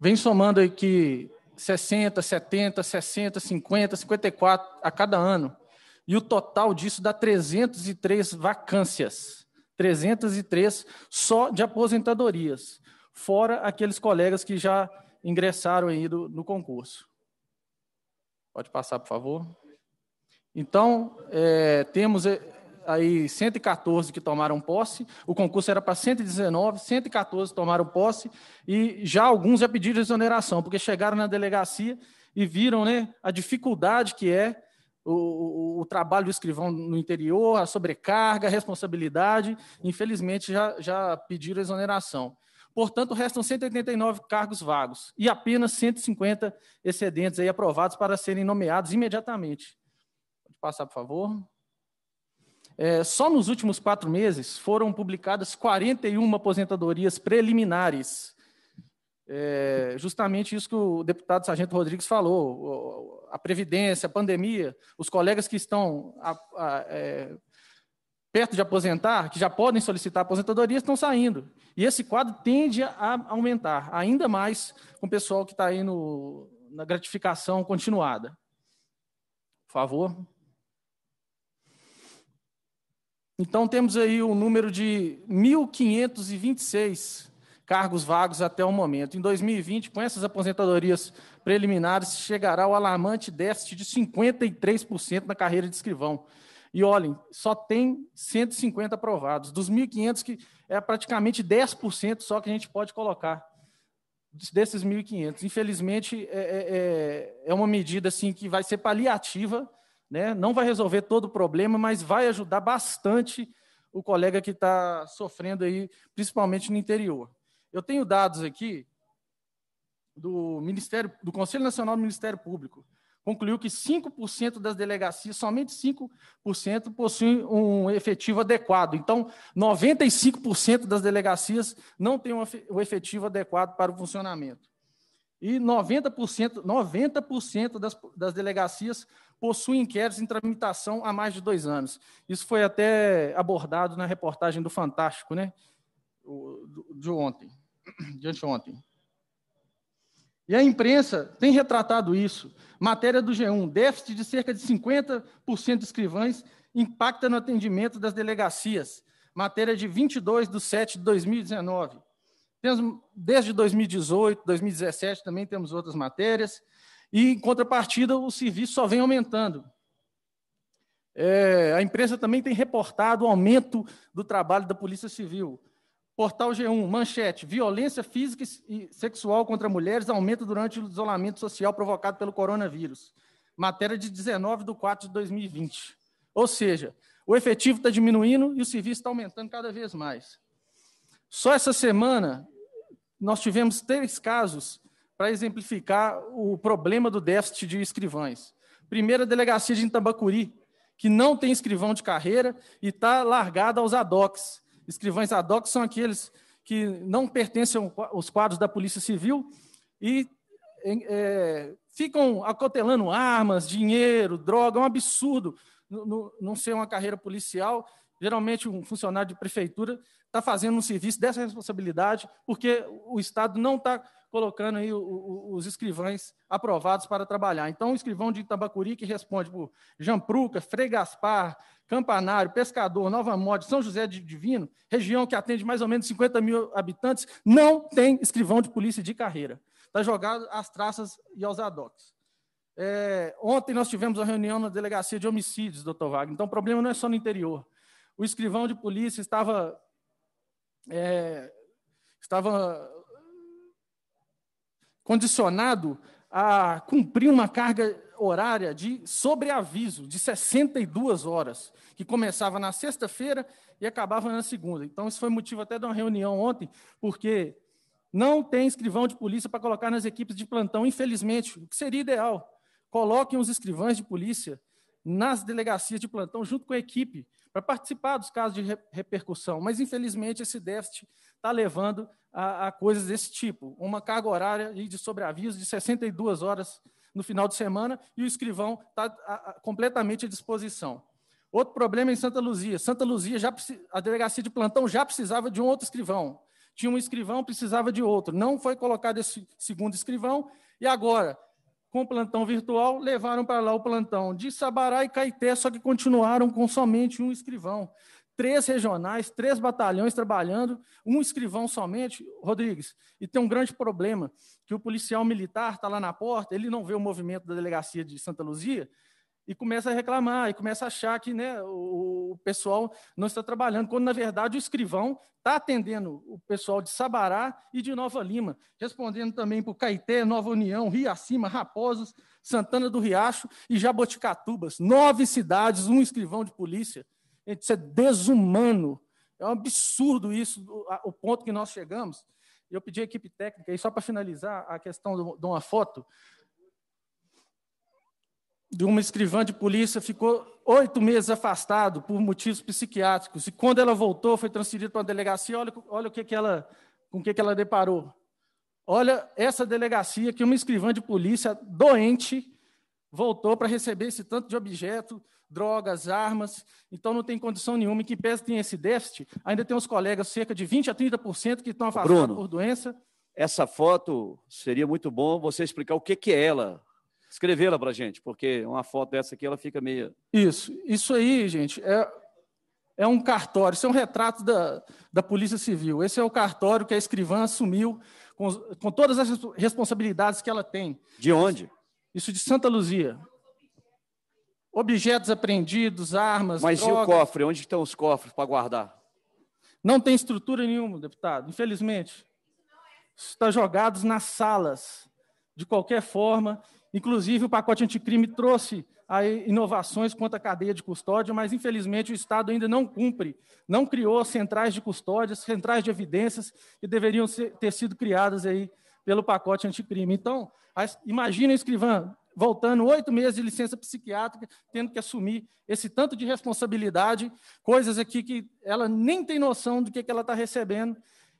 vem somando aqui 60, 70, 60, 50, 54 a cada ano. E o total disso dá 303 vacâncias. 303 só de aposentadorias, fora aqueles colegas que já ingressaram aí do, no concurso. Pode passar, por favor. Então, é, temos é, aí 114 que tomaram posse, o concurso era para 119, 114 tomaram posse e já alguns já pediram exoneração, porque chegaram na delegacia e viram né, a dificuldade que é o, o, o, trabalho do escrivão no interior, a sobrecarga, a responsabilidade, infelizmente já, já pediram exoneração. Portanto, restam 189 cargos vagos e apenas 150 excedentes aí aprovados para serem nomeados imediatamente. Pode passar, por favor. É, só nos últimos quatro meses foram publicadas 41 aposentadorias preliminares. É, justamente isso que o deputado Sargento Rodrigues falou: a Previdência, a pandemia, os colegas que estão a, a, é, perto de aposentar, que já podem solicitar aposentadoria, estão saindo. E esse quadro tende a aumentar, ainda mais com o pessoal que está aí no, na gratificação continuada. Por favor. Então, temos aí um número de 1.526 cargos vagos até o momento. Em 2020, com essas aposentadorias preliminares, chegará o alarmante déficit de 53% na carreira de escrivão. E olhem, só tem 150 aprovados. Dos 1.500, que é praticamente 10% só que a gente pode colocar desses 1.500. Infelizmente, é, é, é, é uma medida assim que vai ser paliativa né? Não vai resolver todo o problema, mas vai ajudar bastante o colega que está sofrendo aí, principalmente no interior. Eu tenho dados aqui do Ministério, do Conselho Nacional do Ministério Público. Concluiu que 5% das delegacias, somente 5%, possuem um efetivo adequado. Então, 95% das delegacias não têm o efetivo adequado para o funcionamento. E 90%, 90 das, das delegacias possuem inquéritos em tramitação há mais de dois anos. Isso foi até abordado na reportagem do Fantástico, né? de ontem, de anteontem. E a imprensa tem retratado isso. Matéria do G1, déficit de cerca de 50% de escrivães impacta no atendimento das delegacias. Matéria de 22 de 7 de 2019. Temos, desde 2018, 2017 também temos outras matérias. E, em contrapartida, o serviço só vem aumentando. É, a imprensa também tem reportado o aumento do trabalho da Polícia Civil. Portal G1, manchete: violência física e sexual contra mulheres aumenta durante o isolamento social provocado pelo coronavírus. Matéria de 19 de 4 de 2020. Ou seja, o efetivo está diminuindo e o serviço está aumentando cada vez mais. Só essa semana, nós tivemos três casos para exemplificar o problema do déficit de escrivães. Primeira delegacia de Itambacuri, que não tem escrivão de carreira e está largada aos ADOCs. Escrivães ADOCs são aqueles que não pertencem aos quadros da Polícia Civil e é, ficam acotelando armas, dinheiro, droga, é um absurdo não ser uma carreira policial Geralmente, um funcionário de prefeitura está fazendo um serviço dessa responsabilidade, porque o Estado não está colocando aí os escrivães aprovados para trabalhar. Então, o escrivão de Itabacuri, que responde por Jampruca, Frei Gaspar, Campanário, Pescador, Nova Morte, São José de Divino, região que atende mais ou menos 50 mil habitantes, não tem escrivão de polícia de carreira. Está jogado às traças e aos adotos. É, ontem nós tivemos uma reunião na delegacia de homicídios, doutor Wagner. Então, o problema não é só no interior o escrivão de polícia estava, é, estava condicionado a cumprir uma carga horária de sobreaviso de 62 horas, que começava na sexta-feira e acabava na segunda. Então, isso foi motivo até de uma reunião ontem, porque não tem escrivão de polícia para colocar nas equipes de plantão, infelizmente, o que seria ideal. Coloquem os escrivães de polícia nas delegacias de plantão junto com a equipe para participar dos casos de repercussão, mas infelizmente esse déficit está levando a, a, coisas desse tipo. Uma carga horária de sobreaviso de 62 horas no final de semana e o escrivão está completamente à disposição. Outro problema é em Santa Luzia. Santa Luzia, já, a delegacia de plantão já precisava de um outro escrivão. Tinha um escrivão, precisava de outro. Não foi colocado esse segundo escrivão. E agora, com plantão virtual, levaram para lá o plantão de Sabará e Caeté, só que continuaram com somente um escrivão. Três regionais, três batalhões trabalhando, um escrivão somente, Rodrigues. E tem um grande problema, que o policial militar está lá na porta, ele não vê o movimento da delegacia de Santa Luzia, e começa a reclamar, e começa a achar que né, o, pessoal não está trabalhando, quando na verdade o escrivão está atendendo o pessoal de Sabará e de Nova Lima, respondendo também por Caeté, Nova União, Rio Acima, Raposas, Santana do Riacho e Jaboticatubas. Nove cidades, um escrivão de polícia. Isso é desumano. É um absurdo isso, o ponto que nós chegamos. Eu pedi à equipe técnica, e só para finalizar a questão de uma foto, de uma escrivã de polícia ficou oito meses afastado por motivos psiquiátricos. E quando ela voltou, foi transferida para uma delegacia. Olha, olha o que, que ela, com o que, que ela deparou. Olha essa delegacia que uma escrivã de polícia doente voltou para receber esse tanto de objeto, drogas, armas. Então não tem condição nenhuma. E que pese tem esse déficit, ainda tem uns colegas, cerca de 20 a 30% que estão afastados Bruno, por doença. Essa foto seria muito bom você explicar o que, que é ela, Escrevê-la para a gente, porque uma foto dessa aqui ela fica meio. Isso, isso aí, gente, é, é um cartório, isso é um retrato da, da Polícia Civil. Esse é o cartório que a escrivã assumiu com, com todas as responsabilidades que ela tem. De onde? Isso de Santa Luzia. Objetos apreendidos, armas. Mas drogas. e o cofre? Onde estão os cofres para guardar? Não tem estrutura nenhuma, deputado, infelizmente. Está jogados nas salas. De qualquer forma, Inclusive, o pacote anticrime trouxe inovações quanto à cadeia de custódia, mas, infelizmente, o Estado ainda não cumpre, não criou centrais de custódia, centrais de evidências que deveriam ser, ter sido criadas aí pelo pacote anticrime. Então, imagina, escrivã, voltando oito meses de licença psiquiátrica, tendo que assumir esse tanto de responsabilidade, coisas aqui que ela nem tem noção do que, que ela está recebendo.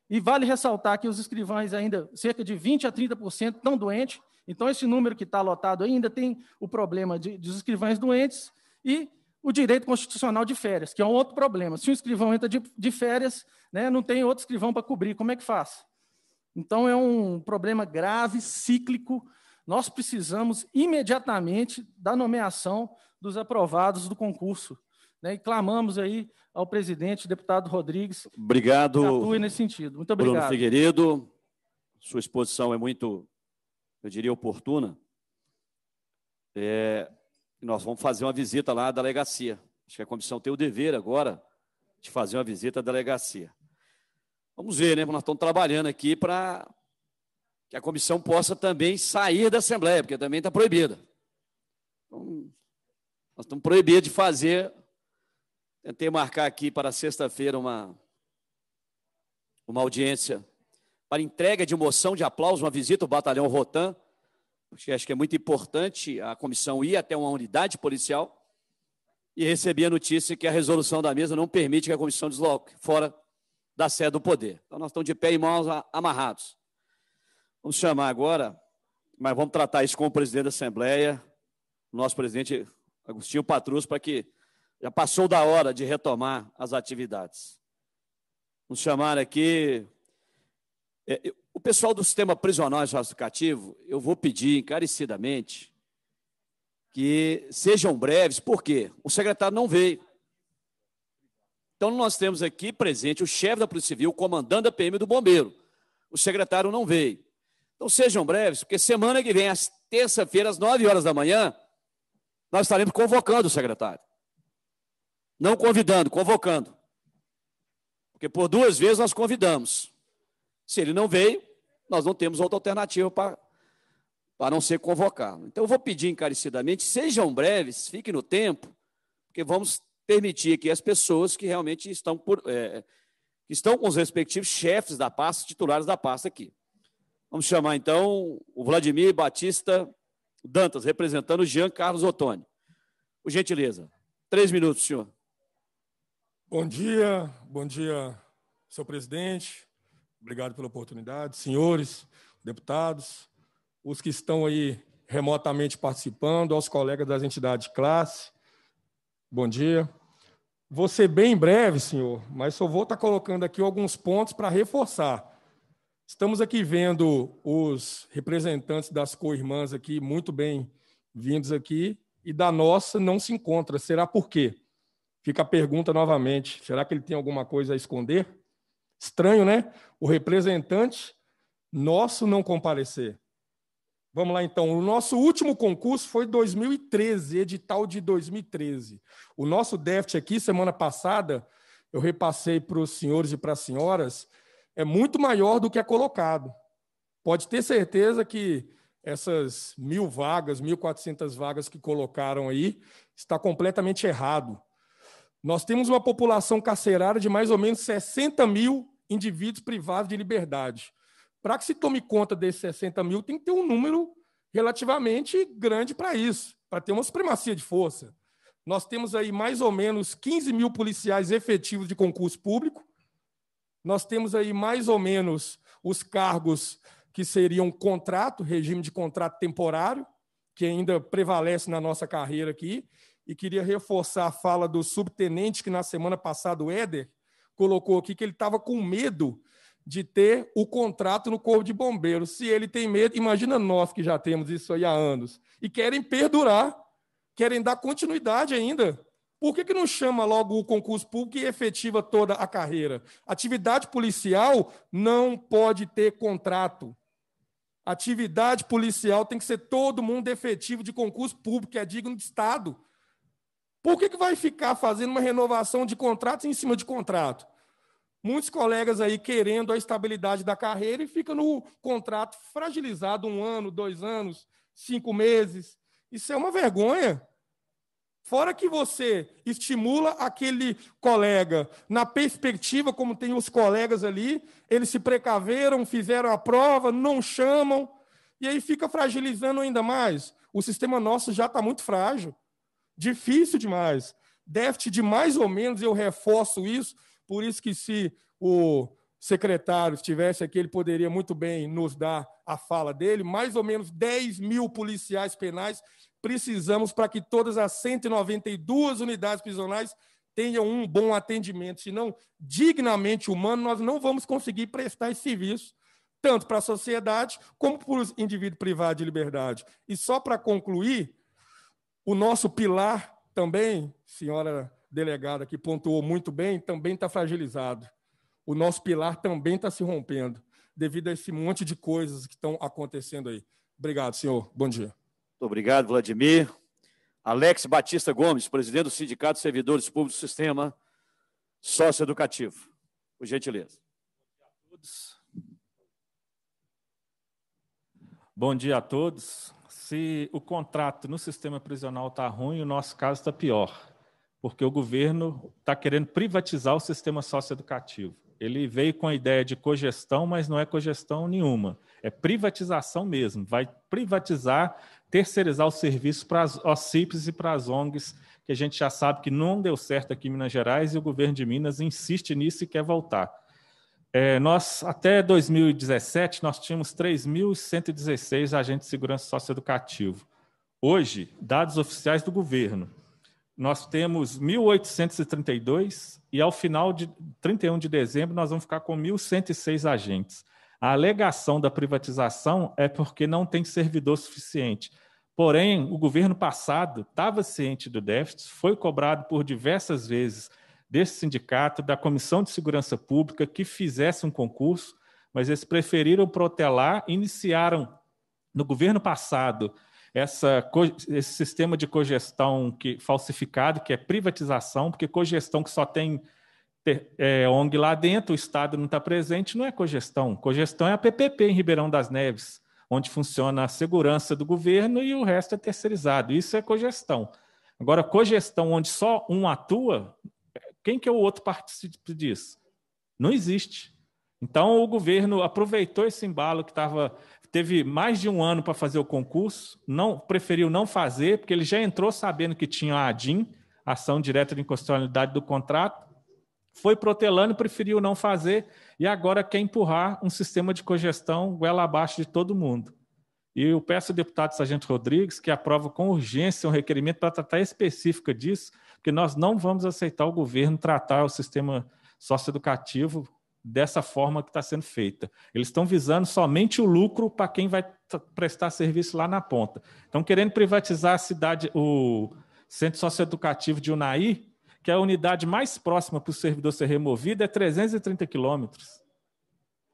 E vale ressaltar que os escrivães ainda, cerca de 20% a 30%, estão doentes, então, esse número que está lotado ainda tem o problema de, dos escrivães doentes e o direito constitucional de férias, que é um outro problema. Se um escrivão entra de, de férias, né, não tem outro escrivão para cobrir, como é que faz? Então, é um problema grave, cíclico. Nós precisamos imediatamente da nomeação dos aprovados do concurso. Né, e clamamos aí ao presidente, deputado Rodrigues, obrigado, que atue nesse sentido. Muito obrigado. Bruno Figueiredo, sua exposição é muito eu diria oportuna, é, nós vamos fazer uma visita lá à delegacia. Acho que a comissão tem o dever agora de fazer uma visita à delegacia. Vamos ver, né? Nós estamos trabalhando aqui para que a comissão possa também sair da Assembleia, porque também está proibida. Então, nós estamos proibidos de fazer. Tentei marcar aqui para sexta-feira uma, uma audiência para entrega de moção de aplauso, uma visita ao batalhão Rotan, porque acho que é muito importante a comissão ir até uma unidade policial, e recebi a notícia que a resolução da mesa não permite que a comissão desloque fora da sede do poder. Então, nós estamos de pé e mãos amarrados. Vamos chamar agora, mas vamos tratar isso com o presidente da Assembleia, nosso presidente Agostinho Patrus, para que já passou da hora de retomar as atividades. Vamos chamar aqui é, o pessoal do sistema prisional e educativo, eu vou pedir encarecidamente que sejam breves, porque o secretário não veio. Então, nós temos aqui presente o chefe da Polícia Civil, o comandante da PM do Bombeiro. O secretário não veio. Então, sejam breves, porque semana que vem, às terça-feira, às 9 horas da manhã, nós estaremos convocando o secretário. Não convidando, convocando. Porque por duas vezes nós convidamos. Se ele não veio, nós não temos outra alternativa para, para não ser convocado. Então, eu vou pedir encarecidamente, sejam breves, fiquem no tempo, porque vamos permitir aqui as pessoas que realmente estão, por, é, que estão com os respectivos chefes da pasta, titulares da pasta aqui. Vamos chamar, então, o Vladimir Batista Dantas, representando o Jean Carlos Ottoni. Por gentileza, três minutos, senhor. Bom dia, bom dia, senhor presidente, Obrigado pela oportunidade. Senhores, deputados, os que estão aí remotamente participando, aos colegas das entidades de classe, bom dia. Vou ser bem breve, senhor, mas só vou estar colocando aqui alguns pontos para reforçar. Estamos aqui vendo os representantes das co-irmãs aqui, muito bem-vindos aqui, e da nossa não se encontra. Será por quê? Fica a pergunta novamente. Será que ele tem alguma coisa a esconder? Estranho, né? O representante nosso não comparecer. Vamos lá então. O nosso último concurso foi 2013, edital de 2013. O nosso déficit aqui, semana passada, eu repassei para os senhores e para as senhoras, é muito maior do que é colocado. Pode ter certeza que essas mil vagas, 1.400 vagas que colocaram aí, está completamente errado. Nós temos uma população carcerária de mais ou menos 60 mil indivíduos privados de liberdade. Para que se tome conta desses 60 mil, tem que ter um número relativamente grande para isso, para ter uma supremacia de força. Nós temos aí mais ou menos 15 mil policiais efetivos de concurso público. Nós temos aí mais ou menos os cargos que seriam contrato, regime de contrato temporário, que ainda prevalece na nossa carreira aqui e queria reforçar a fala do subtenente que na semana passada o Éder colocou aqui que ele estava com medo de ter o contrato no Corpo de Bombeiros. Se ele tem medo, imagina nós que já temos isso aí há anos e querem perdurar, querem dar continuidade ainda. Por que, que não chama logo o concurso público e efetiva toda a carreira? Atividade policial não pode ter contrato. Atividade policial tem que ser todo mundo efetivo de concurso público, que é digno de Estado. Por que, que vai ficar fazendo uma renovação de contratos em cima de contrato? Muitos colegas aí querendo a estabilidade da carreira e fica no contrato fragilizado um ano, dois anos, cinco meses. Isso é uma vergonha. Fora que você estimula aquele colega na perspectiva, como tem os colegas ali, eles se precaveram, fizeram a prova, não chamam, e aí fica fragilizando ainda mais. O sistema nosso já está muito frágil difícil demais. Déficit de mais ou menos, eu reforço isso, por isso que se o secretário estivesse aqui, ele poderia muito bem nos dar a fala dele, mais ou menos 10 mil policiais penais precisamos para que todas as 192 unidades prisionais tenham um bom atendimento, senão dignamente humano nós não vamos conseguir prestar esse serviço tanto para a sociedade como para o indivíduo privado de liberdade. E só para concluir, o nosso pilar também, senhora delegada, que pontuou muito bem, também está fragilizado. O nosso pilar também está se rompendo, devido a esse monte de coisas que estão acontecendo aí. Obrigado, senhor. Bom dia. Muito obrigado, Vladimir. Alex Batista Gomes, presidente do Sindicato de Servidores Públicos do Sistema Socioeducativo. Por gentileza. Bom dia a todos. Bom dia a todos se o contrato no sistema prisional está ruim, o nosso caso está pior, porque o governo está querendo privatizar o sistema socioeducativo. Ele veio com a ideia de cogestão, mas não é cogestão nenhuma. É privatização mesmo. Vai privatizar, terceirizar o serviço para as OCPs e para as ONGs, que a gente já sabe que não deu certo aqui em Minas Gerais e o governo de Minas insiste nisso e quer voltar. É, nós, até 2017, nós tínhamos 3.116 agentes de segurança socioeducativo. Hoje, dados oficiais do governo, nós temos 1.832 e ao final de 31 de dezembro nós vamos ficar com 1.106 agentes. A alegação da privatização é porque não tem servidor suficiente. Porém, o governo passado estava ciente do déficit, foi cobrado por diversas vezes desse sindicato, da Comissão de Segurança Pública, que fizesse um concurso, mas eles preferiram protelar, iniciaram no governo passado essa, esse sistema de cogestão que, falsificado, que é privatização, porque cogestão que só tem é, ONG lá dentro, o Estado não está presente, não é cogestão. Cogestão é a PPP em Ribeirão das Neves, onde funciona a segurança do governo e o resto é terceirizado. Isso é cogestão. Agora, cogestão onde só um atua, quem que é o outro partícipe disso? Não existe. Então o governo aproveitou esse embalo que estava teve mais de um ano para fazer o concurso, não preferiu não fazer porque ele já entrou sabendo que tinha a ADIM, ação direta de inconstitucionalidade do contrato, foi protelando, preferiu não fazer e agora quer empurrar um sistema de cogestão goela abaixo de todo mundo. E eu peço ao deputado Sargento Rodrigues que aprova com urgência um requerimento para tratar específica disso, porque nós não vamos aceitar o governo tratar o sistema socioeducativo dessa forma que está sendo feita. Eles estão visando somente o lucro para quem vai prestar serviço lá na ponta. Estão querendo privatizar a cidade, o centro socioeducativo de Unai, que é a unidade mais próxima para o servidor ser removido, é 330 quilômetros.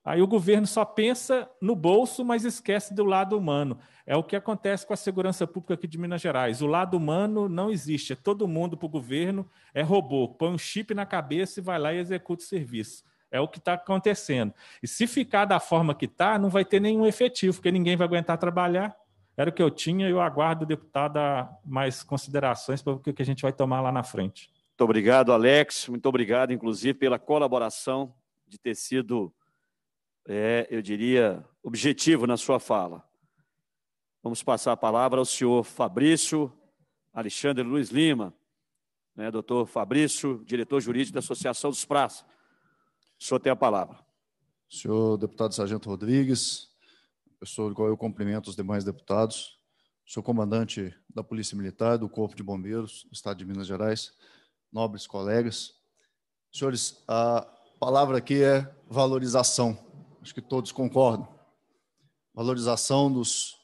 Aí o governo só pensa no bolso, mas esquece do lado humano. É o que acontece com a segurança pública aqui de Minas Gerais. O lado humano não existe. É todo mundo para o governo, é robô. Põe um chip na cabeça e vai lá e executa o serviço. É o que está acontecendo. E se ficar da forma que está, não vai ter nenhum efetivo, porque ninguém vai aguentar trabalhar. Era o que eu tinha e eu aguardo, deputada, mais considerações para o que a gente vai tomar lá na frente. Muito obrigado, Alex. Muito obrigado, inclusive, pela colaboração de ter sido é, eu diria, objetivo na sua fala. Vamos passar a palavra ao senhor Fabrício Alexandre Luiz Lima, né, doutor Fabrício, diretor jurídico da Associação dos Praças. O senhor tem a palavra. Senhor deputado Sargento Rodrigues, professor, do qual eu cumprimento os demais deputados, senhor comandante da Polícia Militar, do Corpo de Bombeiros do Estado de Minas Gerais, nobres colegas. Senhores, a palavra aqui é valorização acho que todos concordam. Valorização dos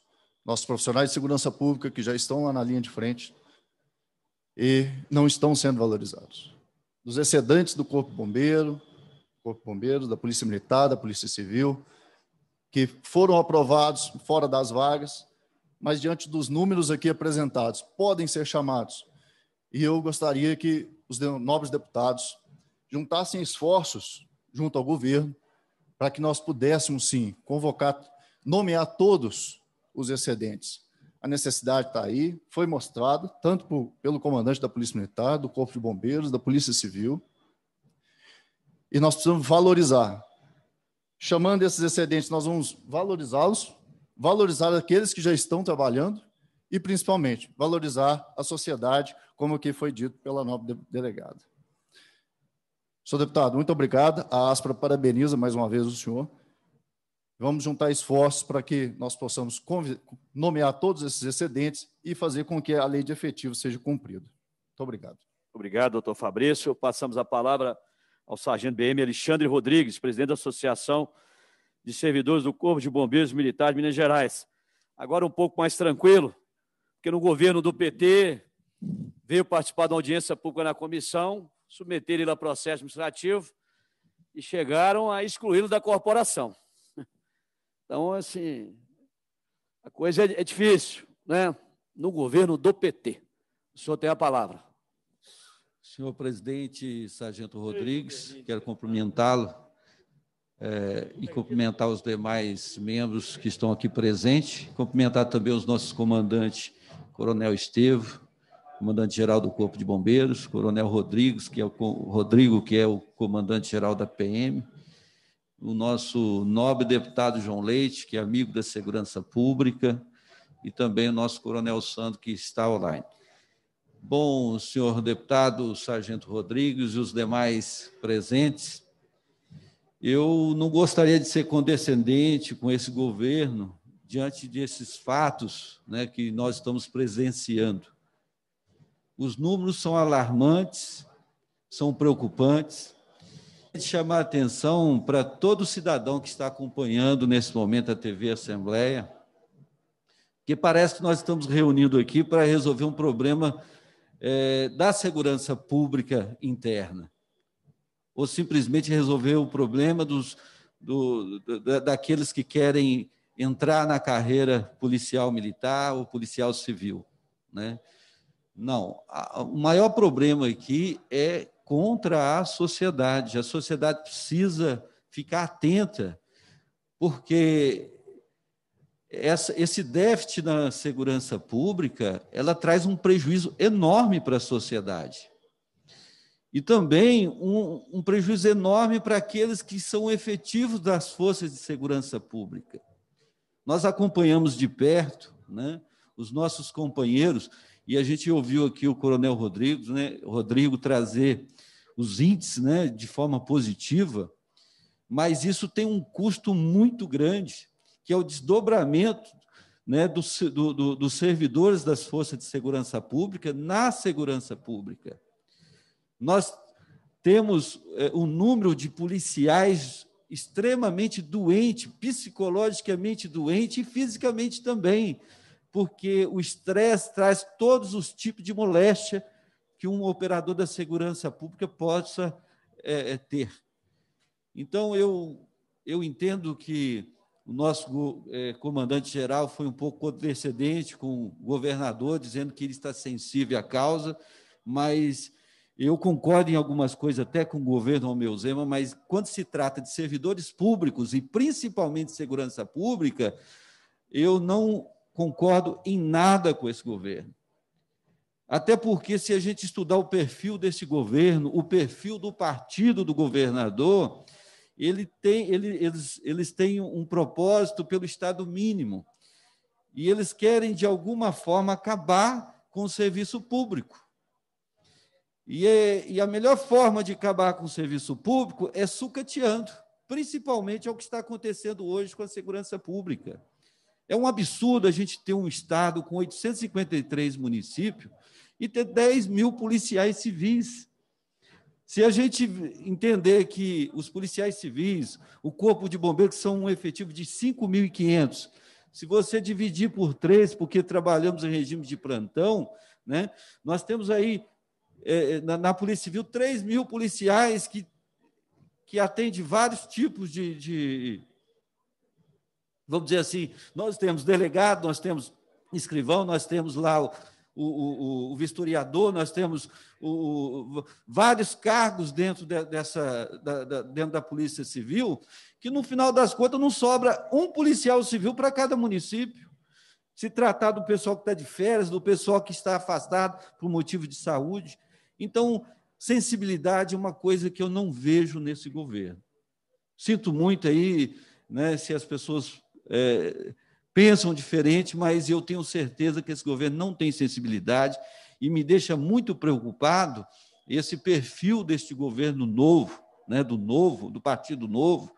nossos profissionais de segurança pública que já estão lá na linha de frente e não estão sendo valorizados. Dos excedentes do Corpo Bombeiro, Corpo Bombeiro, da Polícia Militar, da Polícia Civil, que foram aprovados fora das vagas, mas diante dos números aqui apresentados, podem ser chamados. E eu gostaria que os nobres deputados juntassem esforços junto ao governo para que nós pudéssemos, sim, convocar, nomear todos os excedentes. A necessidade está aí, foi mostrado, tanto por, pelo comandante da Polícia Militar, do Corpo de Bombeiros, da Polícia Civil. E nós precisamos valorizar. Chamando esses excedentes, nós vamos valorizá-los, valorizar aqueles que já estão trabalhando e, principalmente, valorizar a sociedade, como que foi dito pela nova delegada. Senhor deputado, muito obrigado. A ASPRA parabeniza mais uma vez o senhor. Vamos juntar esforços para que nós possamos nomear todos esses excedentes e fazer com que a lei de efetivo seja cumprida. Muito obrigado. Obrigado, doutor Fabrício. Passamos a palavra ao sargento BM Alexandre Rodrigues, presidente da Associação de Servidores do Corpo de Bombeiros Militares de Minas Gerais. Agora um pouco mais tranquilo, porque no governo do PT veio participar da audiência pública na comissão, submeter ele a processo administrativo e chegaram a excluí-lo da corporação. [LAUGHS] Então, assim, a coisa é, é difícil, né? No governo do PT. O senhor tem a palavra. Senhor presidente Sargento Rodrigues, quero cumprimentá-lo é, e cumprimentar os demais membros que estão aqui presentes, cumprimentar também os nossos comandantes, Coronel Estevo, comandante-geral do Corpo de Bombeiros, Coronel Rodrigues, que é o Rodrigo, que é o comandante-geral da PM, o nosso nobre deputado João Leite, que é amigo da Segurança Pública, e também o nosso Coronel Sandro, que está online. Bom, senhor deputado Sargento Rodrigues e os demais presentes, eu não gostaria de ser condescendente com esse governo diante desses fatos né, que nós estamos presenciando os números são alarmantes, são preocupantes. Chamar atenção para todo cidadão que está acompanhando nesse momento a TV Assembleia, que parece que nós estamos reunindo aqui para resolver um problema é, da segurança pública interna, ou simplesmente resolver o problema dos, do, da, daqueles que querem entrar na carreira policial militar ou policial civil, né? Não. O maior problema aqui é contra a sociedade. A sociedade precisa ficar atenta, porque essa, esse déficit na segurança pública ela traz um prejuízo enorme para a sociedade. E também um, um prejuízo enorme para aqueles que são efetivos das forças de segurança pública. Nós acompanhamos de perto né, os nossos companheiros e a gente ouviu aqui o Coronel Rodrigues, né, Rodrigo trazer os índices né, de forma positiva, mas isso tem um custo muito grande, que é o desdobramento né, do, do, dos servidores das forças de segurança pública na segurança pública. Nós temos é, um número de policiais extremamente doente, psicologicamente doente e fisicamente também, porque o estresse traz todos os tipos de moléstia que um operador da segurança pública possa é, é ter. Então, eu, eu entendo que o nosso é, comandante-geral foi um pouco condescendente com o governador, dizendo que ele está sensível à causa, mas eu concordo em algumas coisas até com o governo Romeu Zema, mas quando se trata de servidores públicos e principalmente segurança pública, eu não concordo em nada com esse governo. Até porque, se a gente estudar o perfil desse governo, o perfil do partido do governador, ele tem, ele, eles, eles têm um propósito pelo Estado mínimo. E eles querem, de alguma forma, acabar com o serviço público. E, é, e a melhor forma de acabar com o serviço público é sucateando, principalmente ao que está acontecendo hoje com a segurança pública. É um absurdo a gente ter um Estado com 853 municípios e ter 10 mil policiais civis. Se a gente entender que os policiais civis, o Corpo de Bombeiros, são um efetivo de 5.500, se você dividir por três, porque trabalhamos em regime de plantão, né, nós temos aí é, é na, na, Polícia Civil 3 mil policiais que, que atendem vários tipos de, de, Vamos dizer assim, nós temos delegado, nós temos escrivão, nós temos lá o, o, o, o vistoriador, nós temos o, vários cargos dentro de, dessa da, da, dentro da Polícia Civil, que no final das contas não sobra um policial civil para cada município. Se tratar do pessoal que está de férias, do pessoal que está afastado por motivo de saúde. Então, sensibilidade é uma coisa que eu não vejo nesse governo. Sinto muito aí né, se as pessoas é, pensam diferente, mas eu tenho certeza que esse governo não tem sensibilidade e me deixa muito preocupado esse perfil deste governo novo, né, do novo, do Partido Novo,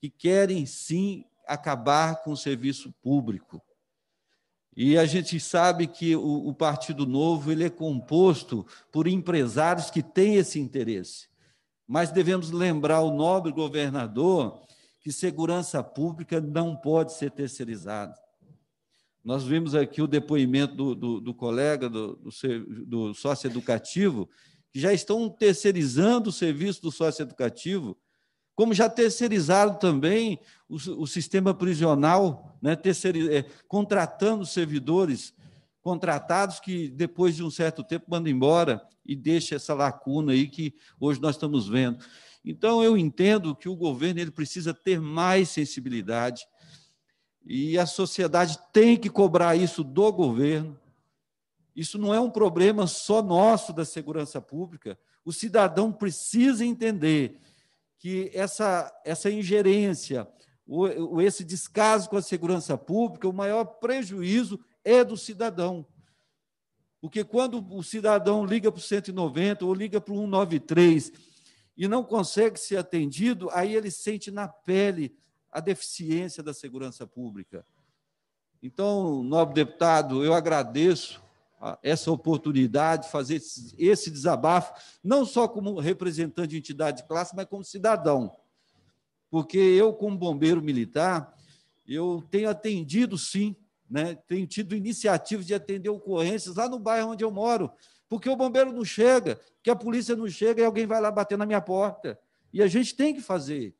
que querem sim acabar com o serviço público. E a gente sabe que o, o Partido Novo ele é composto por empresários que têm esse interesse. Mas devemos lembrar o nobre governador que segurança pública não pode ser terceirizada. Nós vimos aqui o depoimento do, do, do colega, do, do, do sócio educativo, que já estão terceirizando o serviço do sócio educativo, como já terceirizaram também o, o sistema prisional, né, é, contratando servidores contratados que depois de um certo tempo mandam embora e deixa essa lacuna aí que hoje nós estamos vendo. Então, eu entendo que o governo ele precisa ter mais sensibilidade e a sociedade tem que cobrar isso do governo. Isso não é um problema só nosso da segurança pública. O cidadão precisa entender que essa, essa ingerência, o, esse descaso com a segurança pública, o maior prejuízo é do cidadão. Porque quando o cidadão liga para o 190 ou liga para o 193 e não consegue ser atendido, aí ele sente na pele a deficiência da segurança pública. Então, nobre deputado, eu agradeço ah, essa oportunidade, de fazer esse desabafo, não só como representante de entidade de classe, mas como cidadão. Porque eu, como bombeiro militar, eu tenho atendido, sim, né? tenho tido iniciativas de atender ocorrências lá no bairro onde eu moro, porque o bombeiro não chega, que a polícia não chega e alguém vai lá bater na minha porta. E a gente tem que fazer.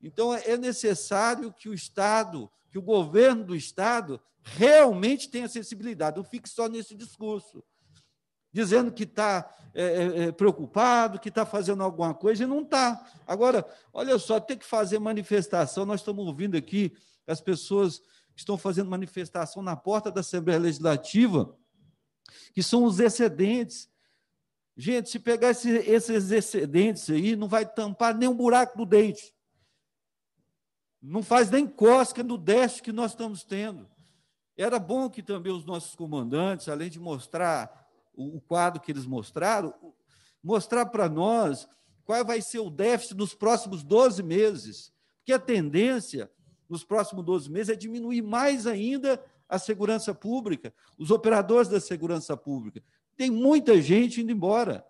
Então, é necessário que o Estado, que o governo do Estado, realmente tenha sensibilidade. Não fique só nesse discurso, dizendo que está é, é, é, preocupado, que está fazendo alguma coisa, e não está. Agora, olha só, tem que fazer manifestação. Nós estamos ouvindo aqui as pessoas que estão fazendo manifestação na porta da Assembleia Legislativa que são os excedentes. Gente, se pegar esse, esses excedentes aí, não vai tampar nem um buraco do dente. Não faz nem cosca no déficit que nós estamos tendo. Era bom que também os nossos comandantes, além de mostrar o quadro que eles mostraram, mostrar para nós qual vai ser o déficit nos próximos 12 meses. Porque a tendência nos próximos 12 meses é diminuir mais ainda a segurança pública, os operadores da segurança pública. Tem muita gente indo embora,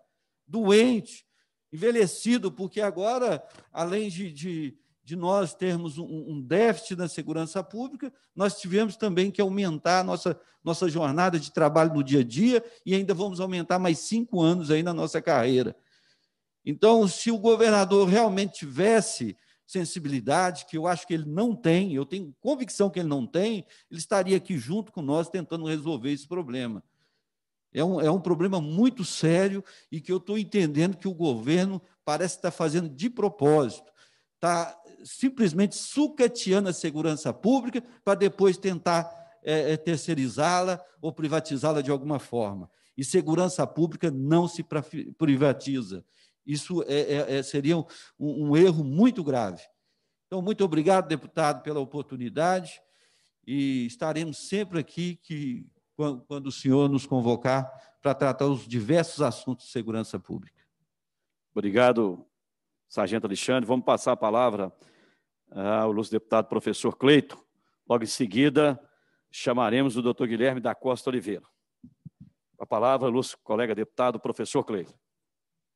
doente, envelhecido, porque agora, além de, de, de nós termos um, um, déficit na segurança pública, nós tivemos também que aumentar a nossa, nossa jornada de trabalho no dia a dia e ainda vamos aumentar mais cinco anos aí na nossa carreira. Então, se o governador realmente tivesse sensibilidade que eu acho que ele não tem, eu tenho convicção que ele não tem, ele estaria aqui junto com nós tentando resolver esse problema. É um, é um problema muito sério e que eu estou entendendo que o governo parece estar fazendo de propósito, está simplesmente sucateando a segurança pública para depois tentar é, é, terceirizá-la ou privatizá-la de alguma forma. E segurança pública não se privatiza. Isso é, é, é seria um, um, erro muito grave. Então, muito obrigado, deputado, pela oportunidade e estaremos sempre aqui que, quando, quando o senhor nos convocar para tratar os diversos assuntos de segurança pública. Obrigado, Sargento Alexandre. Vamos passar a palavra ah, ao nosso deputado professor Cleito. Logo em seguida, chamaremos o doutor Guilherme da Costa Oliveira. A palavra, nosso colega deputado professor Cleito.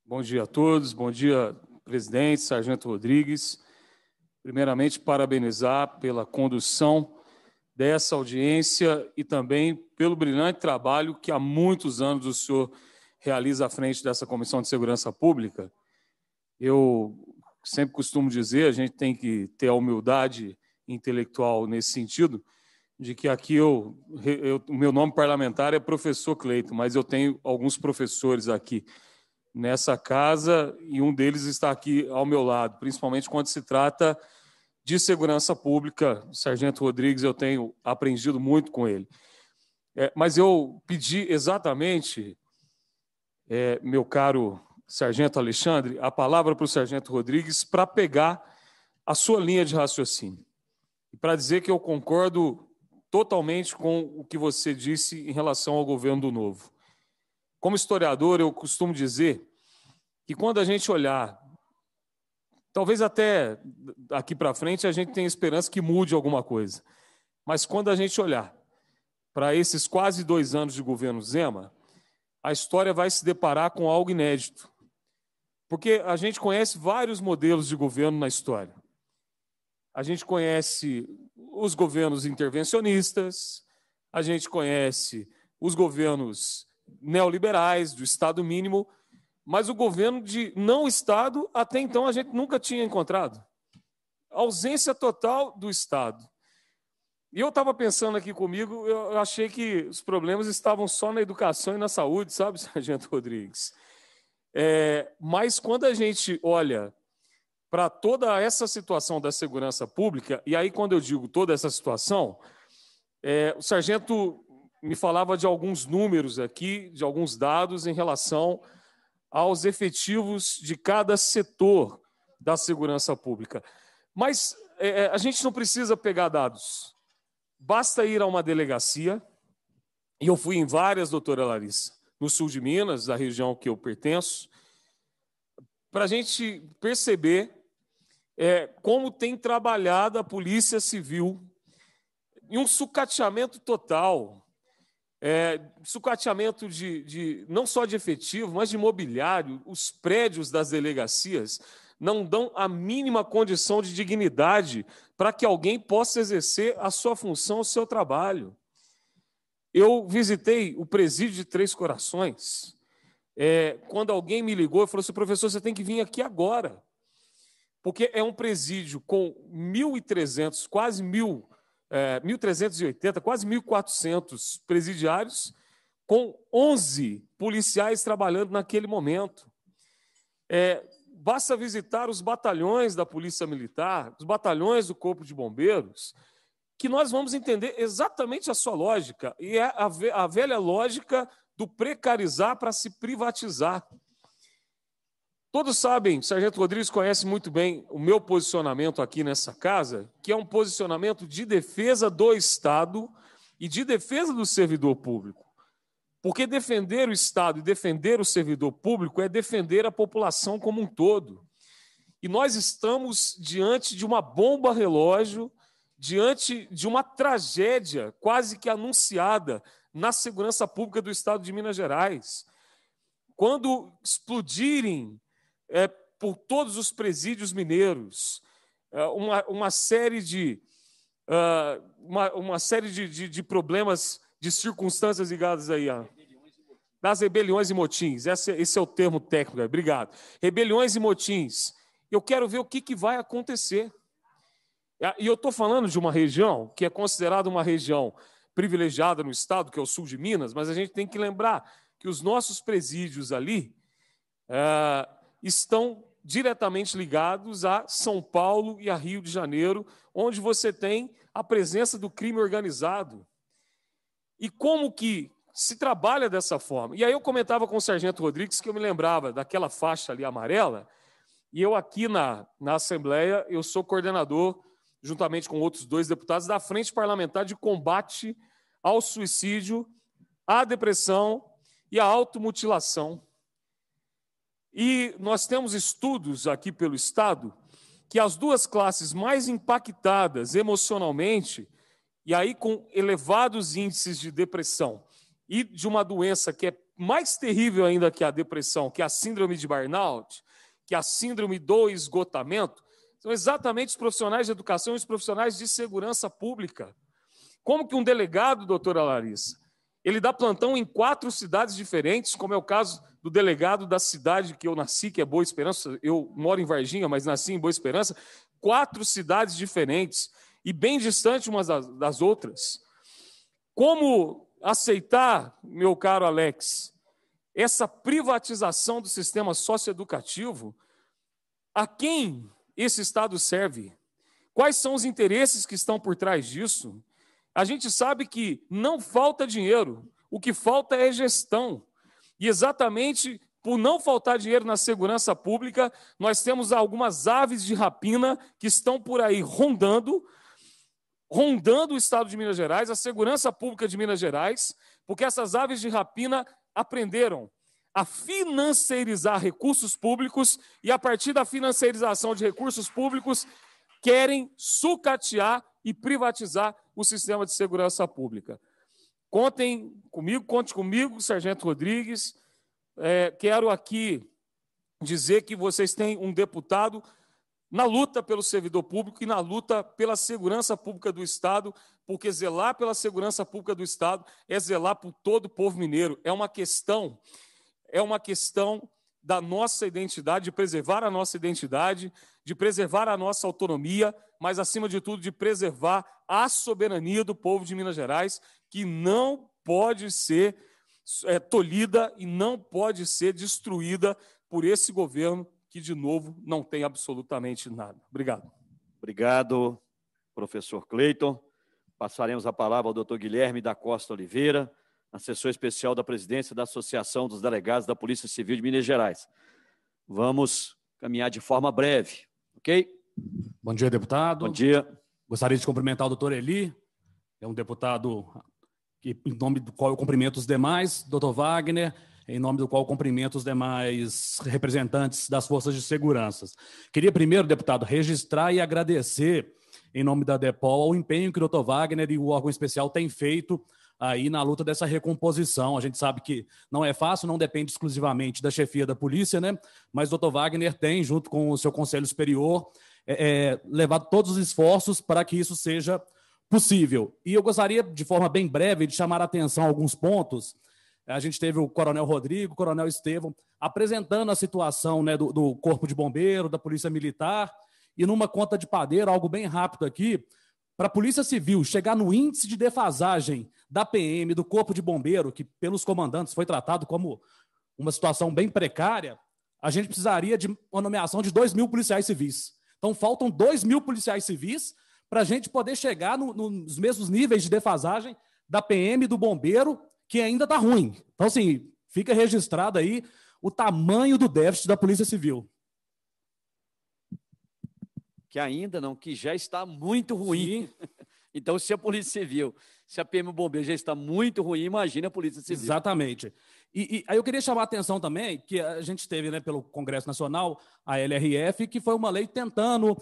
Bom dia a todos, bom dia, presidente, Sargento Rodrigues. Primeiramente, parabenizar pela condução dessa audiência e também pelo brilhante trabalho que há muitos anos o senhor realiza à frente dessa Comissão de Segurança Pública. Eu sempre costumo dizer, a gente tem que ter a humildade intelectual nesse sentido, de que aqui eu, o meu nome parlamentar é professor Cleito, mas eu tenho alguns professores aqui nessa casa e um deles está aqui ao meu lado, principalmente quando se trata de segurança pública. O Sargento Rodrigues, eu tenho aprendido muito com ele. É, mas eu pedi exatamente, é, meu caro Sargento Alexandre, a palavra para o Sargento Rodrigues para pegar a sua linha de raciocínio. E para dizer que eu concordo totalmente com o que você disse em relação ao governo do Novo. Como historiador, eu costumo dizer que quando a gente olhar, talvez até aqui para frente a gente tenha esperança que mude alguma coisa, mas quando a gente olhar para esses quase dois anos de governo Zema, a história vai se deparar com algo inédito. Porque a gente conhece vários modelos de governo na história. A gente conhece os governos intervencionistas, a gente conhece os governos neoliberais, do Estado mínimo, mas o governo de não Estado, até então, a gente nunca tinha encontrado. ausência total do Estado. E eu estava pensando aqui comigo, eu achei que os problemas estavam só na educação e na saúde, sabe, [LAUGHS] Sargento Rodrigues? É, mas quando a gente olha para toda essa situação da segurança pública, e aí quando eu digo toda essa situação, é, o sargento me falava de alguns números aqui, de alguns dados em relação aos efetivos de cada setor da segurança pública. Mas é, é, a gente não precisa pegar dados. Basta ir a uma delegacia, e eu fui em várias, doutora Larissa, no sul de Minas, da região que eu pertenço, para a gente perceber é, como tem trabalhado a Polícia Civil em um sucateamento total é, sucateamento de, de, não só de efetivo, mas de mobiliário, os prédios das delegacias não dão a mínima condição de dignidade para que alguém possa exercer a sua função, o seu trabalho. Eu visitei o presídio de Três Corações, é, quando alguém me ligou e falou assim, professor, você tem que vir aqui agora, porque é um presídio com 1.300, quase mil é, 1.380, quase 1.400 presidiários, com 11 policiais trabalhando naquele momento. É, basta visitar os batalhões da Polícia Militar, os batalhões do Corpo de Bombeiros, que nós vamos entender exatamente a sua lógica, e é a, ve a velha lógica do precarizar para se privatizar. Todos sabem, Sargento Rodrigues conhece muito bem o meu posicionamento aqui nessa casa, que é um posicionamento de defesa do Estado e de defesa do servidor público. Porque defender o Estado e defender o servidor público é defender a população como um todo. E nós estamos diante de uma bomba relógio, diante de uma tragédia quase que anunciada na segurança pública do Estado de Minas Gerais. Quando explodirem é, por todos os presídios mineiros, é, uma, uma série de, é, uma, uma, série de, de, de, problemas, de circunstâncias ligadas aí. a Das rebeliões e motins, esse, esse é o termo técnico, obrigado. Rebeliões e motins. Eu quero ver o que, que vai acontecer. E eu estou falando de uma região que é considerada uma região privilegiada no estado, que é o sul de Minas, mas a gente tem que lembrar que os nossos presídios ali, é, estão diretamente ligados a São Paulo e a Rio de Janeiro, onde você tem a presença do crime organizado. E como que se trabalha dessa forma? E aí eu comentava com o Sargento Rodrigues que eu me lembrava daquela faixa ali amarela, e eu aqui na, na Assembleia, eu sou coordenador, juntamente com outros dois deputados, da Frente Parlamentar de Combate ao Suicídio, à Depressão e à Automutilação. E nós temos estudos aqui pelo Estado que as duas classes mais impactadas emocionalmente, e aí com elevados índices de depressão e de uma doença que é mais terrível ainda que a depressão, que é a síndrome de burnout, que é a síndrome do esgotamento, são exatamente os profissionais de educação e os profissionais de segurança pública. Como que um delegado, doutora Larissa, ele dá plantão em quatro cidades diferentes, como é o caso do delegado da cidade que eu nasci, que é Boa Esperança. Eu moro em Varginha, mas nasci em Boa Esperança. Quatro cidades diferentes e bem distantes umas das outras. Como aceitar, meu caro Alex, essa privatização do sistema socioeducativo? A quem esse Estado serve? Quais são os interesses que estão por trás disso? A gente sabe que não falta dinheiro, o que falta é gestão. E exatamente por não faltar dinheiro na segurança pública, nós temos algumas aves de rapina que estão por aí rondando, rondando o estado de Minas Gerais, a segurança pública de Minas Gerais, porque essas aves de rapina aprenderam a financiarizar recursos públicos e, a partir da financiarização de recursos públicos, querem sucatear e privatizar o sistema de segurança pública. Contem comigo, conte comigo, Sargento Rodrigues. É, quero aqui dizer que vocês têm um deputado na luta pelo servidor público e na luta pela segurança pública do Estado, porque zelar pela segurança pública do Estado é zelar por todo o povo mineiro. É uma questão, é uma questão da nossa identidade, de preservar a nossa identidade, de preservar a nossa autonomia, mas acima de tudo de preservar a soberania do povo de Minas Gerais, que não pode ser é, tolhida e não pode ser destruída por esse governo que, de novo, não tem absolutamente nada. Obrigado. Obrigado, professor Cleiton. Passaremos a palavra ao doutor Guilherme da Costa Oliveira, assessor especial da presidência da Associação dos Delegados da Polícia Civil de Minas Gerais. Vamos caminhar de forma breve, ok? Bom dia, deputado. Bom dia. Gostaria de cumprimentar o doutor Eli, é um deputado que, em nome do qual eu cumprimento os demais, doutor Wagner, em nome do qual cumprimento os demais representantes das forças de segurança. Queria primeiro, deputado, registrar e agradecer, em nome da DEPOL, o empenho que o doutor Wagner e o órgão especial têm feito aí na luta dessa recomposição. A gente sabe que não é fácil, não depende exclusivamente da chefia da polícia, né? Mas o doutor Wagner tem, junto com o seu conselho superior, é, é, levado todos os esforços para que isso seja possível. E eu gostaria, de forma bem breve, de chamar a atenção a alguns pontos. A gente teve o Coronel Rodrigo, o Coronel Estevam, apresentando a situação né, do, do Corpo de Bombeiro, da Polícia Militar, e numa conta de padeiro, algo bem rápido aqui, para a Polícia Civil chegar no índice de defasagem da PM, do Corpo de Bombeiro, que pelos comandantes foi tratado como uma situação bem precária, a gente precisaria de uma nomeação de 2 mil policiais civis. Então, faltam 2 mil policiais civis para a gente poder chegar no, no, nos mesmos níveis de defasagem da PM do bombeiro, que ainda está ruim. Então, assim, fica registrado aí o tamanho do déficit da Polícia Civil. Que ainda não, que já está muito ruim. Sim. [LAUGHS] Então, se a Polícia Civil, se a PM Bombeiro já está muito ruim, imagina a Polícia Civil. Exatamente. E, e, aí eu queria chamar a atenção também que a gente teve, né, pelo Congresso Nacional, a LRF, que foi uma lei tentando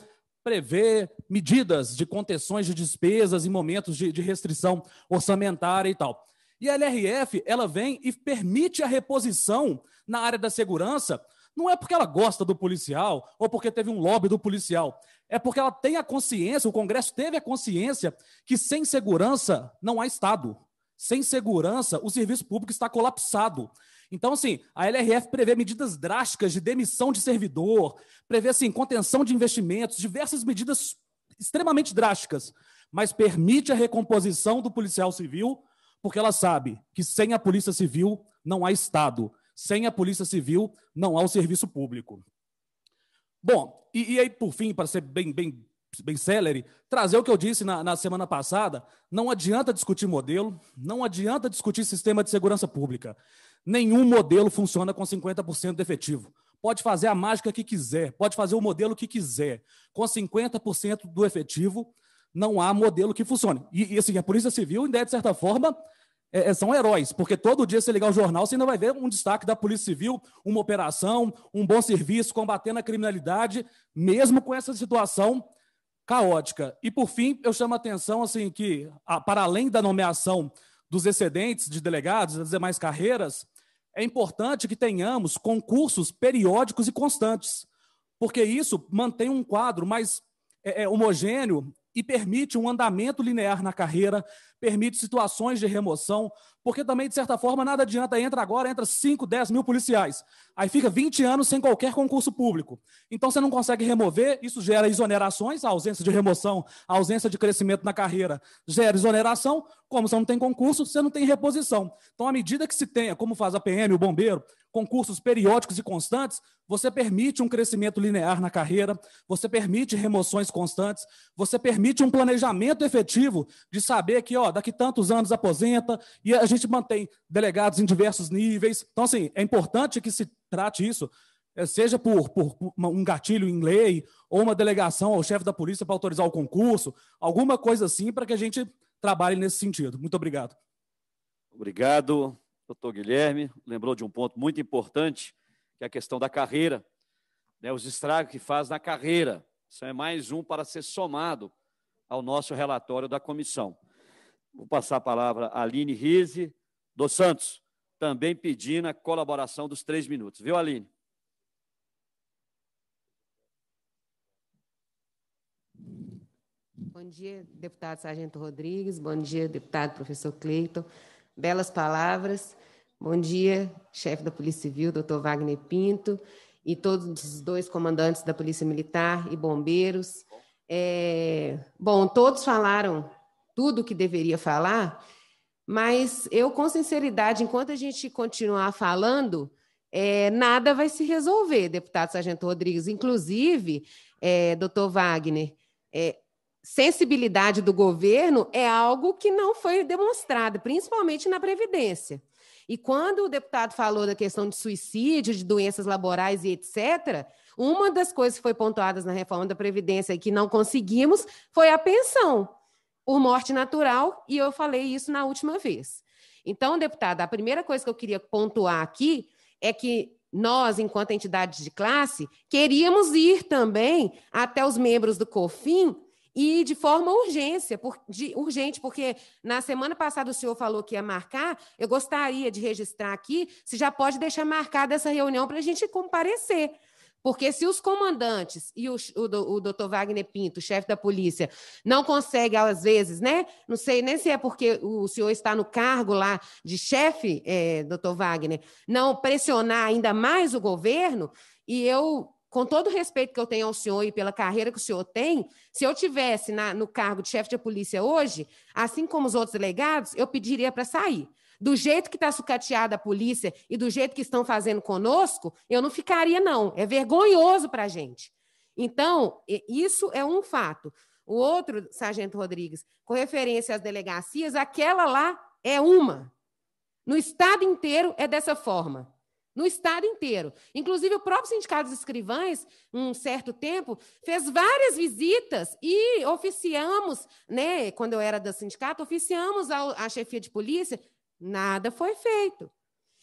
prever medidas de contenções de despesas em momentos de, de restrição orçamentária e tal. E a LRF, ela vem e permite a reposição na área da segurança, não é porque ela gosta do policial ou porque teve um lobby do policial, é porque ela tem a consciência, o Congresso teve a consciência que sem segurança não há Estado. Sem segurança, o serviço público está colapsado. Então, assim, a LRF prevê medidas drásticas de demissão de servidor, prevê, assim, contenção de investimentos, diversas medidas extremamente drásticas, mas permite a recomposição do policial civil, porque ela sabe que sem a polícia civil não há Estado, sem a polícia civil não há o serviço público. Bom, e, e aí, por fim, para ser bem, bem, bem célere, trazer o que eu disse na, na semana passada: não adianta discutir modelo, não adianta discutir sistema de segurança pública. Nenhum modelo funciona com 50% de efetivo. Pode fazer a mágica que quiser, pode fazer o modelo que quiser. Com 50% do efetivo, não há modelo que funcione. E, e assim, a Polícia Civil, ainda é, de certa forma, é, é, são heróis, porque todo dia, se ligar o jornal, você ainda vai ver um destaque da Polícia Civil, uma operação, um bom serviço, combatendo a criminalidade, mesmo com essa situação caótica. E, por fim, eu chamo a atenção assim, que, para além da nomeação dos excedentes de delegados das demais carreiras, é importante que tenhamos concursos periódicos e constantes, porque isso mantém um quadro mais é, é homogêneo e permite um andamento linear na carreira, permite situações de remoção, porque também, de certa forma, nada adianta. Entra agora, entra 5, 10 mil policiais. Aí fica 20 anos sem qualquer concurso público. Então você não consegue remover, isso gera exonerações, a ausência de remoção, a ausência de crescimento na carreira gera exoneração. Como você não tem concurso, você não tem reposição. Então, à medida que se tenha, como faz a PM, o bombeiro, concursos periódicos e constantes, você permite um crescimento linear na carreira, você permite remoções constantes, você permite um planejamento efetivo de saber que, ó, daqui tantos anos aposenta, e a gente mantém delegados em diversos níveis. Então, assim, é importante que se trate isso, eh, seja por, por um gatilho em lei, ou uma delegação ao chefe da polícia para autorizar o concurso, alguma coisa assim, para que a gente trabalhe nesse sentido. Muito obrigado. Obrigado, doutor Guilherme. Lembrou de um ponto muito importante, que é a questão da carreira, né, os estragos que faz na carreira. Isso é mais um para ser somado ao nosso relatório da comissão. Vou passar a palavra a Aline Rize dos Santos, também pedindo a colaboração dos três minutos. Viu, Aline? Bom dia, deputado Sargento Rodrigues. Bom dia, deputado professor Cleiton. Belas palavras. Bom dia, chefe da Polícia Civil, doutor Wagner Pinto, e todos os dois comandantes da Polícia Militar e bombeiros. É, bom, todos falaram tudo o que deveria falar, mas eu, com sinceridade, enquanto a gente continuar falando, é, nada vai se resolver, deputado Sargento Rodrigues. Inclusive, é, doutor Wagner, é, sensibilidade do governo é algo que não foi demonstrado, principalmente na Previdência. E quando o deputado falou da questão de suicídio, de doenças laborais e etc., uma das coisas que foi pontuadas na reforma da Previdência e que não conseguimos foi a pensão por morte natural, e eu falei isso na última vez. Então, deputada, a primeira coisa que eu queria pontuar aqui é que nós, enquanto entidade de classe, queríamos ir também até os membros do COFIN e de forma urgência, por, de, urgente, porque na semana passada o senhor falou que ia marcar. Eu gostaria de registrar aqui se já pode deixar marcada essa reunião para a gente comparecer. Porque se os comandantes e o, o, o doutor Wagner Pinto, chefe da polícia, não consegue, às vezes, né? Não sei nem se é porque o senhor está no cargo lá de chefe, é, doutor Wagner, não pressionar ainda mais o governo, e eu com todo o respeito que eu tenho ao senhor e pela carreira que o senhor tem, se eu tivesse na, no cargo de chefe de polícia hoje, assim como os outros delegados, eu pediria para sair. Do jeito que está sucateada a polícia e do jeito que estão fazendo conosco, eu não ficaria, não. É vergonhoso para a gente. Então, isso é um fato. O outro, Sargento Rodrigues, com referência às delegacias, aquela lá é uma. No estado inteiro é dessa forma. No estado inteiro. Inclusive, o próprio Sindicato dos Escrivães, um certo tempo, fez várias visitas e oficiamos, né? Quando eu era do sindicato, oficiamos à a chefia de polícia Nada foi feito.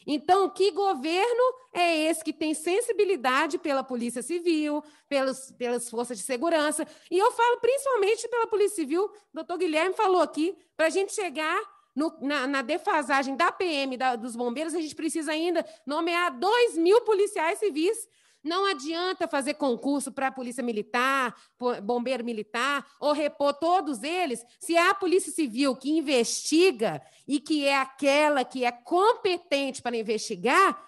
Então, que governo é esse que tem sensibilidade pela Polícia Civil, pelos, pelas forças de segurança? E eu falo principalmente pela Polícia Civil, o doutor Guilherme falou aqui, para a gente chegar no, na, na, defasagem da PM, da, dos bombeiros, a gente precisa ainda nomear 2 mil policiais civis não adianta fazer concurso para a Polícia Militar, Bombeiro Militar, ou repor todos eles, se é a Polícia Civil que investiga e que é aquela que é competente para investigar,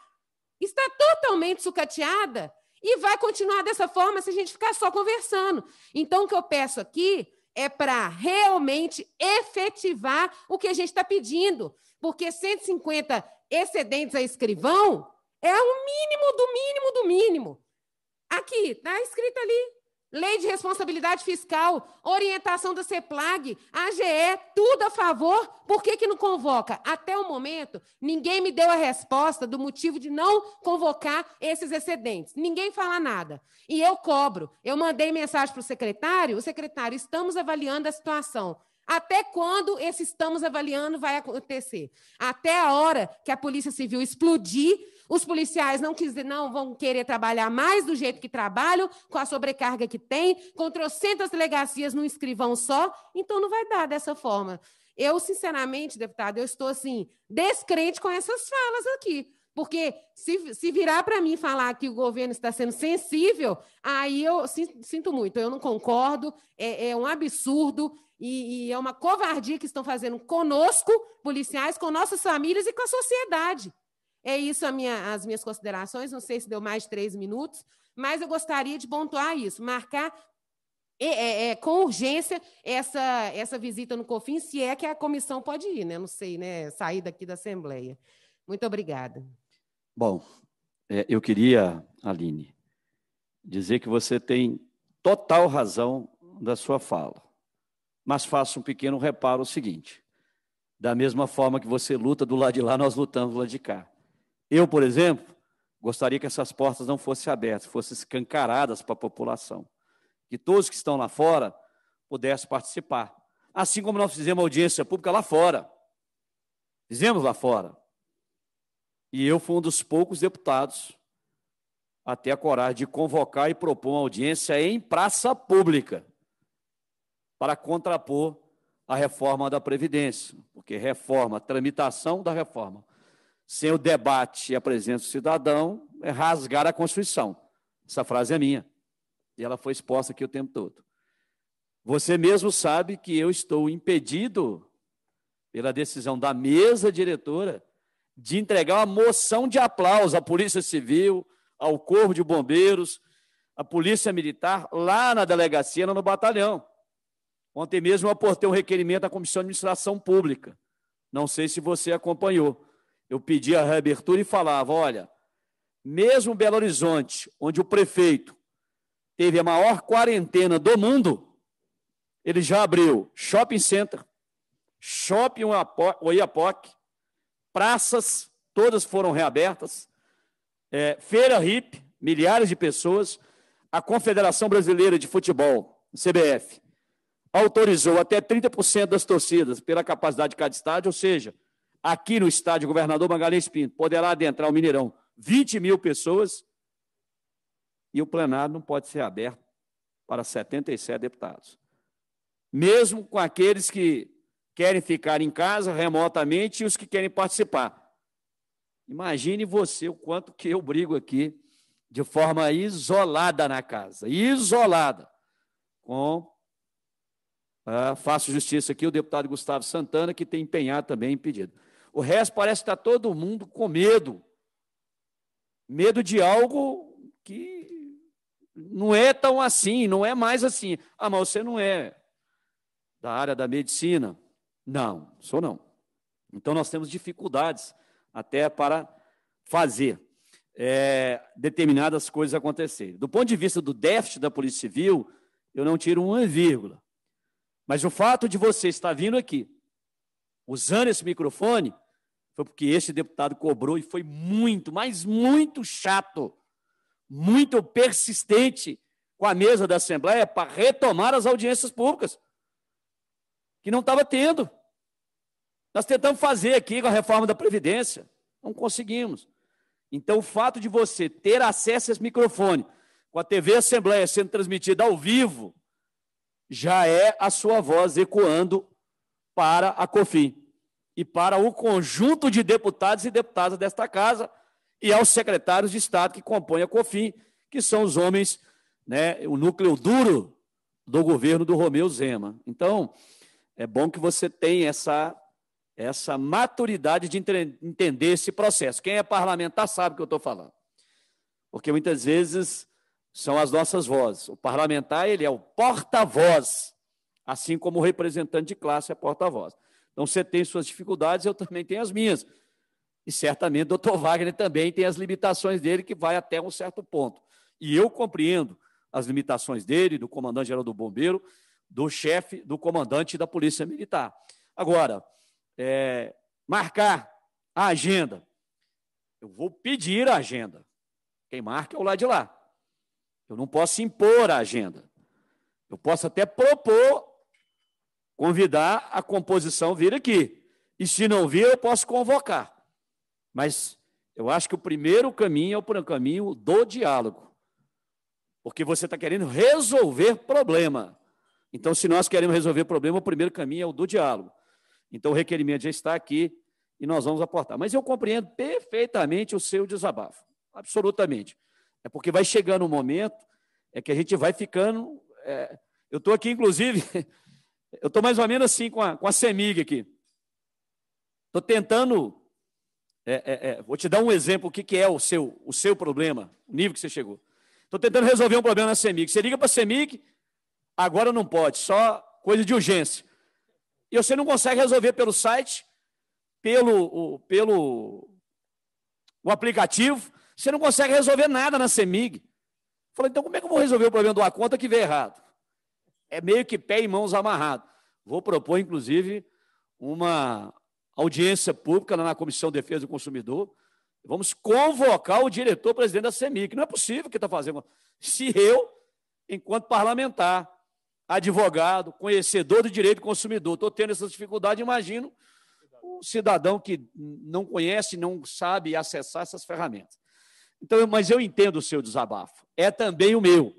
está totalmente sucateada e vai continuar dessa forma se a gente ficar só conversando. Então, o que eu peço aqui é para realmente efetivar o que a gente está pedindo, porque 150 excedentes a escrivão é o mínimo do mínimo do mínimo. Aqui, está escrito ali. Lei de responsabilidade fiscal, orientação da CEPLAG, AGE, tudo a favor, por que, que não convoca? Até o momento, ninguém me deu a resposta do motivo de não convocar esses excedentes. Ninguém fala nada. E eu cobro. Eu mandei mensagem para o secretário, o secretário, estamos avaliando a situação. Até quando esse estamos avaliando vai acontecer? Até a hora que a Polícia Civil explodir os policiais não quiser, não vão querer trabalhar mais do jeito que trabalham, com a sobrecarga que tem, com trocentas delegacias num escrivão só, então não vai dar dessa forma. Eu, sinceramente, deputado, eu estou assim, descrente com essas falas aqui. Porque se, se virar para mim falar que o governo está sendo sensível, aí eu sinto muito, eu não concordo, é, é um absurdo e, e é uma covardia que estão fazendo conosco, policiais, com nossas famílias e com a sociedade. É isso minha, as minhas considerações. Não sei se deu mais de três minutos, mas eu gostaria de pontuar isso, marcar é, é, é, com urgência essa, essa visita no COFIN, se é que a comissão pode ir, né? Não sei, né? Sair daqui da Assembleia. Muito obrigada. Bom, é, eu queria, Aline, dizer que você tem total razão da sua fala, mas faço um pequeno reparo o seguinte: da mesma forma que você luta do lado de lá, nós lutamos do lado de cá. Eu, por exemplo, gostaria que essas portas não fossem abertas, fossem escancaradas para a população. Que todos que estão lá fora pudessem participar. Assim como nós fizemos audiência pública lá fora. Fizemos lá fora. E eu fui um dos poucos deputados a ter a coragem de convocar e propor uma audiência em praça pública para contrapor a reforma da Previdência, porque reforma, tramitação da reforma sem o debate e a presença do cidadão, é rasgar a Constituição. Essa frase é minha. E ela foi exposta aqui o tempo todo. Você mesmo sabe que eu estou impedido, pela decisão da mesa diretora, de entregar uma moção de aplauso à Polícia Civil, ao Corpo de Bombeiros, à Polícia Militar, lá na delegacia, lá no batalhão. Ontem mesmo eu aportei um requerimento à Comissão de Administração Pública. Não sei se você acompanhou eu pedia a reabertura e falava: olha, mesmo Belo Horizonte, onde o prefeito teve a maior quarentena do mundo, ele já abriu shopping center, shopping Oiapoque, praças, todas foram reabertas, é, feira hip, milhares de pessoas. A Confederação Brasileira de Futebol, CBF, autorizou até 30% das torcidas pela capacidade de cada estádio, ou seja, aqui no estádio Governador Magalhães Pinto, poderá adentrar o Mineirão 20 mil pessoas e o plenário não pode ser aberto para 77 deputados. Mesmo com aqueles que querem ficar em casa remotamente e os que querem participar. Imagine você o quanto que eu brigo aqui de forma isolada na casa, isolada, com ah, faço justiça aqui, o deputado Gustavo Santana, que tem empenhado também em pedido. O resto parece que está todo mundo com medo. Medo de algo que não é tão assim, não é mais assim. Ah, mas você não é da área da medicina? Não, sou não. Então nós temos dificuldades até para fazer é, determinadas coisas acontecerem. Do ponto de vista do déficit da Polícia Civil, eu não tiro uma vírgula. Mas o fato de você estar vindo aqui usando esse microfone, foi porque esse deputado cobrou e foi muito, mas muito chato, muito persistente com a mesa da Assembleia para retomar as audiências públicas, que não estava tendo. Nós tentamos fazer aqui com a reforma da Previdência, não conseguimos. Então, o fato de você ter acesso a esse microfone, com a TV Assembleia sendo transmitida ao vivo, já é a sua voz ecoando para a COFIN e para o conjunto de deputados e deputadas desta Casa e aos secretários de Estado que compõem a COFIN, que são os homens, né, o núcleo duro do governo do Romeu Zema. Então, é bom que você tenha essa, essa maturidade de entre, entender esse processo. Quem é parlamentar sabe o que eu estou falando. Porque muitas vezes são as nossas vozes. O parlamentar, ele é o porta-voz, assim como o representante de classe é porta-voz. Então, você tem suas dificuldades, eu também tenho as minhas. E certamente o doutor Wagner também tem as limitações dele, que vai até um certo ponto. E eu compreendo as limitações dele, do comandante-geral do Bombeiro, do chefe, do comandante da Polícia Militar. Agora, é, marcar a agenda. Eu vou pedir a agenda. Quem marca é o lado de lá. Eu não posso impor a agenda. Eu posso até propor convidar, a composição vir aqui. E se não vir, eu posso convocar. Mas eu acho que o primeiro caminho é o caminho do diálogo. Porque você está querendo resolver problema. Então, se nós queremos resolver problema, o primeiro caminho é o do diálogo. Então, o requerimento já está aqui e nós vamos aportar. Mas eu compreendo perfeitamente o seu desabafo. Absolutamente. É porque vai chegando um momento é que a gente vai ficando. É... eu estou aqui, inclusive, [LAUGHS] Eu estou mais ou menos assim com a, com a CEMIG aqui. Estou tentando. É, é, é, vou te dar um exemplo o que, que é o seu, o seu problema, o nível que você chegou. Estou tentando resolver um problema na CEMIG. Você liga para a CEMIG, agora não pode, só coisa de urgência. E você não consegue resolver pelo site, pelo, o, pelo o aplicativo, você não consegue resolver nada na CEMIG. Falou, então como é que eu vou resolver o problema de uma conta que veio errado? é meio que pé e mãos amarrado. Vou propor, inclusive, uma audiência pública na Comissão de Defesa do Consumidor. Vamos convocar o diretor-presidente da CEMIC. Não é possível que está fazendo. Se eu, enquanto parlamentar, advogado, conhecedor do direito do consumidor, estou tendo essa dificuldade, imagino o cidadão que não conhece, não sabe acessar essas ferramentas. Então, mas eu entendo o seu desabafo. É também o meu.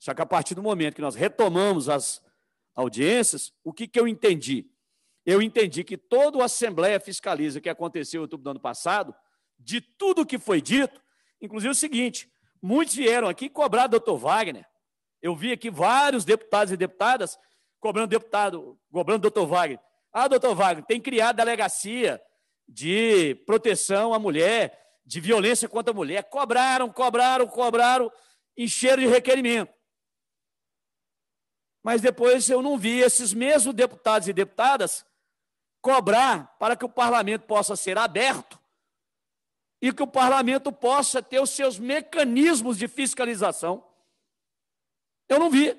Só que a partir do momento que nós retomamos as audiências, o que, que eu entendi? Eu entendi que toda a Assembleia Fiscaliza que aconteceu em outubro do ano passado, de tudo que foi dito, inclusive o seguinte: muitos vieram aqui cobrar doutor Wagner. Eu vi aqui vários deputados e deputadas cobrando deputado, cobrando doutor Wagner. Ah, doutor Wagner, tem criado delegacia de proteção à mulher, de violência contra a mulher. Cobraram, cobraram, cobraram, encheram de requerimento. Mas depois eu não vi esses mesmos deputados e deputadas cobrar para que o parlamento possa ser aberto e que o parlamento possa ter os seus mecanismos de fiscalização. Eu não vi,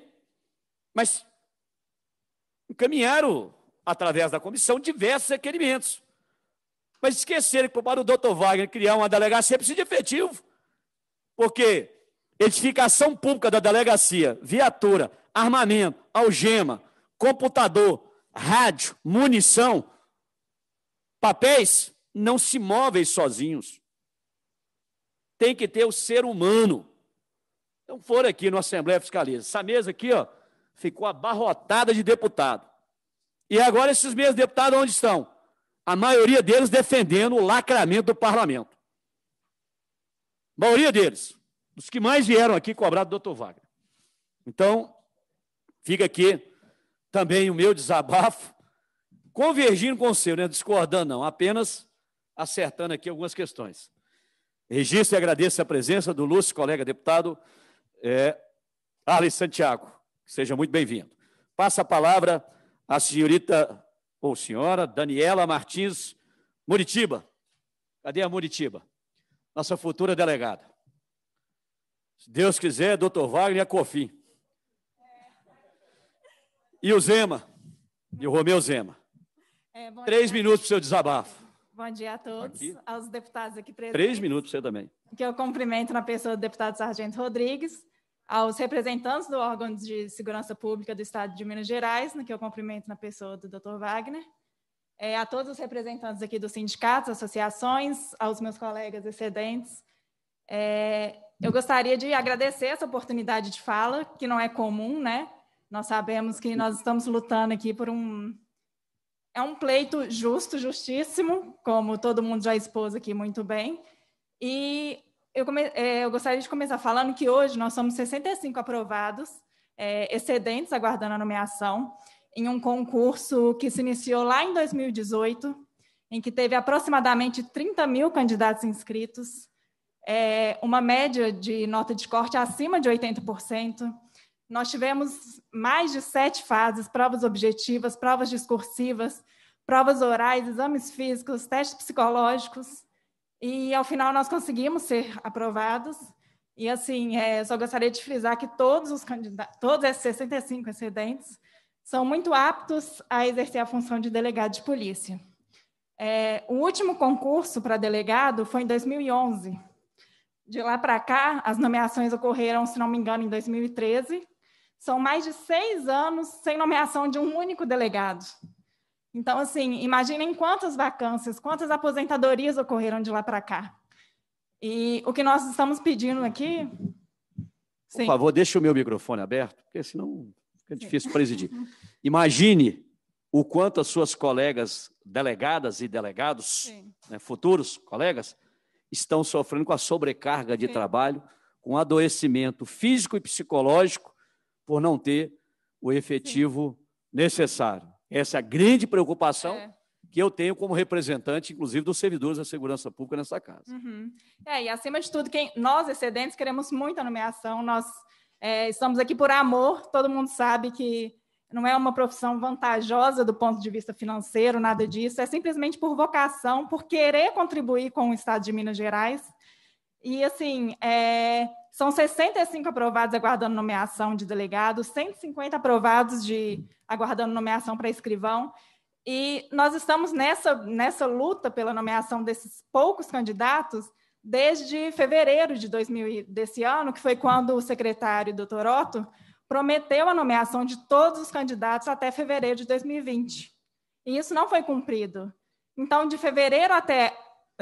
mas encaminharam, através da comissão, diversos requerimentos. Mas esqueceram que para o doutor Wagner criar uma delegacia precisa de efetivo, porque edificação pública da delegacia, viatura, armamento, algema, computador, rádio, munição, papéis, não se movem sozinhos. Tem que ter o ser humano. Então foram aqui no Assembleia Fiscaliza. Essa mesa aqui, ó, ficou abarrotada de deputado. E agora esses mesmos deputados onde estão? A maioria deles defendendo o lacramento do parlamento. A maioria deles. Os que mais vieram aqui cobrar do doutor Wagner. Então, Fica aqui também o meu desabafo, convergindo com o seu, né? discordando não, apenas acertando aqui algumas questões. Registro e agradeço a presença do Lúcio, colega deputado é, Arles Santiago. Seja muito bem-vindo. Passa a palavra à senhorita ou senhora Daniela Martins Muritiba. Cadê a Muritiba? Nossa futura delegada. Se Deus quiser, doutor Wagner e a COFIM. E o Zema, e o Romeu Zema. É, Três dia. minutos para o seu desabafo. Bom dia a todos, aqui. aos deputados aqui presentes. Três minutos para você também. Que eu cumprimento na pessoa do deputado Sargento Rodrigues, aos representantes do órgão de segurança pública do Estado de Minas Gerais, no que eu cumprimento na pessoa do Dr. Wagner, é, a todos os representantes aqui dos sindicatos, associações, aos meus colegas excedentes. É, eu gostaria de agradecer essa oportunidade de fala, que não é comum, né? Nós sabemos que nós estamos lutando aqui por um. É um pleito justo, justíssimo, como todo mundo já expôs aqui muito bem. E eu, come... É, eu gostaria de começar falando que hoje nós somos 65 aprovados, é, excedentes aguardando a nomeação, em um concurso que se iniciou lá em 2018, em que teve aproximadamente 30 mil candidatos inscritos, é, uma média de nota de corte acima de 80%. Nós tivemos mais de sete fases: provas objetivas, provas discursivas, provas orais, exames físicos, testes psicológicos. E ao final nós conseguimos ser aprovados. E assim, é, só gostaria de frisar que todos os candidatos, todos esses 65 excedentes, são muito aptos a exercer a função de delegado de polícia. É, o último concurso para delegado foi em 2011. De lá para cá, as nomeações ocorreram, se não me engano, em 2013 são mais de seis anos sem nomeação de um único delegado. Então, assim, imaginem quantas vacâncias, quantas aposentadorias ocorreram de lá para cá. E o que nós estamos pedindo aqui. Sim. Por favor, deixe o meu microfone aberto, porque senão fica difícil Sim. presidir. Imagine o quanto as suas colegas delegadas e delegados, né, futuros colegas, estão sofrendo com a sobrecarga de Sim. trabalho, com adoecimento físico e psicológico por não ter o efetivo Sim. necessário. Essa é a grande preocupação. É que eu tenho como representante, inclusive, dos servidores da segurança pública nessa casa. Uhum. É, e acima de tudo, quem, nós, excedentes, queremos muito a nomeação, nós é, estamos aqui por amor, todo mundo sabe que não é uma profissão vantajosa do ponto de vista financeiro, nada disso, é simplesmente por vocação, por querer contribuir com o Estado de Minas Gerais. E, assim, é, são 65 aprovados aguardando nomeação de delegado, 150 aprovados de aguardando nomeação para escrivão. E nós estamos nessa, nessa luta pela nomeação desses poucos candidatos desde fevereiro de 2000 desse ano, que foi quando o secretário Dr. Otto prometeu a nomeação de todos os candidatos até fevereiro de 2020. E isso não foi cumprido. Então, de fevereiro até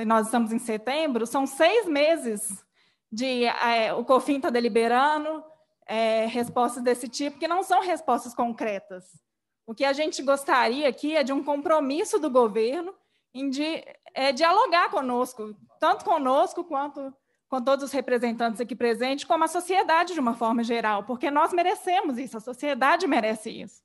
nós estamos em setembro, são seis meses de é, o COFIN está deliberando, é, respostas desse tipo, que não são respostas concretas. O que a gente gostaria aqui é de um compromisso do governo em de, é, dialogar conosco, tanto conosco quanto com todos os representantes aqui presentes, como a sociedade de uma forma geral, porque nós merecemos isso, a sociedade merece isso.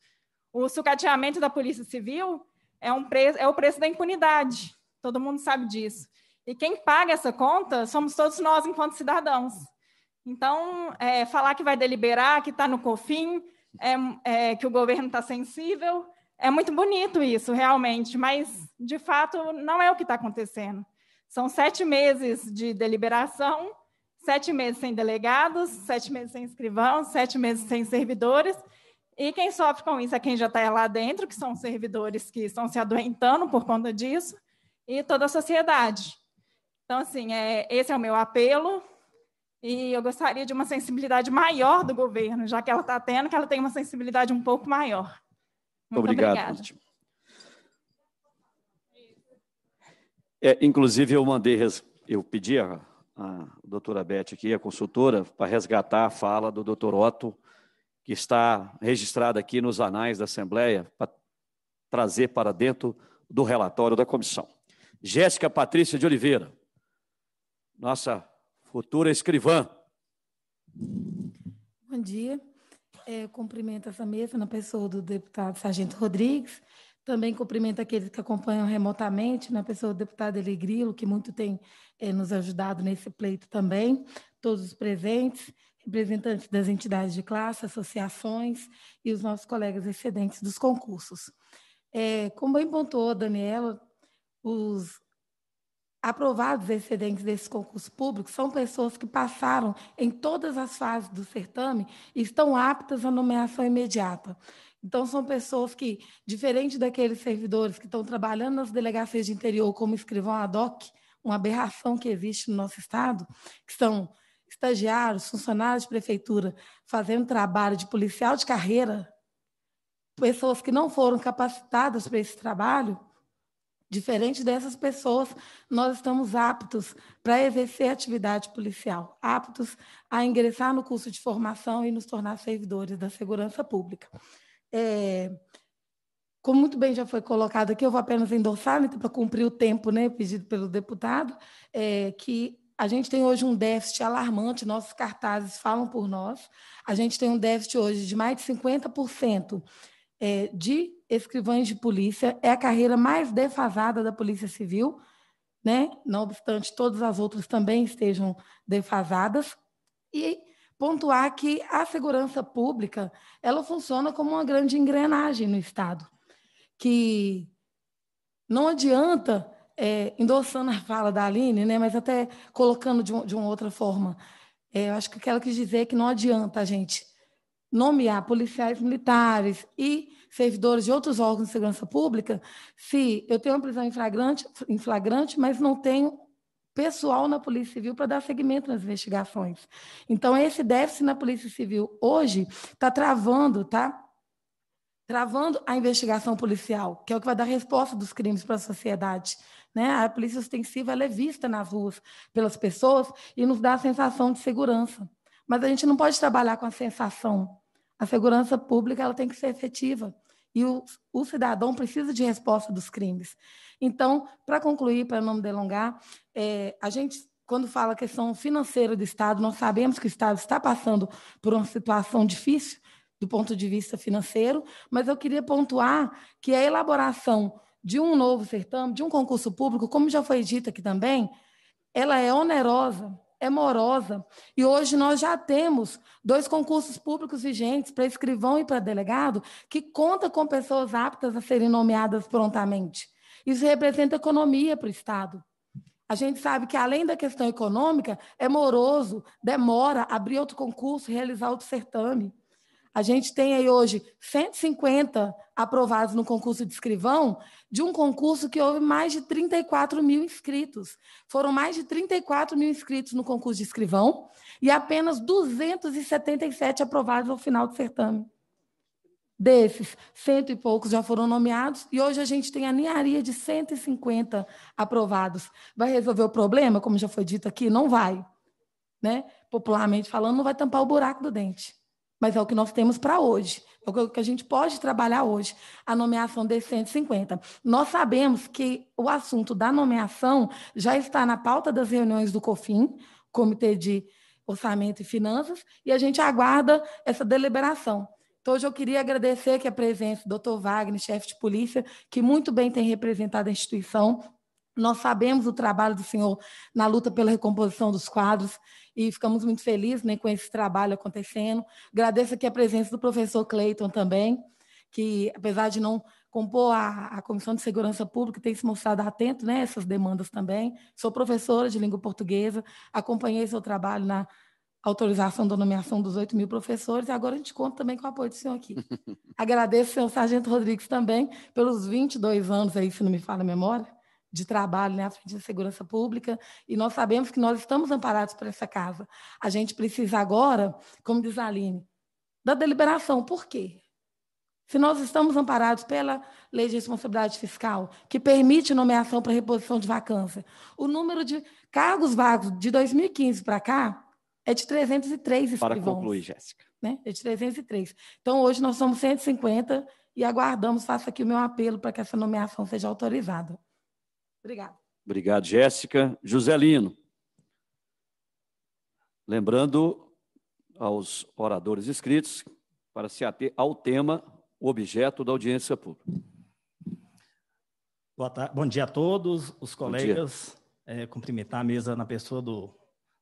O sucateamento da Polícia Civil é, um é o preço da impunidade, todo mundo sabe disso. E quem paga essa conta somos todos nós, enquanto cidadãos. Então, é, falar que vai deliberar, que está no COFIM, é, é, que o governo está sensível, é muito bonito isso, realmente, mas, de fato, não é o que está acontecendo. São sete meses de deliberação, sete meses sem delegados, sete meses sem escrivão, sete meses sem servidores, e quem sofre com isso é quem já está lá dentro, que são servidores que estão se adoentando por conta disso, e toda a sociedade. Então, assim, é, esse é o meu apelo. E eu gostaria de uma sensibilidade maior do governo, já que ela está tendo, que ela tem uma sensibilidade um pouco maior. Muito obrigado. É, inclusive, eu mandei, eu pedi a, a doutora Beth aqui, a consultora, para resgatar a fala do doutor Otto, que está registrada aqui nos anais da Assembleia, para trazer para dentro do relatório da comissão. Jéssica Patrícia de Oliveira nossa futura escrivã. Bom dia. Eu é, cumprimento essa mesa na pessoa do deputado Sargento Rodrigues. Também cumprimento aqueles que acompanham remotamente, na né, pessoa do deputado Eli que muito tem é, nos ajudado nesse pleito também. Todos os presentes, representantes das entidades de classe, associações e os nossos colegas excedentes dos concursos. É, como bem pontuou a Daniela, os aprovados excedentes desse concurso público são pessoas que passaram em todas as fases do certame e estão aptas à nomeação imediata. Então, são pessoas que, diferente daqueles servidores que estão trabalhando nas delegacias de interior como escrivão ad hoc, uma aberração que existe no nosso Estado, que são estagiários, funcionários de prefeitura, fazendo trabalho de policial de carreira, pessoas que não foram capacitadas para esse trabalho, Diferente dessas pessoas, nós estamos aptos para exercer atividade policial, aptos a ingressar no curso de formação e nos tornar servidores da segurança pública. É, como muito bem já foi colocado aqui, eu vou apenas endossar, né, para cumprir o tempo né, pedido pelo deputado, é, que a gente tem hoje um déficit alarmante, nossos cartazes falam por nós. A gente tem um déficit hoje de mais de 50% é, de escrivães de polícia é a carreira mais defasada da Polícia Civil, né? não obstante todas as outras também estejam defasadas, e pontuar que a segurança pública ela funciona como uma grande engrenagem no Estado, que não adianta, é, endossando a fala da Aline, né, mas até colocando de, um, de uma outra forma, é, eu acho que que ela quis dizer é que não adianta a gente nomear policiais militares e servidores de outros órgãos de segurança pública se eu tenho uma prisão em flagrante, em flagrante mas não tenho pessoal na Polícia Civil para dar seguimento nas investigações. Então, esse déficit na Polícia Civil hoje está travando, tá? Travando a investigação policial, que é o que vai dar resposta dos crimes para a sociedade. Né? A polícia ostensiva é vista nas ruas pelas pessoas e nos dá a sensação de segurança. Mas a gente não pode trabalhar com a sensação. A segurança pública ela tem que ser efetiva. E o, o cidadão precisa de resposta dos crimes. Então, para concluir, para não me delongar, é, a gente quando fala questão financeira do Estado, nós sabemos que o Estado está passando por uma situação difícil do ponto de vista financeiro, mas eu queria pontuar que a elaboração de um novo certame, de um concurso público, como já foi dito aqui também, ela é onerosa é morosa. E hoje nós já temos dois concursos públicos vigentes para escrivão e para delegado, que conta com pessoas aptas a serem nomeadas prontamente. Isso representa economia para o Estado. A gente sabe que, além da questão econômica, é moroso, demora abrir outro concurso, realizar outro certame. A gente tem aí hoje 150 aprovados no concurso de escrivão, de um concurso que houve mais de 34 mil inscritos. Foram mais de 34 mil inscritos no concurso de escrivão e apenas 277 aprovados ao final do certame. Desses, cento e poucos já foram nomeados e hoje a gente tem a ninharia de 150 aprovados. Vai resolver o problema, como já foi dito aqui? Não vai. Né? Popularmente falando, não vai tampar o buraco do dente mas é o que nós temos para hoje, é o que a gente pode trabalhar hoje, a nomeação de 150. Nós sabemos que o assunto da nomeação já está na pauta das reuniões do COFIN, Comitê de Orçamento e Finanças, e a gente aguarda essa deliberação. Então, hoje eu queria agradecer aqui a presença do Dr. Wagner, chefe de polícia, que muito bem tem representado a instituição nós sabemos o trabalho do senhor na luta pela recomposição dos quadros e ficamos muito felizes né, com esse trabalho acontecendo. Agradeço aqui a presença do professor Cleiton também, que apesar de não compor a, a, Comissão de Segurança Pública, tem se mostrado atento né, a essas demandas também. Sou professora de língua portuguesa, acompanhei seu trabalho na autorização da nomeação dos 8 mil professores, e agora a gente conta também com o apoio do senhor aqui. [LAUGHS] Agradeço ao senhor Sargento Rodrigues também pelos 22 anos aí, se não me falha a memória, de trabalho né, à frente da segurança pública, e nós sabemos que nós estamos amparados por essa casa. A gente precisa agora, como diz a Aline, da deliberação. Por quê? Se nós estamos amparados pela Lei de Responsabilidade Fiscal, que permite nomeação para reposição de vacância, o número de cargos vagos de 2015 para cá é de 303 Para concluir, Jéssica. Né? É de 303. Então, hoje nós somos 150 e aguardamos, faço aqui o meu apelo para que essa nomeação seja autorizada. Obrigada. Obrigado, Jéssica. José Lino. Lembrando aos oradores inscritos para se ater ao tema, o objeto da audiência pública. Bom dia a todos os colegas. É, cumprimentar a mesa na pessoa do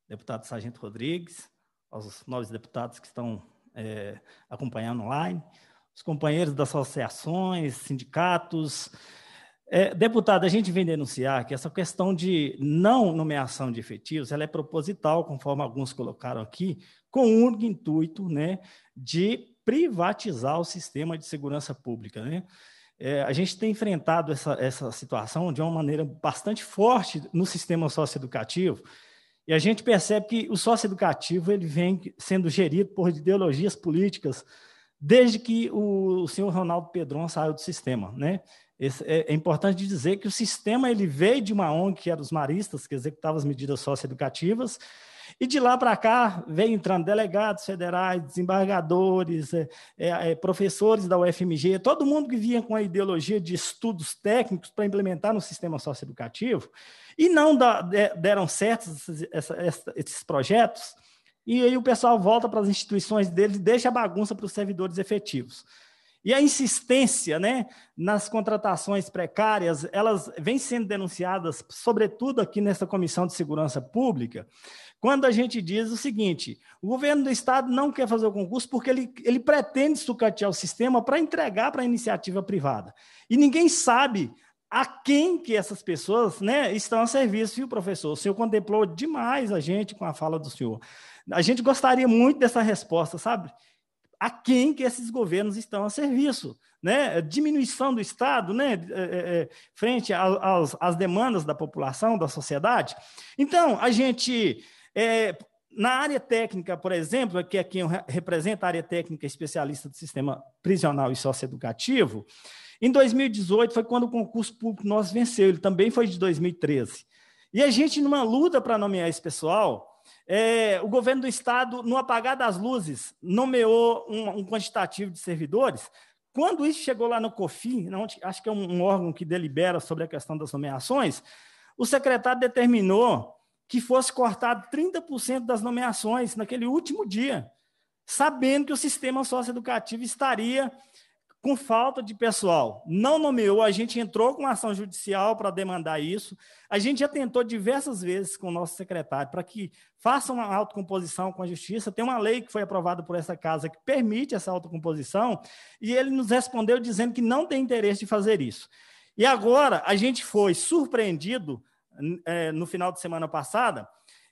deputado Sargento Rodrigues, aos novos deputados que estão é, acompanhando online, os companheiros das associações, sindicatos, é, deputado, a gente vem denunciar que essa questão de não nomeação de efetivos ela é proposital, conforme alguns colocaram aqui, com o único intuito né, de privatizar o sistema de segurança pública. Né? É, a gente tem enfrentado essa, essa situação de uma maneira bastante forte no sistema socioeducativo, e a gente percebe que o socioeducativo ele vem sendo gerido por ideologias políticas desde que o, senhor Ronaldo Pedron saiu do sistema, né? Esse, é, é, importante dizer que o sistema ele veio de uma ONG que era é os maristas, que executava as medidas socioeducativas, e de lá para cá vem entrando delegados federais, desembargadores, é, é, é professores da UFMG, todo mundo que vinha com a ideologia de estudos técnicos para implementar no sistema socioeducativo, e não da, de, deram certos esses, esses projetos, e aí o pessoal volta para as instituições deles e deixa a bagunça para os servidores efetivos. E a insistência né, nas contratações precárias, elas vêm sendo denunciadas, sobretudo aqui nessa Comissão de Segurança Pública, quando a gente diz o seguinte: o governo do Estado não quer fazer o concurso porque ele, ele pretende sucatear o sistema para entregar para a iniciativa privada. E ninguém sabe a quem que essas pessoas né, estão a serviço, viu, professor? O senhor contemplou demais a gente com a fala do senhor. A gente gostaria muito dessa resposta, sabe? a quem que esses governos estão a serviço, né? É diminuição do Estado, né? É, é, é frente às demandas da população, da sociedade. Então, a gente é, na área técnica, por exemplo, que é quem representa a área técnica especialista do sistema prisional e socioeducativo, em 2018 foi quando o concurso público nosso venceu, ele também foi de 2013. E a gente, numa luta para nomear esse pessoal, é, o governo do estado, no apagar das luzes, nomeou um, um quantitativo de servidores. Quando isso chegou lá no COFIN, né, acho que é um, um órgão que delibera sobre a questão das nomeações, o secretário determinou que fosse cortado 30% das nomeações naquele último dia, sabendo que o sistema socioeducativo estaria com falta de pessoal. Não nomeou, a gente entrou com ação judicial para demandar isso. A gente já tentou diversas vezes com o nosso secretário para que faça uma autocomposição com a justiça. Tem uma lei que foi aprovada por essa casa que permite essa autocomposição, e ele nos respondeu dizendo que não tem interesse de fazer isso. E agora a gente foi surpreendido é, no final de semana passada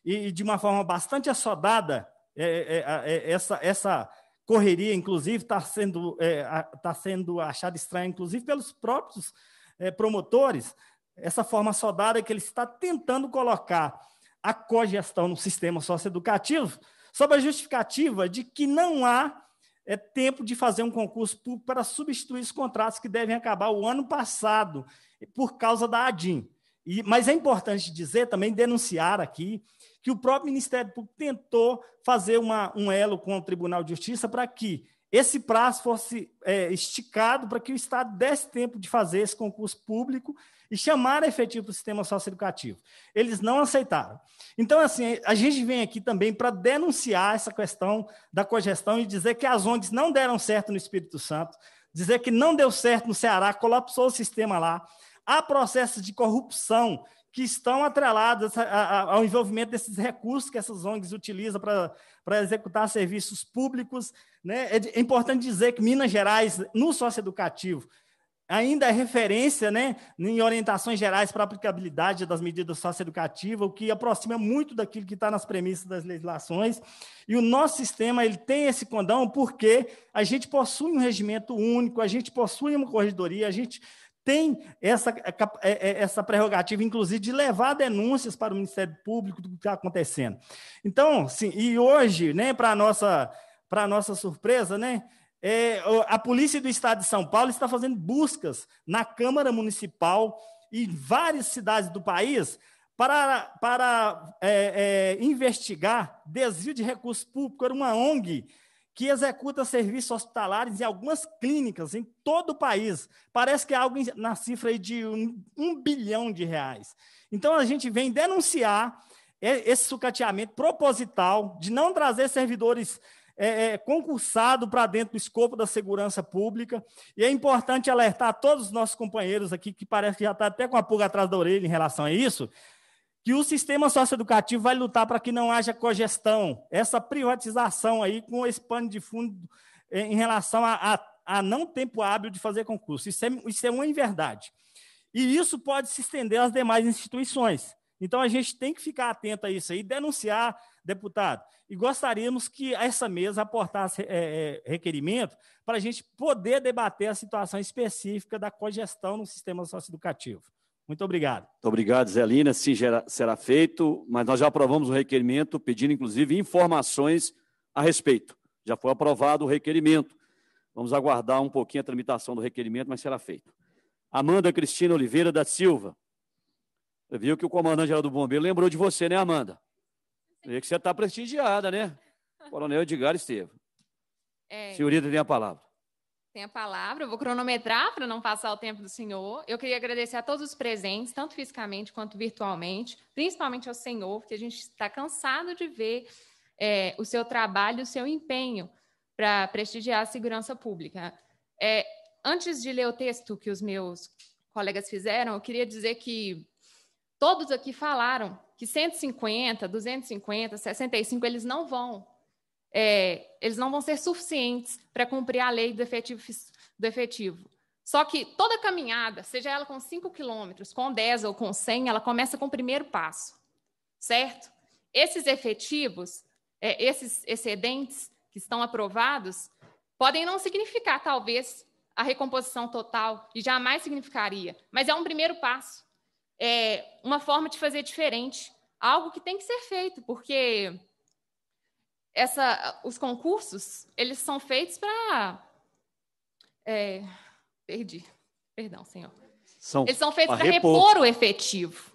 e, de uma forma bastante assodada é, é, é, é essa essa correria, inclusive, está sendo, é, tá sendo achada estranha, inclusive, pelos próprios é, promotores, essa forma soldada que ele está tentando colocar a cogestão no sistema socioeducativo, sob a justificativa de que não há é, tempo de fazer um concurso público para substituir os contratos que devem acabar o ano passado, por causa da ADIM. E, mas é importante dizer também, denunciar aqui, que o próprio Ministério Público tentou fazer uma, um elo com o Tribunal de Justiça para que esse prazo fosse é, esticado para que o Estado desse tempo de fazer esse concurso público e chamar a efetivo para o sistema socioeducativo. Eles não aceitaram. Então, assim, a gente vem aqui também para denunciar essa questão da cogestão e dizer que as ONGs não deram certo no Espírito Santo, dizer que não deu certo no Ceará, colapsou o sistema lá, Há processos de corrupção que estão atrelados ao envolvimento desses recursos que essas ONGs utilizam para executar serviços públicos. Né? É, é, importante dizer que Minas Gerais, no socioeducativo, ainda é referência né, em orientações gerais para aplicabilidade das medidas socioeducativas, o que aproxima muito daquilo que está nas premissas das legislações. E o nosso sistema ele tem esse condão porque a gente possui um regimento único, a gente possui uma corredoria, a gente tem essa, é, é, é, essa prerrogativa, inclusive, de levar denúncias para o Ministério Público do que está acontecendo. Então, sim, e hoje, né, para a nossa, nossa surpresa, né, é, a Polícia do Estado de São Paulo está fazendo buscas na Câmara Municipal e várias cidades do país para, para é, é, investigar desvio de recursos públicos. Era uma ONG que executa serviços hospitalares em algumas clínicas em todo o país. Parece que é algo na cifra de um, um bilhão de reais. Então, a gente vem denunciar esse sucateamento proposital de não trazer servidores é, é, para dentro do escopo da segurança pública. E é importante alertar todos os nossos companheiros aqui, que parece que já está até com a pulga atrás da orelha em relação a isso, que o sistema socioeducativo vai lutar para que não haja cogestão, essa privatização aí com esse pano de fundo é, em relação a, a, a não tempo hábil de fazer concurso. Isso é, isso é uma inverdade. E isso pode se estender às demais instituições. Então a gente tem que ficar atento a isso aí, denunciar, deputado. E gostaríamos que essa mesa aportasse é, é requerimento para a gente poder debater a situação específica da cogestão no sistema socioeducativo. Muito obrigado. Muito obrigado, Zelina. Sim, será feito, mas nós já aprovamos o requerimento, pedindo inclusive informações a respeito. Já foi aprovado o requerimento. Vamos aguardar um pouquinho a tramitação do requerimento, mas será feito. Amanda Cristina Oliveira da Silva. viu que o comandante do Bombeiro lembrou de você, né, Amanda? Vê que você está prestigiada, né? [LAUGHS] Coronel Edgar Estevam. É. Senhorita, tem a palavra tem a palavra, eu vou cronometrar para não passar o tempo do senhor. Eu queria agradecer a todos os presentes, tanto fisicamente quanto virtualmente, principalmente ao senhor, porque a gente está cansado de ver é, o seu trabalho, o seu empenho para prestigiar a segurança pública. É, antes de ler o texto que os meus colegas fizeram, eu queria dizer que todos aqui falaram que 150, 250, 65, eles não vão é, eles não vão ser suficientes para cumprir a lei do efetivo, do efetivo. Só que toda caminhada, seja ela com 5 quilômetros, com 10 ou com 100, ela começa com o primeiro passo, certo? Esses efetivos, é, esses excedentes que estão aprovados, podem não significar, talvez, a recomposição total, e jamais significaria, mas é um primeiro passo, é uma forma de fazer diferente, algo que tem que ser feito, porque essa, os concursos, eles são feitos para... É, perdi. Perdão, senhor. São eles são feitos para repor. o efetivo.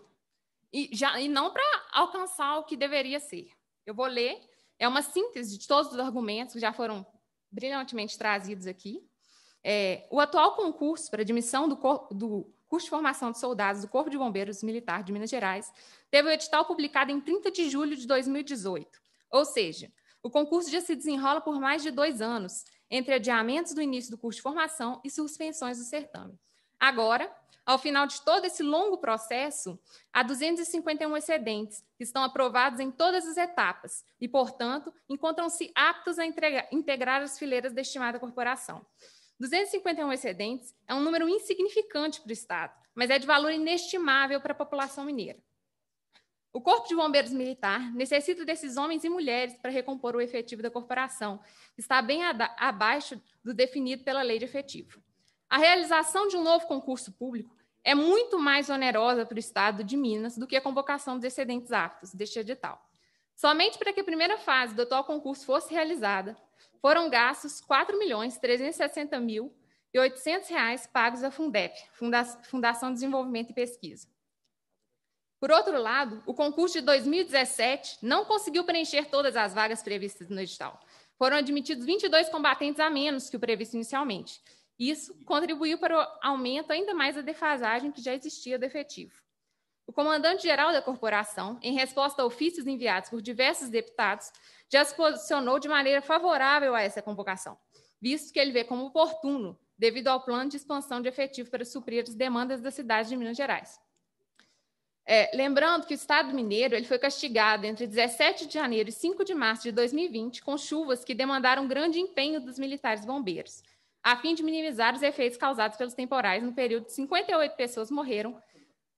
E, já, e não para alcançar o que deveria ser. Eu vou ler, é uma síntese de todos os argumentos que já foram brilhantemente trazidos aqui. É, o atual concurso para admissão do, do curso de formação de soldados do Corpo de Bombeiros Militar de Minas Gerais teve o edital publicado em 30 de julho de 2018. Ou seja, o concurso já se desenrola por mais de dois anos, entre adiamentos do início do curso de formação e suspensões do certame. Agora, ao final de todo esse longo processo, há 251 excedentes que estão aprovados em todas as etapas e, portanto, encontram-se aptos a entregar, integrar as fileiras da estimada corporação. 251 excedentes é um número insignificante para o Estado, mas é de valor inestimável para a população mineira. O Corpo de Bombeiros Militar necessita desses homens e mulheres para recompor o efetivo da corporação, que está bem abaixo do definido pela lei de efetivo. A realização de um novo concurso público é muito mais onerosa para o Estado de Minas do que a convocação dos excedentes aptos deste edital. Somente para que a primeira fase do atual concurso fosse realizada, foram gastos R$ reais pagos à Fundep, Fundação Desenvolvimento e Pesquisa. Por outro lado, o concurso de 2017 não conseguiu preencher todas as vagas previstas no edital. Foram admitidos 22 combatentes a menos que o previsto inicialmente. Isso contribuiu para o aumento ainda mais da defasagem que já existia do efetivo. O comandante-geral da corporação, em resposta a ofícios enviados por diversos deputados, já se posicionou de maneira favorável a essa convocação, visto que ele vê como oportuno, devido ao plano de expansão de efetivo para suprir as demandas da cidade de Minas Gerais. É, lembrando que o Estado mineiro ele foi castigado entre 17 de janeiro e 5 de março de 2020 com chuvas que demandaram grande empenho dos militares bombeiros, a fim de minimizar os efeitos causados pelos temporais no período 58 pessoas morreram,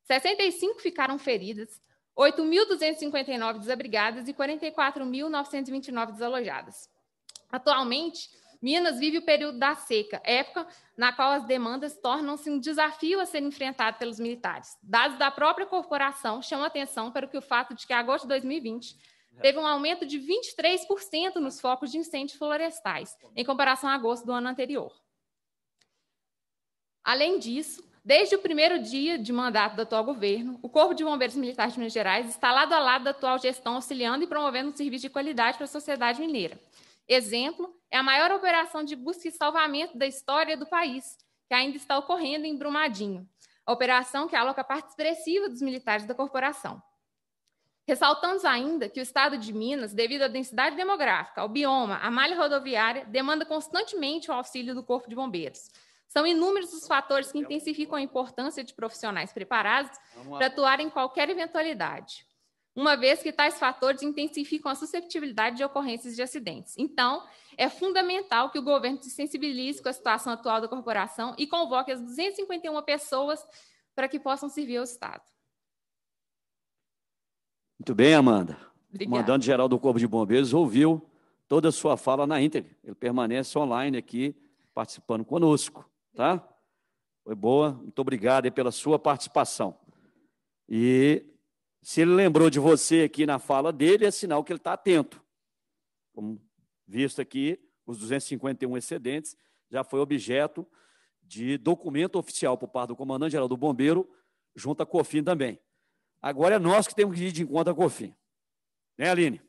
65 ficaram feridas, 8.259 desabrigadas e 44.929 desalojadas. Atualmente, Minas vive o período da seca, época na qual as demandas tornam-se um desafio a ser enfrentado pelos militares. Dados da própria corporação chamam atenção para que o fato de que agosto de 2020 teve um aumento de 23% nos focos de incêndios florestais, em comparação a agosto do ano anterior. Além disso, desde o primeiro dia de mandato do atual governo, o Corpo de Bombeiros Militares de Minas Gerais está lado a lado da atual gestão, auxiliando e promovendo um serviço de qualidade para a sociedade mineira. Exemplo é a maior operação de busca e salvamento da história do país, que ainda está ocorrendo em Brumadinho, a operação que aloca parte expressiva dos militares da corporação. Ressaltamos ainda que o estado de Minas, devido à densidade demográfica, ao bioma, à malha rodoviária, demanda constantemente o auxílio do Corpo de Bombeiros. São inúmeros os fatores que intensificam a importância de profissionais preparados para atuar em qualquer eventualidade uma vez que tais fatores intensificam a susceptibilidade de ocorrências de acidentes. Então, é fundamental que o governo se sensibilize com a situação atual da corporação e convoque as 251 pessoas para que possam servir ao Estado. Muito bem, Amanda. Obrigada. O mandante geral do Corpo de Bombeiros ouviu toda a sua fala na íntegra. Ele permanece online aqui participando conosco, tá? Foi boa, muito obrigado pela sua participação. E se ele lembrou de você aqui na fala dele, é sinal que ele está atento. Como visto aqui, os 251 excedentes já foi objeto de documento oficial por parte do comandante geral do Bombeiro, junto à COFIN também. Agora é nós que temos que ir de encontro à COFIN. Né, Aline?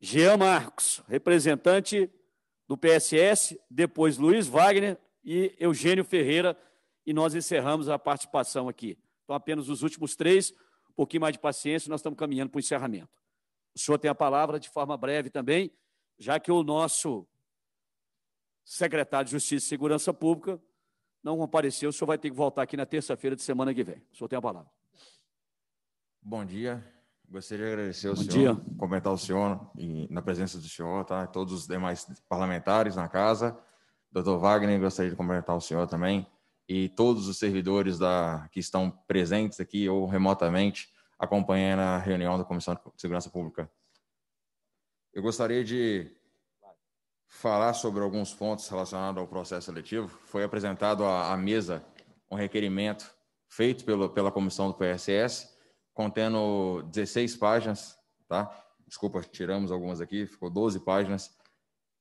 Jean Marcos, representante do PSS, depois Luiz Wagner e Eugênio Ferreira, e nós encerramos a participação aqui. Então, apenas os últimos três, um pouquinho mais de paciência, nós estamos caminhando para o encerramento. O senhor tem a palavra de forma breve também, já que o nosso secretário de Justiça e Segurança Pública não compareceu, o senhor vai ter que voltar aqui na terça-feira de semana que vem. O senhor tem a palavra. Bom dia. Gostaria de agradecer ao Bom senhor, dia. comentar ao senhor, e, na presença do senhor, tá? todos os demais parlamentares na casa. Doutor Wagner, gostaria de comentar ao senhor também e todos os servidores da, que estão presentes aqui ou remotamente acompanhando a reunião da Comissão de Segurança Pública. Eu gostaria de falar sobre alguns pontos relacionados ao processo seletivo. Foi apresentado à, à mesa um requerimento feito pelo, pela comissão do PSS, contendo 16 páginas, tá? Desculpa, tiramos algumas aqui, ficou 12 páginas,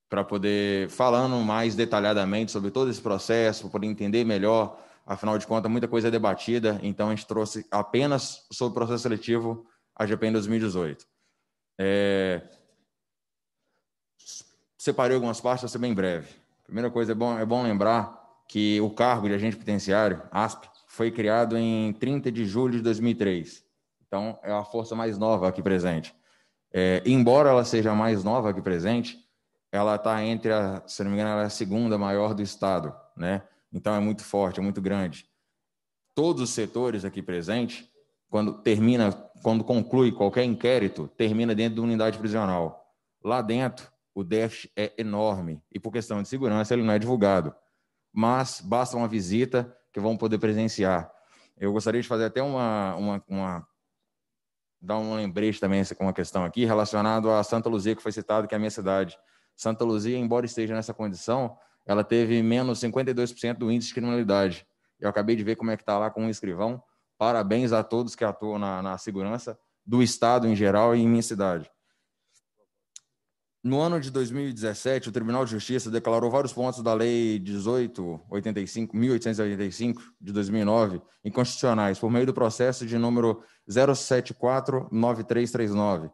para poder falando mais detalhadamente sobre todo esse processo, para poder entender melhor. Afinal de contas, muita coisa é debatida, então a gente trouxe apenas sobre o processo seletivo a em 2018. É... Separei algumas partes, vai ser bem breve. Primeira coisa, é bom, é bom lembrar que o cargo de agente penitenciário, ASP, foi criado em 30 de julho de 2003. Então, é a força mais nova aqui presente. É, embora ela seja mais nova aqui presente, ela está entre a, se não me engano, ela é a segunda maior do estado, né? Então é muito forte, é muito grande. Todos os setores aqui presentes, quando termina, quando conclui qualquer inquérito, termina dentro de uma unidade prisional. Lá dentro, o déficit é enorme e por questão de segurança ele não é divulgado. Mas basta uma visita que vão poder presenciar. Eu gostaria de fazer até uma, uma, uma dar um lembrete também com uma questão aqui relacionado a Santa Luzia que foi citado que é a minha cidade. Santa Luzia, embora esteja nessa condição, ela teve menos 52% do índice de criminalidade. Eu acabei de ver como é que está lá com o escrivão. Parabéns a todos que atuam na, na segurança do Estado em geral e em minha cidade. No ano de 2017, o Tribunal de Justiça declarou vários pontos da Lei 1885, 1885 de 2009 inconstitucionais por meio do processo de número 0749339,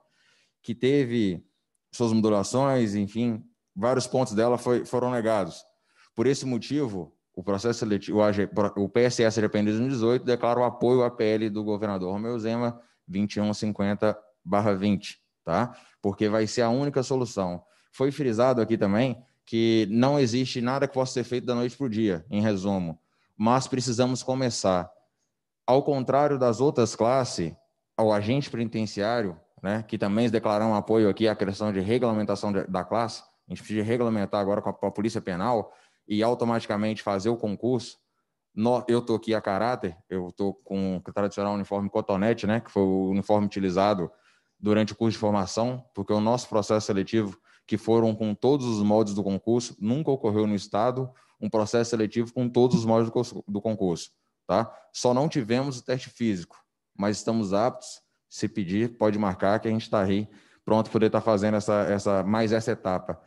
que teve suas modulações, enfim, vários pontos dela foi, foram negados. Por esse motivo, o processo seletivo, o PSS de 2018 declara o apoio à PL do governador Romeu Zema 2150/20, tá? Porque vai ser a única solução. Foi frisado aqui também que não existe nada que possa ser feito da noite para o dia, em resumo, mas precisamos começar. Ao contrário das outras classes, ao agente penitenciário, né, que também declararam apoio aqui à questão de regulamentação de, da classe, a gente precisa regulamentar agora com a, com a, Polícia Penal e automaticamente fazer o concurso. No, eu estou aqui a caráter, eu estou com o tradicional uniforme cotonete, né, que foi o uniforme utilizado durante o curso de formação, porque o nosso processo seletivo, que foram com todos os moldes do concurso, nunca ocorreu no Estado um processo seletivo com todos os moldes do concurso. Tá? Só não tivemos o teste físico, mas estamos aptos se pedir, pode marcar que a gente está aí pronto para poder estar tá fazendo essa, essa, mais essa etapa.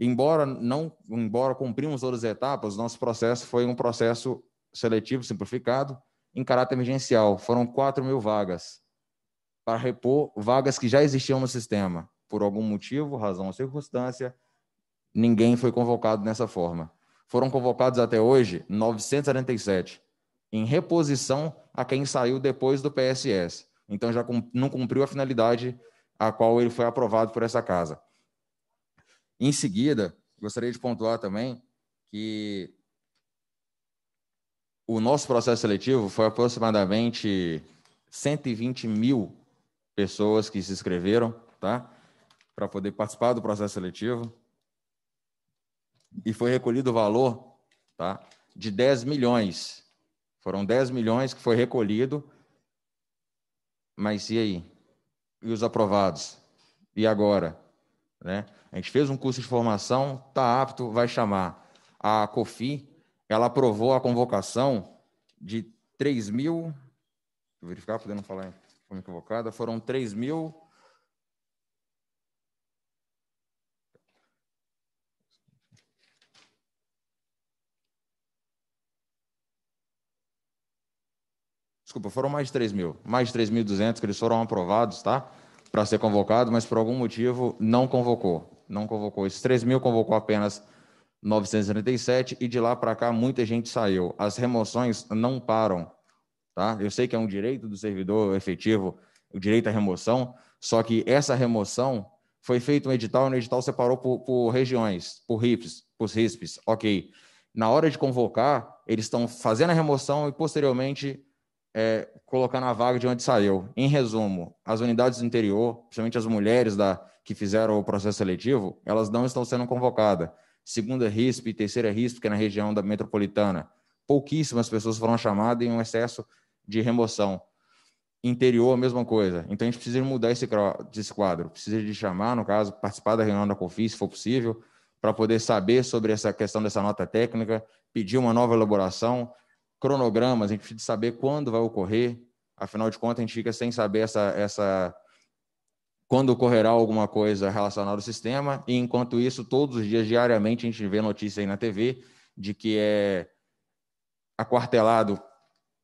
Embora não, embora cumprimos todas as etapas, nosso processo foi um processo seletivo simplificado em caráter emergencial. Foram 4 mil vagas para repor vagas que já existiam no sistema. Por algum motivo, razão ou circunstância, ninguém foi convocado nessa forma. Foram convocados até hoje 947, em reposição a quem saiu depois do PSS então já não cumpriu a finalidade a qual ele foi aprovado por essa casa. Em seguida, gostaria de pontuar também que o nosso processo seletivo foi aproximadamente 120 mil pessoas que se inscreveram, tá? Para poder participar do processo seletivo. E foi recolhido o valor, tá? De 10 milhões. Foram 10 milhões que foi recolhido mas e aí? E os aprovados? E agora? Né? A gente fez um curso de formação, tá apto, vai chamar. A COFI, ela aprovou a convocação de 3 mil, deixa eu verificar, podendo falar, foi equivocada, foram 3 mil Desculpa, foram mais de 3 mil. Mais de 3.200 que eles foram aprovados, tá? Para ser convocado, mas por algum motivo não convocou. Não convocou. Esses 3 mil convocou apenas 937 e de lá para cá muita gente saiu. As remoções não param, tá? Eu sei que é um direito do servidor efetivo, o direito à remoção, só que essa remoção foi feita um edital, e no edital separou por, por regiões, por RIPs, por RISPs, ok. Na hora de convocar, eles estão fazendo a remoção e posteriormente é, colocar na vaga de onde saiu. Em resumo, as unidades do interior, principalmente as mulheres da, que fizeram o processo seletivo, elas não estão sendo convocadas. Segunda RISP e terceira RISP, que é na região da metropolitana, pouquíssimas pessoas foram chamadas em um excesso de remoção. Interior, a mesma coisa. Então, a gente precisa mudar esse, esse quadro. Precisa de chamar, no caso, participar da reunião da Confis, se for possível, para poder saber sobre essa questão dessa nota técnica, pedir uma nova elaboração, cronogramas, a gente precisa saber quando vai ocorrer, afinal de contas, a gente fica sem saber essa, essa quando ocorrerá alguma coisa relacionada ao sistema, e enquanto isso, todos os dias, diariamente, a gente vê notícia aí na TV de que é aquartelado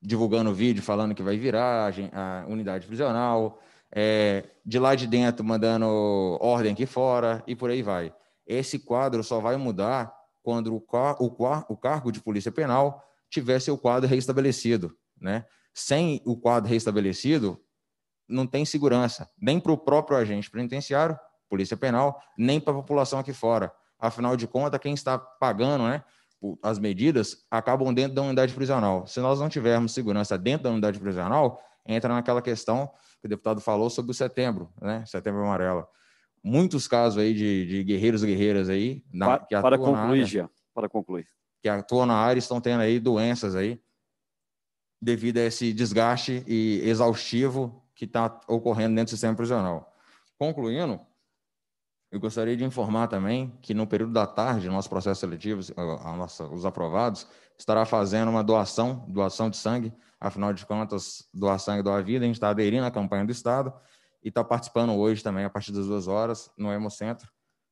divulgando vídeo falando que vai virar a, unidade prisional, é, de lá de dentro mandando ordem aqui fora e por aí vai. Esse quadro só vai mudar quando o, o, o cargo de polícia penal tivesse o quadro reestabelecido, né? Sem o quadro reestabelecido, não tem segurança, nem para o próprio agente penitenciário, polícia penal, nem para a população aqui fora. Afinal de contas, quem está pagando, né? As medidas acabam dentro da unidade prisional. Se nós não tivermos segurança dentro da unidade prisional, entra naquela questão que o deputado falou sobre o setembro, né? Setembro amarelo. Muitos casos aí de, de guerreiros e guerreiras aí. Na, para, que para concluir, na área. para concluir que atuam na área estão tendo aí doenças aí devido a esse desgaste e exaustivo que está ocorrendo dentro do sistema prisional. Concluindo, eu gostaria de informar também que no período da tarde, nosso processo seletivo, nossa, os aprovados, estará fazendo uma doação, doação de sangue. Afinal de contas, doar sangue doa vida. A gente está aderindo à campanha do Estado e está participando hoje também, a partir das duas horas, no Hemocentro,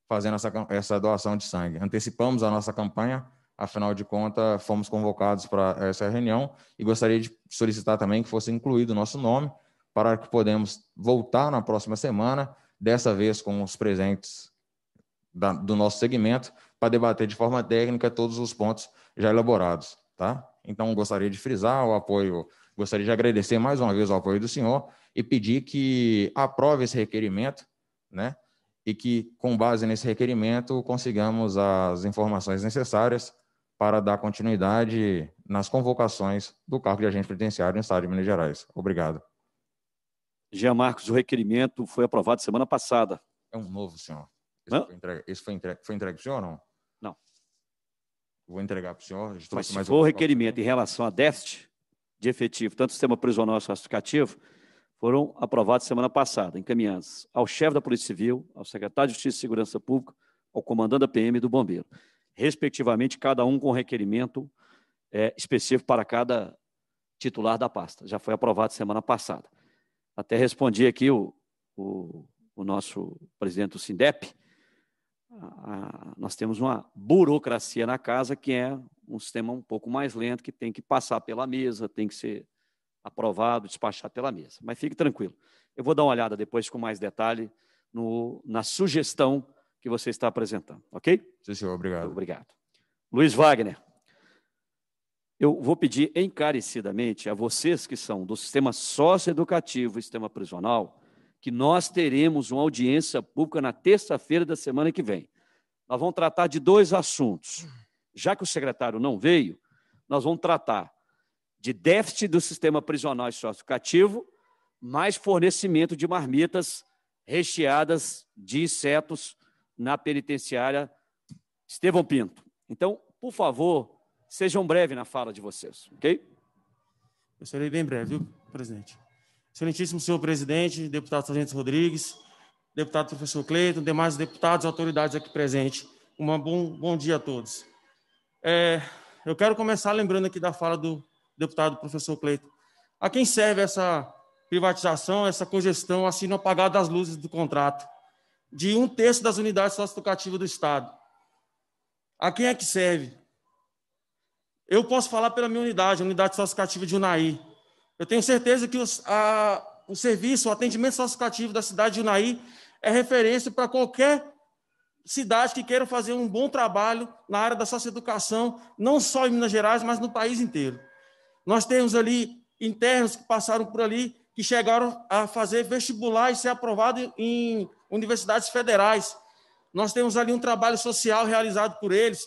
fazendo essa, essa doação de sangue. Antecipamos a nossa campanha Afinal de contas, fomos convocados para essa reunião e gostaria de solicitar também que fosse incluído o nosso nome para que podemos voltar na próxima semana, dessa vez com os presentes da, do nosso segmento, para debater de forma técnica todos os pontos já elaborados, tá? Então, gostaria de frisar o apoio, gostaria de agradecer mais uma vez o apoio do senhor e pedir que aprove esse requerimento, né? E que, com base nesse requerimento, consigamos as informações necessárias para dar continuidade nas convocações do cargo de agente penitenciário no Estado de Minas Gerais. Obrigado. Jean Marcos, o requerimento foi aprovado semana passada. É um novo, senhor. Esse, não? foi entregue, esse foi entregue, foi entregue para o senhor ou não? Não. Vou entregar para o senhor. Mas se for requerimento em relação a déficit de efetivo, tanto o sistema prisional quanto classificativo, foram aprovados semana passada, encaminhados ao chefe da Polícia Civil, ao secretário de Justiça e Segurança Pública, ao comandante da PM e do Bombeiro respectivamente, cada um com requerimento é, específico para cada titular da pasta. Já foi aprovado semana passada. Até respondi aqui o, o, o nosso presidente do SINDEP. A, nós temos uma burocracia na casa que é um sistema um pouco mais lento, que tem que passar pela mesa, tem que ser aprovado, despachado pela mesa. Mas fique tranquilo. Eu vou dar uma olhada depois com mais detalhe no, na sugestão que você está apresentando, ok? Sim, senhor, obrigado. obrigado. Luiz Wagner, eu vou pedir encarecidamente a vocês que são do sistema socioeducativo e sistema prisional que nós teremos uma audiência pública na terça-feira da semana que vem. Nós vamos tratar de dois assuntos. Já que o secretário não veio, nós vamos tratar de déficit do sistema prisional e socioeducativo, mais fornecimento de marmitas recheadas de insetos na penitenciária Estevão Pinto. Então, por favor, sejam breve na fala de vocês, ok? Eu serei bem breve, viu, presidente? Excelentíssimo senhor presidente, deputado Sargento Rodrigues, deputado professor Cleiton, demais deputados e autoridades aqui presentes, um bom, bom dia a todos. É, eu quero começar lembrando aqui da fala do deputado professor Cleiton. A quem serve essa privatização, essa congestão, assim não apagada das luzes do contrato? de um terço das unidades socioeducativas do Estado. A quem é que serve? Eu posso falar pela minha unidade, a unidade socioeducativa de Unaí. Eu tenho certeza que os, a, o serviço, o atendimento socioeducativo da cidade de Unaí é referência para qualquer cidade que queira fazer um bom trabalho na área da socioeducação, não só em Minas Gerais, mas no país inteiro. Nós temos ali internos que passaram por ali, que chegaram a fazer vestibular e ser aprovado em universidades federais. Nós temos ali um trabalho social realizado por eles.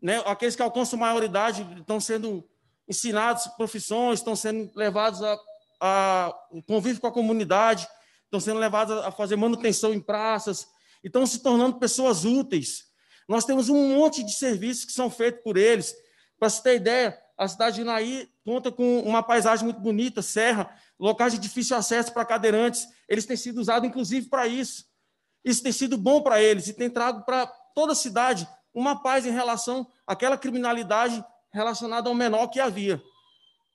Né? Aqueles que alcançam maioridade estão sendo ensinados profissões, estão sendo levados a, a convívio com a comunidade, estão sendo levados a fazer manutenção em praças, e estão se tornando pessoas úteis. Nós temos um monte de serviços que são feitos por eles. Para se ter ideia, a cidade de Naí conta com uma paisagem muito bonita, serra, locais de difícil acesso para cadeirantes. Eles têm sido usados, inclusive, para isso. Isso tem sido bom para eles e tem trago para toda a cidade uma paz em relação àquela criminalidade relacionada ao menor que havia.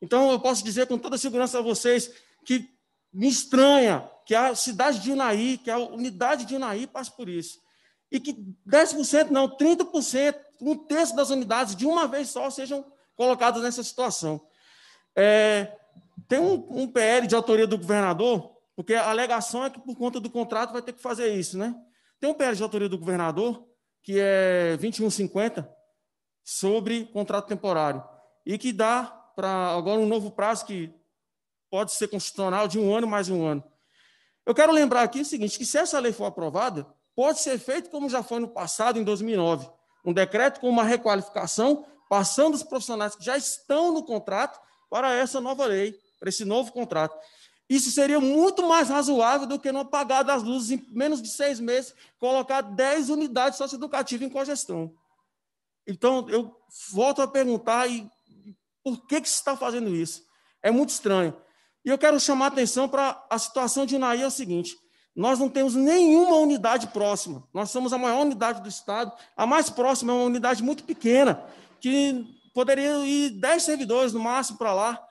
Então, eu posso dizer com toda segurança a vocês que me estranha que a cidade de Unai, que a unidade de Unai passe por isso. E que 10%, não, 30%, um terço das unidades de uma vez só sejam colocadas nessa situação. É, tem um, um, PL de autoria do governador, porque a alegação é que por conta do contrato vai ter que fazer isso, né? Tem um PL de autoria do governador, que é 2150, sobre contrato temporário, e que dá para agora um novo prazo que pode ser constitucional de um ano mais um ano. Eu quero lembrar aqui o seguinte, que se essa lei for aprovada, pode ser feito como já foi no passado, em 2009, um decreto com uma requalificação, passando os profissionais que já estão no contrato para essa nova lei, para esse novo contrato. Isso seria muito mais razoável do que não apagar das luzes em menos de seis meses, colocar dez unidades socioeducativas em congestão. Então, eu volto a perguntar e por que, que se está fazendo isso? É muito estranho. E eu quero chamar a atenção para a situação de Unaí é o seguinte: nós não temos nenhuma unidade próxima. Nós somos a maior unidade do Estado. A mais próxima é uma unidade muito pequena, que poderiam ir 10 servidores no máximo para lá.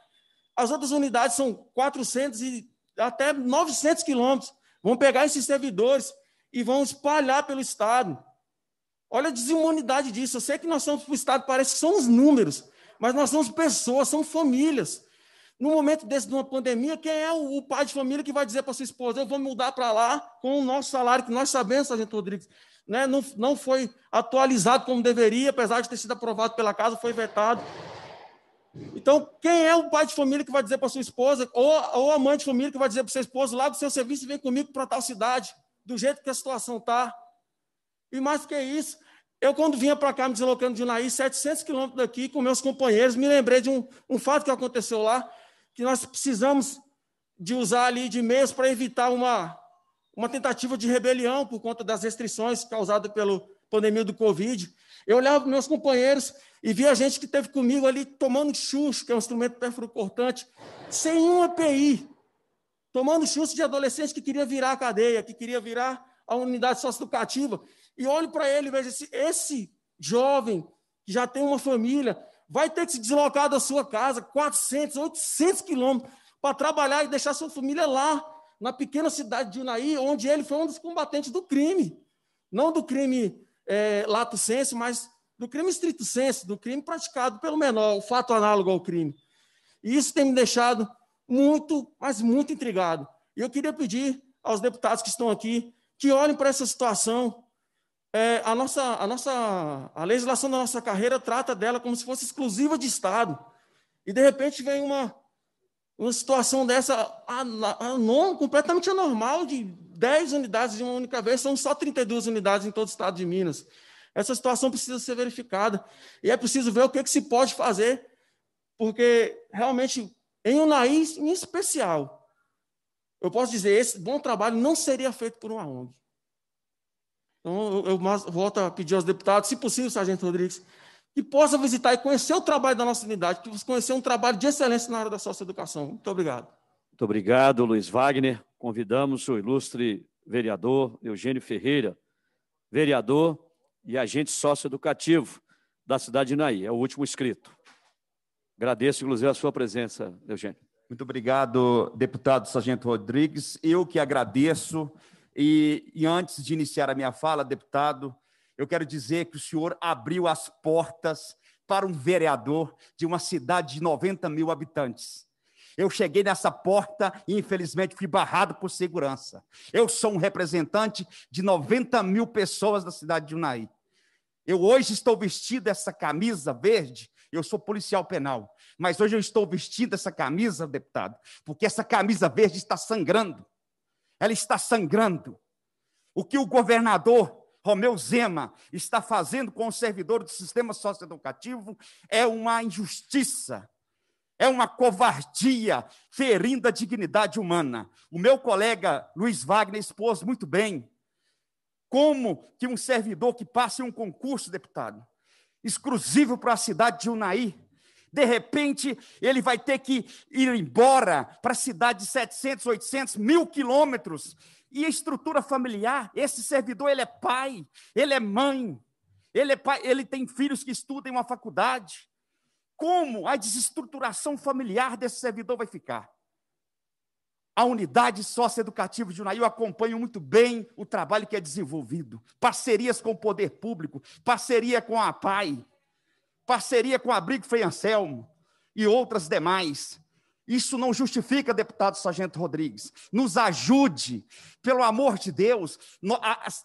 As outras unidades são 400 e até 900 quilômetros. Vão pegar esses servidores e vão espalhar pelo Estado. Olha a desumanidade disso. Eu sei que nós somos para o Estado, parece que são os números, mas nós somos pessoas, são famílias. No momento desse de uma pandemia, quem é o pai de família que vai dizer para sua esposa: Eu vou mudar para lá com o nosso salário, que nós sabemos, Sargento Rodrigues, né, não, não foi atualizado como deveria, apesar de ter sido aprovado pela casa, foi vetado. Então, quem é o pai de família que vai dizer para sua esposa, ou, ou a mãe de família que vai dizer para seu esposo, larga o seu serviço e vem comigo para tal cidade, do jeito que a situação está? E mais que isso, eu quando vinha para cá, me deslocando de Unaí, 700 quilômetros daqui, com meus companheiros, me lembrei de um, um fato que aconteceu lá, que nós precisamos de usar ali de meios para evitar uma, uma tentativa de rebelião por conta das restrições causadas pela pandemia do Covid. Eu olhava para meus companheiros e via gente que esteve comigo ali tomando chusco que é um instrumento cortante, sem um API, tomando chusco de adolescente que queria virar a cadeia, que queria virar a unidade socioeducativa. E olho para ele e vejo esse, assim, esse jovem que já tem uma família, vai ter que se deslocar da sua casa, 400, 800 quilômetros, para trabalhar e deixar sua família lá na pequena cidade de Unai, onde ele foi um dos combatentes do crime. Não do crime é, lato senso, mas do crime estrito senso, do crime praticado pelo menor, o fato análogo ao crime. E isso tem me deixado muito, mas muito intrigado. E eu queria pedir aos deputados que estão aqui que olhem para essa situação. É, a, nossa, a, nossa, a legislação da nossa carreira trata dela como se fosse exclusiva de Estado. E, de repente, vem uma, uma situação dessa anon, completamente anormal, de 10 unidades de uma única vez, são só 32 unidades em todo o estado de Minas. Essa situação precisa ser verificada e é preciso ver o que, que se pode fazer, porque realmente, em Unaí em especial, eu posso dizer, esse bom trabalho não seria feito por uma ONG. Então, eu, eu volto a pedir aos deputados, se possível, Sargento Rodrigues, que possa visitar e conhecer o trabalho da nossa unidade, que conhecer um trabalho de excelência na área da socioeducação. Muito obrigado. Muito obrigado, Luiz Wagner. Convidamos o ilustre vereador Eugênio Ferreira, vereador e agente socioeducativo da cidade de Inaí. É o último inscrito. Agradeço, inclusive, a sua presença, Eugênio. Muito obrigado, deputado Sargento Rodrigues. Eu que agradeço. E, e antes de iniciar a minha fala, deputado, eu quero dizer que o senhor abriu as portas para um vereador de uma cidade de 90 mil habitantes. Eu cheguei nessa porta e, infelizmente, fui barrado por segurança. Eu sou um representante de 90 mil pessoas da cidade de Unai. Eu hoje estou vestido essa camisa verde, eu sou policial penal, mas hoje eu estou vestindo essa camisa, deputado, porque essa camisa verde está sangrando. Ela está sangrando. O que o governador Romeu Zema está fazendo com o servidor do sistema socioeducativo é uma injustiça, é uma covardia, ferindo a dignidade humana. O meu colega Luiz Wagner expôs muito bem como que um servidor que passa em um concurso, deputado, exclusivo para a cidade de Unai, de repente, ele vai ter que ir embora para a cidade de 700, 800, mil quilômetros e a estrutura familiar, esse servidor, ele é pai, ele é mãe, ele é pai, ele tem filhos que estudam em uma faculdade. Como a desestruturação familiar desse servidor vai ficar? A unidade socioeducativa de Unaí, eu acompanho muito bem o trabalho que é desenvolvido. Parcerias com o poder público, parceria com a PAI, parceria com o Abrigo Frei Anselmo e outras demais. Isso não justifica, deputado Sargento Rodrigues. Nos ajude, pelo amor de Deus.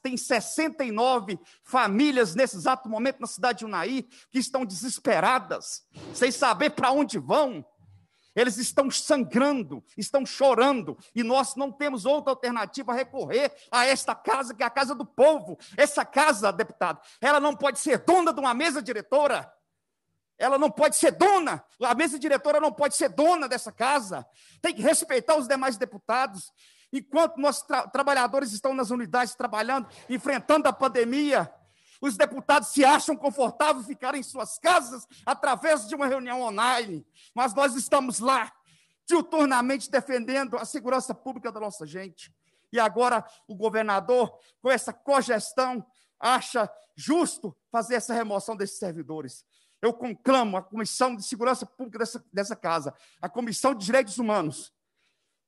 tem 69 famílias nesse exato momento na cidade de Unai que estão desesperadas, sem saber para onde vão. Eles estão sangrando, estão chorando, e nós não temos outra alternativa a recorrer a esta casa, que é a casa do povo. Essa casa, deputado, ela não pode ser dona de uma mesa diretora. Ela não pode ser dona, a mesa diretora não pode ser dona dessa casa. Tem que respeitar os demais deputados. Enquanto nossos tra trabalhadores estão nas unidades trabalhando, enfrentando a pandemia, os deputados se acham confortáveis ficarem em suas casas através de uma reunião online. Mas nós estamos lá, diuturnamente defendendo a segurança pública da nossa gente. E agora o governador, com essa cogestão, acha justo fazer essa remoção desses servidores eu conclamo a Comissão de Segurança Pública dessa, dessa casa, a Comissão de Direitos Humanos,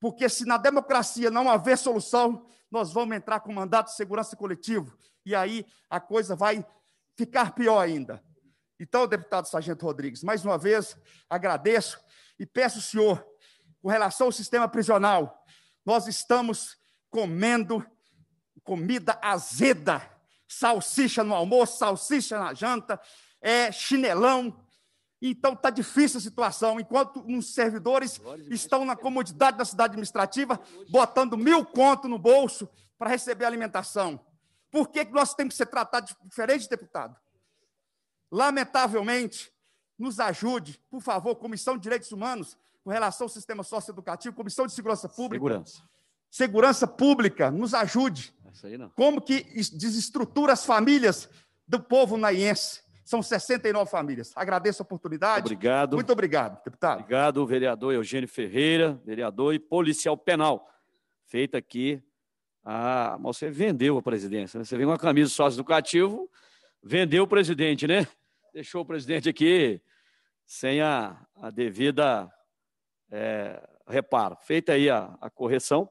porque se na democracia não haver solução, nós vamos entrar com mandato de segurança coletivo e aí a coisa vai ficar pior ainda. Então, deputado Sargento Rodrigues, mais uma vez agradeço e peço ao senhor, com relação ao sistema prisional, nós estamos comendo comida azeda, salsicha no almoço, salsicha na janta, é chinelão. Então está difícil a situação. Enquanto uns servidores estão na comodidade da cidade administrativa, botando mil conto no bolso para receber alimentação. Por que, que nós temos que ser tratados diferente, deputado? Lamentavelmente, nos ajude, por favor, Comissão de Direitos Humanos, com relação ao sistema socioeducativo, Comissão de Segurança Pública. Segurança. Segurança Pública, nos ajude. Como que desestrutura as famílias do povo naiense? São 69 famílias. Agradeço a oportunidade. Obrigado. Muito obrigado, deputado. Obrigado, vereador Eugênio Ferreira, vereador e policial penal. Feita aqui a. Mas você vendeu a presidência, né? Você vem com a camisa sócio educativo, vendeu o presidente, né? Deixou o presidente aqui sem a, a devida é, reparo. Feita aí a, a correção.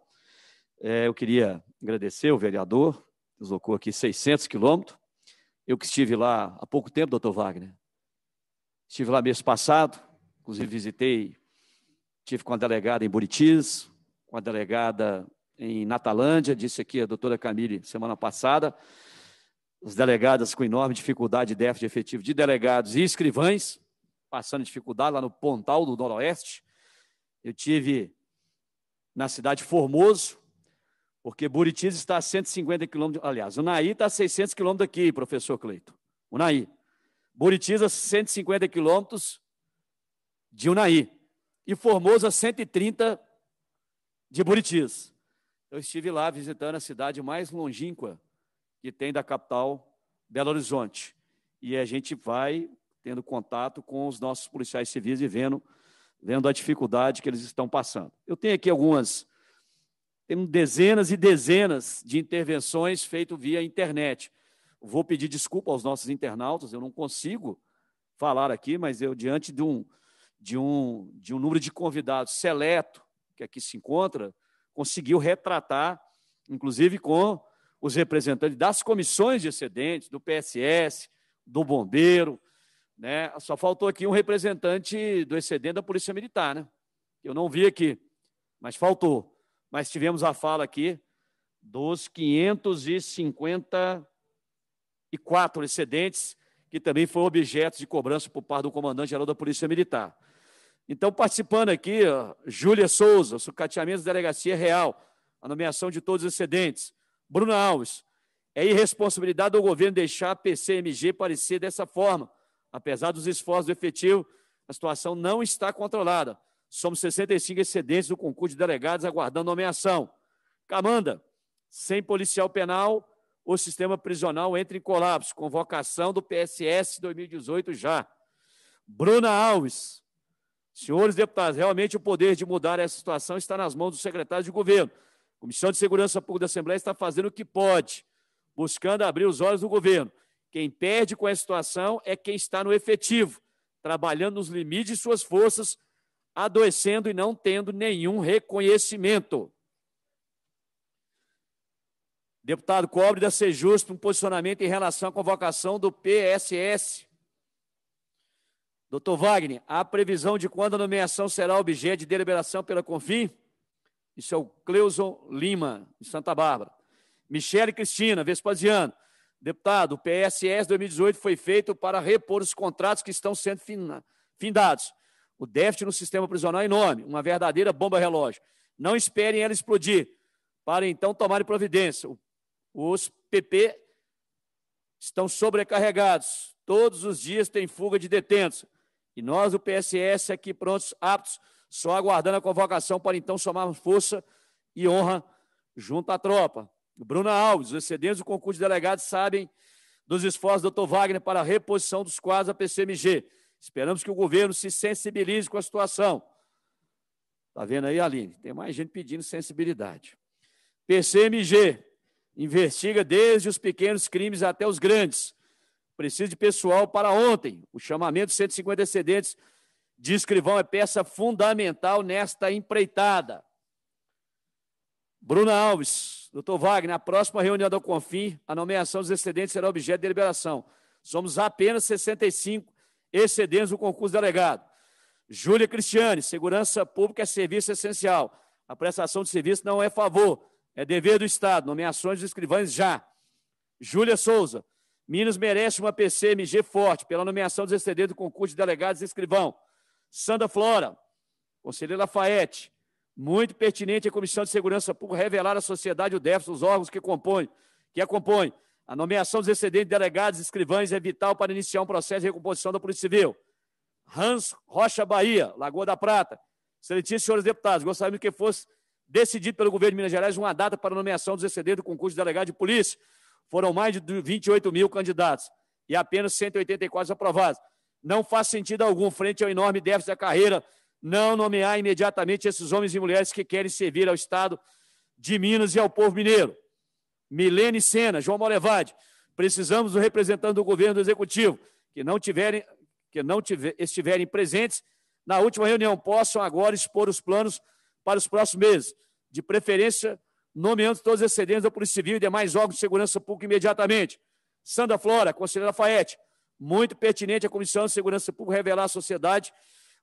É, eu queria agradecer o vereador, deslocou aqui 600 quilômetros, eu que estive lá há pouco tempo, doutor Wagner. Estive lá mês passado, inclusive visitei, tive com a delegada em Buritis, com a delegada em Natalândia, disse aqui a doutora Camille semana passada, as delegadas com enorme dificuldade de déficit efetivo de delegados e escrivães, passando dificuldade lá no Pontal do Noroeste. Eu tive na cidade Formoso, porque Buritis está a 150 quilômetros. Aliás, Unaí está a 600 quilômetros daqui, professor Cleito. Unaí. Buritis a 150 quilômetros de Unaí. E Formosa, 130 de Buritis. Eu estive lá visitando a cidade mais longínqua que tem da capital Belo Horizonte. E a gente vai tendo contato com os nossos policiais civis e vendo, vendo a dificuldade que eles estão passando. Eu tenho aqui algumas temos dezenas e dezenas de intervenções feitas via internet. Vou pedir desculpa aos nossos internautas, eu não consigo falar aqui, mas eu, diante de um, de um, de um número de convidados seleto que aqui se encontra, conseguiu retratar, inclusive com os representantes das comissões de excedentes, do PSS, do Bombeiro. Né? Só faltou aqui um representante do excedente da Polícia Militar, né? Eu não vi aqui, mas faltou mas tivemos a fala aqui dos 554 excedentes, que também foram objetos de cobrança por parte do comandante-geral da Polícia Militar. Então, participando aqui, ó, Júlia Souza, sucateamento da Delegacia Real, a nomeação de todos os excedentes. Bruno Alves, é irresponsabilidade do governo deixar a PCMG parecer dessa forma. Apesar dos esforços do efetivo, a situação não está controlada. Somos 65 excedentes do concurso de delegados aguardando nomeação. Camanda, sem policial penal, o sistema prisional entra em colapso. Convocação do PSS 2018 já. Bruna Alves, senhores deputados, realmente o poder de mudar essa situação está nas mãos do secretário de governo. A Comissão de Segurança Pública da Assembleia está fazendo o que pode, buscando abrir os olhos do governo. Quem perde com a situação é quem está no efetivo, trabalhando nos limites de suas forças adoecendo e não tendo nenhum reconhecimento. Deputado Cobre da justo um posicionamento em relação à convocação do PSS. Doutor Wagner, há previsão de quando a nomeação será objeto de deliberação pela Confim? Isso é o Cleuson Lima, de Santa Bárbara. Michele Cristina, Vespasiano. Deputado, o PSS 2018 foi feito para repor os contratos que estão sendo findados. O déficit no sistema prisional é enorme, uma verdadeira bomba relógio. Não esperem ela explodir, para então tomarem providência. Os PP estão sobrecarregados, todos os dias tem fuga de detentos. E nós, o PSS, aqui prontos, aptos, só aguardando a convocação para então somarmos força e honra junto à tropa. Bruna Alves, os excedentes do concurso de delegados sabem dos esforços do Dr. Wagner para a reposição dos quadros da PCMG. Esperamos que o governo se sensibilize com a situação. Está vendo aí, Aline? Tem mais gente pedindo sensibilidade. PCMG investiga desde os pequenos crimes até os grandes. Preciso de pessoal para ontem. O chamamento 150 excedentes de escrivão é peça fundamental nesta empreitada. Bruna Alves, doutor Wagner, na próxima reunião da Confim, a nomeação dos excedentes será objeto de deliberação. Somos apenas 65 excedentes do concurso delegado. Júlia Cristiane, segurança pública é serviço essencial. A prestação de serviço não é favor, é dever do Estado. Nomeações dos escrivães já. Júlia Souza, Minas merece uma PCMG forte pela nomeação dos excedentes do concurso de delegados e escrivão. Sandra Flora, conselheiro Lafayette, muito pertinente a Comissão de Segurança Pública revelar à sociedade o déficit dos órgãos que compõe, que a compõe, a nomeação dos excedentes delegados e escrivães é vital para iniciar um processo de recomposição da Polícia Civil. Hans Rocha Bahia, Lagoa da Prata. Excelentíssimos senhores deputados, gostaríamos que fosse decidido pelo governo de Minas Gerais uma data para a nomeação dos excedentes do concurso de delegado de polícia. Foram mais de 28 mil candidatos e apenas 184 aprovados. Não faz sentido algum, frente ao enorme déficit da carreira, não nomear imediatamente esses homens e mulheres que querem servir ao Estado de Minas e ao povo mineiro. Milene Sena, João Morevade, precisamos do representante do governo do executivo que não tiverem que não tiver, estiverem presentes na última reunião possam agora expor os planos para os próximos meses, de preferência nomeando todos os excedentes da Polícia Civil e demais órgãos de segurança pública imediatamente. Sandra Flora, conselheira Lafayette, muito pertinente a Comissão de Segurança Pública revelar à sociedade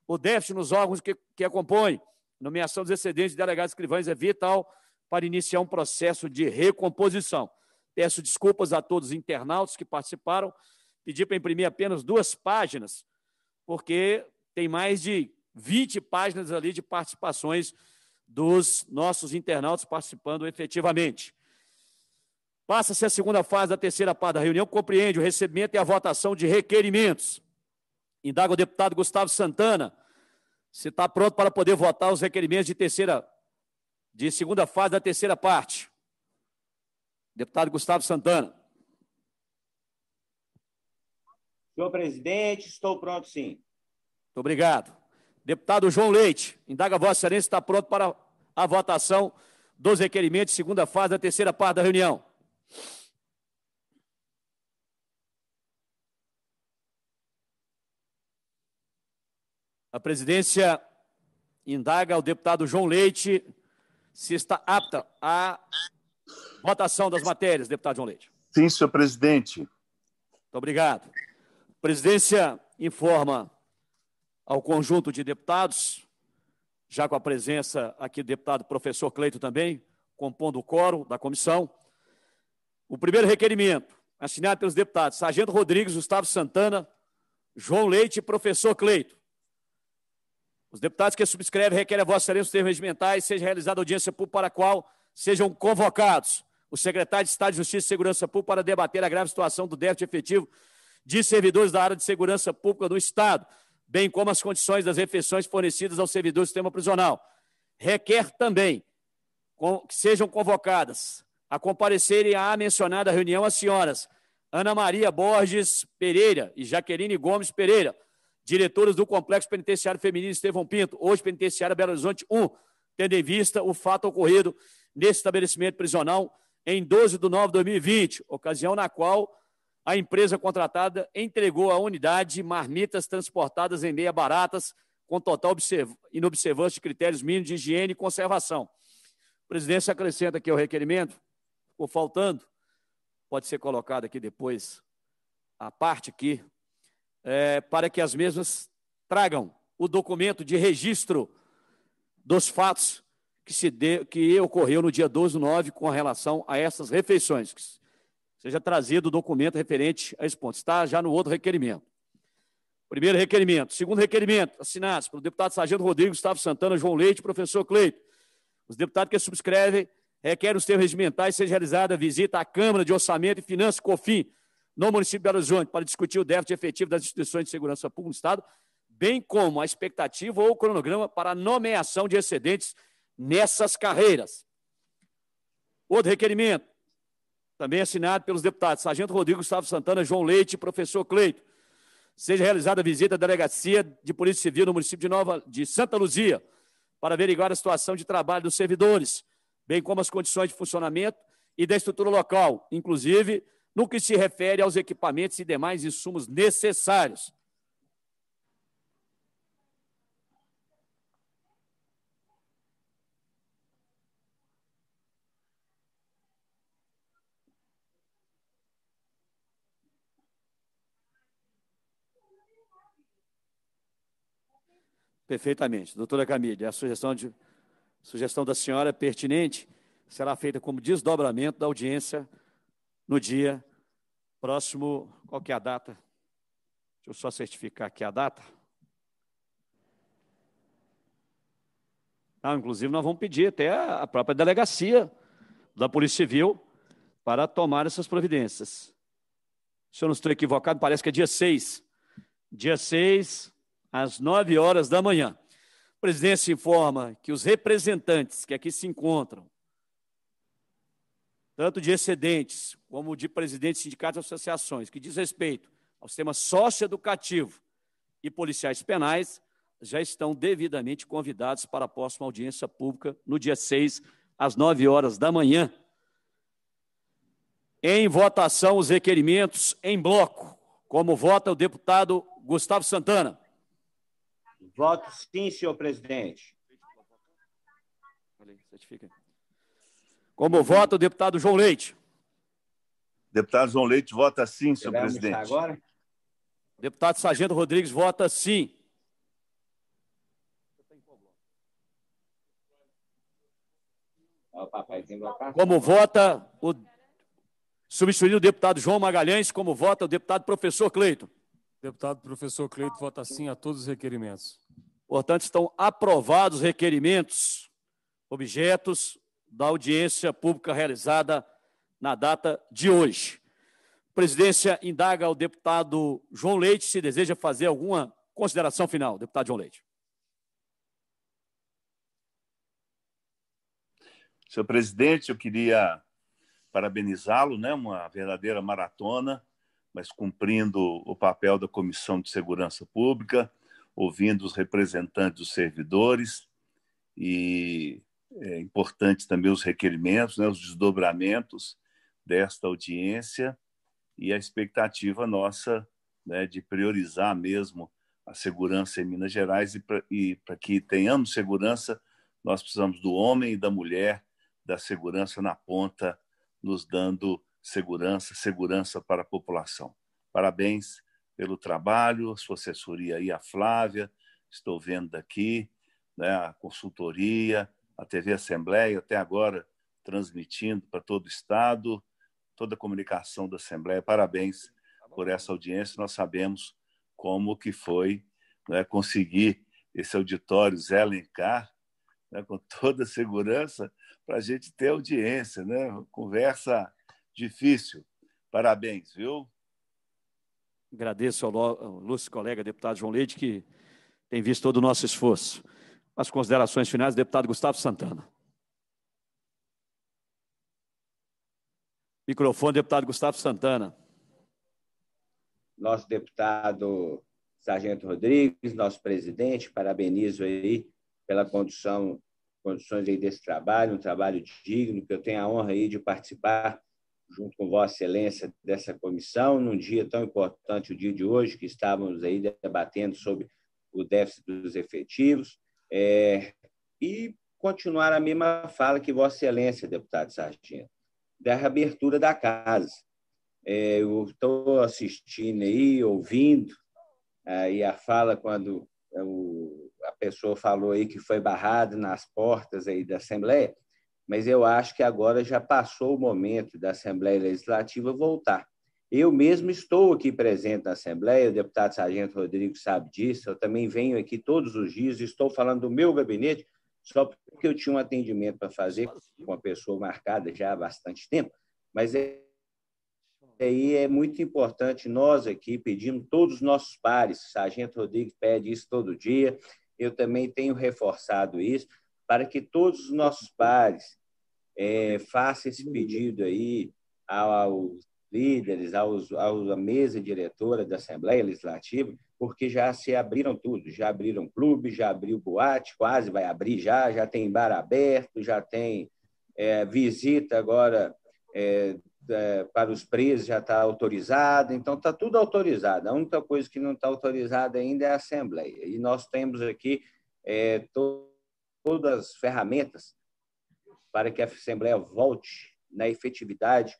o déficit nos órgãos que, que a compõem. Nomeação dos excedentes de delegados escrivães é vital para iniciar um processo de recomposição. Peço desculpas a todos os internautas que participaram. Pedi para imprimir apenas duas páginas, porque tem mais de 20 páginas ali de participações dos nossos internautas participando efetivamente. Passa-se a segunda fase da terceira parte da reunião, compreende o recebimento e a votação de requerimentos. Indaga o deputado Gustavo Santana se está pronto para poder votar os requerimentos de terceira de segunda fase da terceira parte. Deputado Gustavo Santana. Senhor presidente, estou pronto sim. Muito obrigado. Deputado João Leite, indaga Vossa Excelência está pronto para a votação dos requerimentos, segunda fase da terceira parte da reunião. A presidência indaga ao deputado João Leite se está apta a votação das matérias, deputado João Leite. Sim, senhor presidente. Muito obrigado. A presidência informa ao conjunto de deputados, já com a presença aqui do deputado professor Cleito também, compondo o coro da comissão. O primeiro requerimento, assinado pelos deputados Sargento Rodrigues, Gustavo Santana, João Leite e professor Cleito, os deputados que subscrevem requerem a vossa excelência os termos regimentais, seja realizada audiência pública para a qual sejam convocados o secretário de Estado de Justiça e Segurança Pública para debater a grave situação do déficit efetivo de servidores da área de segurança pública do Estado, bem como as condições das refeições fornecidas aos servidores do sistema prisional. Requer também que sejam convocadas a comparecerem à mencionada reunião as senhoras Ana Maria Borges Pereira e Jaqueline Gomes Pereira, diretoras do Complexo Penitenciário Feminino Estevão Pinto, hoje Penitenciária Belo Horizonte 1, tendo em vista o fato ocorrido nesse estabelecimento prisional em 12 de nove de 2020, ocasião na qual a empresa contratada entregou à unidade marmitas transportadas em meia baratas com total inobservância de critérios mínimos de higiene e conservação. A presidência acrescenta aqui o requerimento, ficou faltando, pode ser colocado aqui depois a parte aqui é, para que as mesmas tragam o documento de registro dos fatos que, se de, que ocorreu no dia 12 9 com relação a essas refeições. Que seja trazido o documento referente a esse ponto. Está já no outro requerimento. Primeiro requerimento. Segundo requerimento, assinados pelo deputado Sargento Rodrigo, Gustavo Santana, João Leite e professor Cleito. Os deputados que subscrevem requerem os termos regimentais seja realizada a visita à Câmara de Orçamento e Finanças, COFIN, no município de Belo Horizonte para discutir o déficit efetivo das instituições de segurança pública do Estado, bem como a expectativa ou cronograma para a nomeação de excedentes nessas carreiras. Outro requerimento, também assinado pelos deputados Sargento Rodrigo Gustavo Santana, João Leite e professor Cleito. Seja realizada a visita à Delegacia de Polícia Civil no município de, Nova, de Santa Luzia para averiguar a situação de trabalho dos servidores, bem como as condições de funcionamento e da estrutura local, inclusive no que se refere aos equipamentos e demais insumos necessários. Perfeitamente. Doutora Camille, a sugestão, de, sugestão da senhora é pertinente será feita como desdobramento da audiência no dia próximo, qual que é a data? Deixa eu só certificar aqui a data. Ah, inclusive, nós vamos pedir até a própria delegacia da Polícia Civil para tomar essas providências. Se eu não estou equivocado, parece que é dia 6. Dia 6, às 9 horas da manhã. A presidência informa que os representantes que aqui se encontram tanto de excedentes como de presidentes de sindicatos e associações, que diz respeito ao sistema socioeducativo e policiais penais, já estão devidamente convidados para a próxima audiência pública no dia 6, às 9 horas da manhã. Em votação, os requerimentos em bloco. Como vota o deputado Gustavo Santana? Voto sim, senhor presidente. Certifica. Como vota o deputado João Leite? Deputado João Leite vota sim, senhor presidente. Agora? Deputado Sargento Rodrigues vota sim. Como vota o substituído o deputado João Magalhães, como vota o deputado professor Cleito? Deputado professor Cleito vota sim a todos os requerimentos. Portanto, estão aprovados os requerimentos, objetos da audiência pública realizada na data de hoje. A presidência indaga ao deputado João Leite se deseja fazer alguma consideração final. Deputado João Leite. Senhor presidente, eu queria parabenizá-lo, né? Uma verdadeira maratona, mas cumprindo o papel da Comissão de Segurança Pública, ouvindo os representantes dos servidores e é importante também os requerimentos, né, os desdobramentos desta audiência e a expectativa nossa né, de priorizar mesmo a segurança em Minas Gerais e para que tenhamos segurança, nós precisamos do homem e da mulher da segurança na ponta, nos dando segurança, segurança para a população. Parabéns pelo trabalho, sua assessoria aí, a Flávia, estou vendo aqui né, a consultoria, a TV Assembleia, até agora transmitindo para todo o Estado, toda a comunicação da Assembleia. Parabéns por essa audiência. Nós sabemos como que foi né, conseguir esse auditório Zé Lencar, né, com toda a segurança, para a gente ter audiência. Né? Conversa difícil. Parabéns, viu? Agradeço ao nosso colega deputado João Leite, que tem visto todo o nosso esforço. As considerações finais, deputado Gustavo Santana. Microfone, deputado Gustavo Santana. Nosso deputado Sargento Rodrigues, nosso presidente, parabenizo aí pela condução, condições aí desse trabalho, um trabalho digno, que eu tenho a honra aí de participar junto com Vossa Excelência dessa comissão, num dia tão importante, o dia de hoje, que estávamos aí debatendo sobre o déficit dos efetivos. É, e continuar a mesma fala que Vossa Excelência, deputado Sargento, da reabertura da casa. É, eu estou assistindo aí, ouvindo, aí a fala quando é, o, a pessoa falou aí que foi barrado nas portas aí da Assembleia, mas eu acho que agora já passou o momento da Assembleia Legislativa voltar eu mesmo estou aqui presente na Assembleia, o deputado Sargento Rodrigues sabe disso, eu também venho aqui todos os dias, estou falando do meu gabinete, só porque eu tinha um atendimento para fazer com uma pessoa marcada já há bastante tempo, mas é, aí é muito importante nós aqui pedindo todos os nossos pares, Sargento Rodrigues pede isso todo dia, eu também tenho reforçado isso, para que todos os nossos pares é, façam esse pedido aí ao líderes, aos, à mesa diretora da Assembleia Legislativa, porque já se abriram tudo, já abriram clube, já abriu boate, quase vai abrir já, já tem bar aberto, já tem é, visita agora é, é, para os presos, já está autorizada, então está tudo autorizado. A única coisa que não está autorizada ainda é a Assembleia. E nós temos aqui é, to todas as ferramentas para que a Assembleia volte na efetividade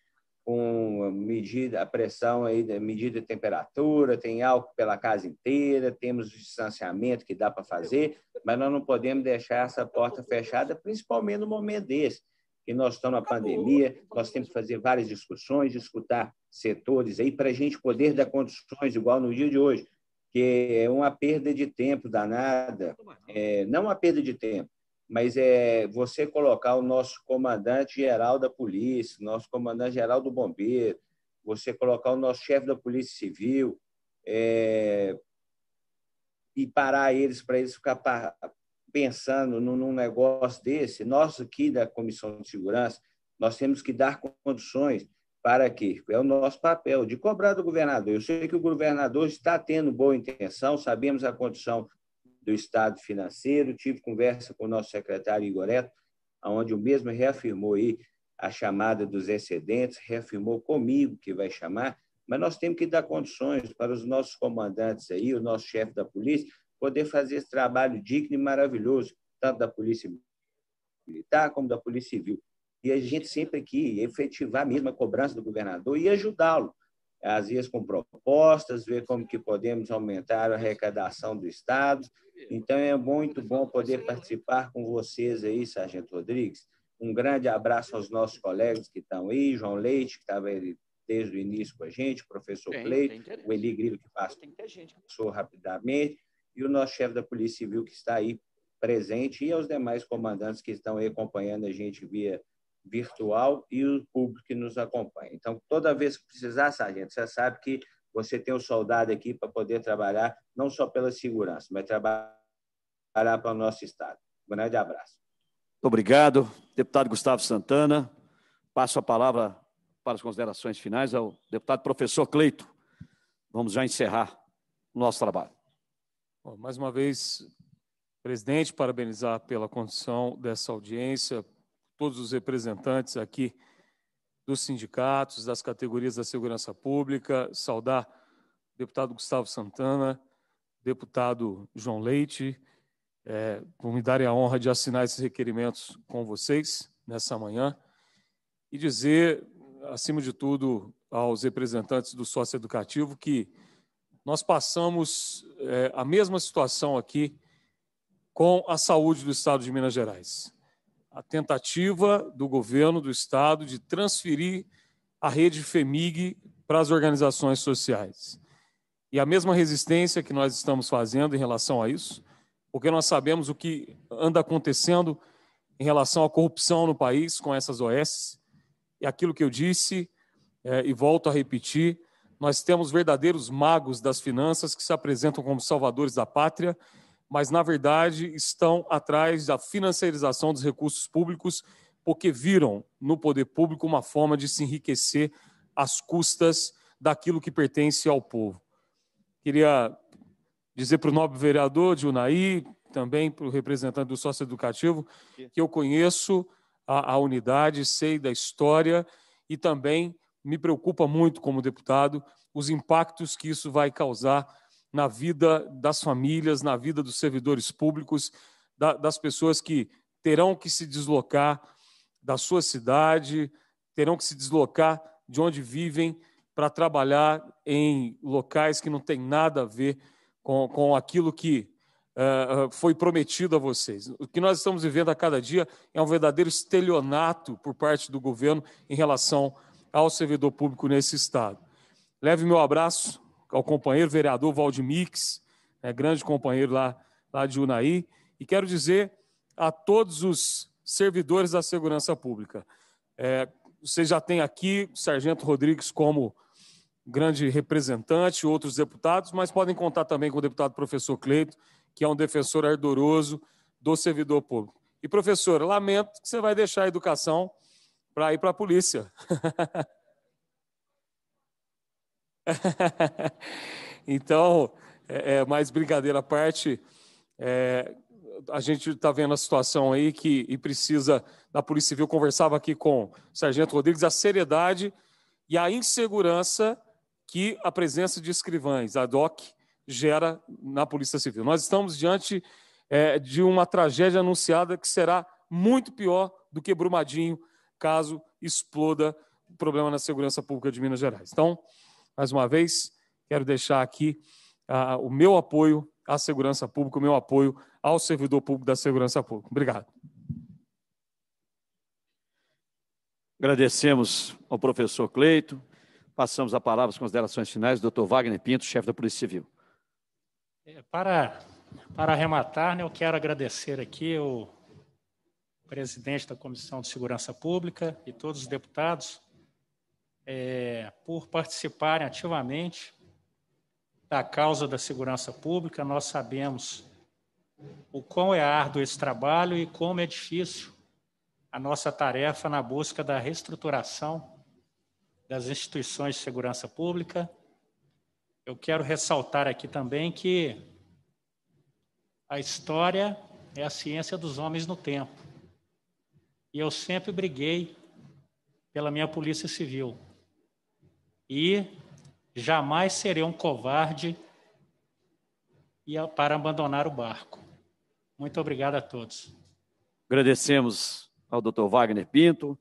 com medida, a pressão aí, medida de temperatura, tem álcool pela casa inteira, temos o distanciamento que dá para fazer, mas nós não podemos deixar essa porta fechada, principalmente no momento desse, que nós estamos na pandemia, nós temos que fazer várias discussões, escutar setores aí, para a gente poder dar condições, igual no dia de hoje, que é uma perda de tempo danada, é, não uma perda de tempo, mas é você colocar o nosso comandante-geral da polícia, nosso comandante-geral do bombeiro, você colocar o nosso chefe da polícia civil é, e parar eles para eles ficar pensando num, num negócio desse. Nós aqui da Comissão de Segurança, nós temos que dar condições para que é o nosso papel de cobrar do governador. Eu sei que o governador está tendo boa intenção, sabemos a condição do Estado financeiro. Tive conversa com o nosso secretário Igoreto, onde o mesmo reafirmou aí a chamada dos excedentes, reafirmou comigo que vai chamar, mas nós temos que dar condições para os nossos comandantes aí, o nosso chefe da polícia, poder fazer esse trabalho digno e maravilhoso, tanto da polícia militar como da polícia civil. E a gente sempre aqui efetivar mesmo a cobrança do governador e ajudá-lo às vezes com propostas, ver como que podemos aumentar a arrecadação do Estado. Então, é muito bom poder participar com vocês aí, Sargento Rodrigues. Um grande abraço aos nossos colegas que estão aí, João Leite, que estava aí desde o início com a gente, professor Cleito, o Eli Grilo, que passou, passou rapidamente, e o nosso chefe da Polícia Civil, que está aí presente, e aos demais comandantes que estão aí acompanhando a gente via virtual e o público que nos acompanha. Então, toda vez que precisar, sargento, você sabe que você tem um soldado aqui para poder trabalhar, não só pela segurança, mas trabalhar para o nosso Estado. Um grande abraço. Muito obrigado, deputado Gustavo Santana. Passo a palavra para as considerações finais ao deputado professor Cleito. Vamos já encerrar o nosso trabalho. Bom, mais uma vez, presidente, parabenizar pela condição dessa audiência, todos os representantes aqui dos sindicatos, das categorias da segurança pública, saudar o deputado Gustavo Santana, deputado João Leite, é, por me darem a honra de assinar esses requerimentos com vocês nessa manhã e dizer, acima de tudo, aos representantes do sócio educativo que nós passamos é, a mesma situação aqui com a saúde do Estado de Minas Gerais a tentativa do governo do Estado de transferir a rede FEMIG para as organizações sociais. E a mesma resistência que nós estamos fazendo em relação a isso, porque nós sabemos o que anda acontecendo em relação à corrupção no país com essas OS. E aquilo que eu disse, é, e volto a repetir, nós temos verdadeiros magos das finanças que se apresentam como salvadores da pátria mas na verdade estão atrás da financiarização dos recursos públicos, porque viram no poder público uma forma de se enriquecer às custas daquilo que pertence ao povo. Queria dizer para o nobre vereador de Unaí, também para o representante do sócio educativo, que eu conheço a, a unidade, sei da história e também me preocupa muito como deputado os impactos que isso vai causar na vida das famílias, na vida dos servidores públicos, da, das pessoas que terão que se deslocar da sua cidade, terão que se deslocar de onde vivem para trabalhar em locais que não têm nada a ver com, com aquilo que uh, foi prometido a vocês. O que nós estamos vivendo a cada dia é um verdadeiro estelionato por parte do governo em relação ao servidor público nesse estado. Leve meu abraço ao companheiro vereador Valdimix, né, grande companheiro lá, lá de Unai E quero dizer a todos os servidores da segurança pública. É, você já tem aqui o Sargento Rodrigues como grande representante, outros deputados, mas podem contar também com o deputado professor Cleito, que é um defensor ardoroso do servidor público. E, professor, lamento que você vai deixar a educação para ir para a polícia. [LAUGHS] [LAUGHS] então, é, é, mais brincadeira à parte, é, a gente está vendo a situação aí que e precisa da Polícia Civil. Conversava aqui com o Sargento Rodrigues a seriedade e a insegurança que a presença de escrivães, a DOC, gera na Polícia Civil. Nós estamos diante é, de uma tragédia anunciada que será muito pior do que Brumadinho, caso exploda o problema na segurança pública de Minas Gerais. Então, mais uma vez, quero deixar aqui uh, o meu apoio à segurança pública, o meu apoio ao servidor público da segurança pública. Obrigado. Agradecemos ao professor Cleito. Passamos a palavra às considerações finais do Dr. Wagner Pinto, chefe da Polícia Civil. É, para, para arrematar, né, eu quero agradecer aqui o presidente da Comissão de Segurança Pública e todos os deputados é, por participarem ativamente da causa da segurança pública. Nós sabemos o quão é árduo esse trabalho e como é difícil a nossa tarefa na busca da reestruturação das instituições de segurança pública. Eu quero ressaltar aqui também que a história é a ciência dos homens no tempo. E eu sempre briguei pela minha polícia civil e jamais serei um covarde e para abandonar o barco. Muito obrigado a todos. Agradecemos ao Dr. Wagner Pinto,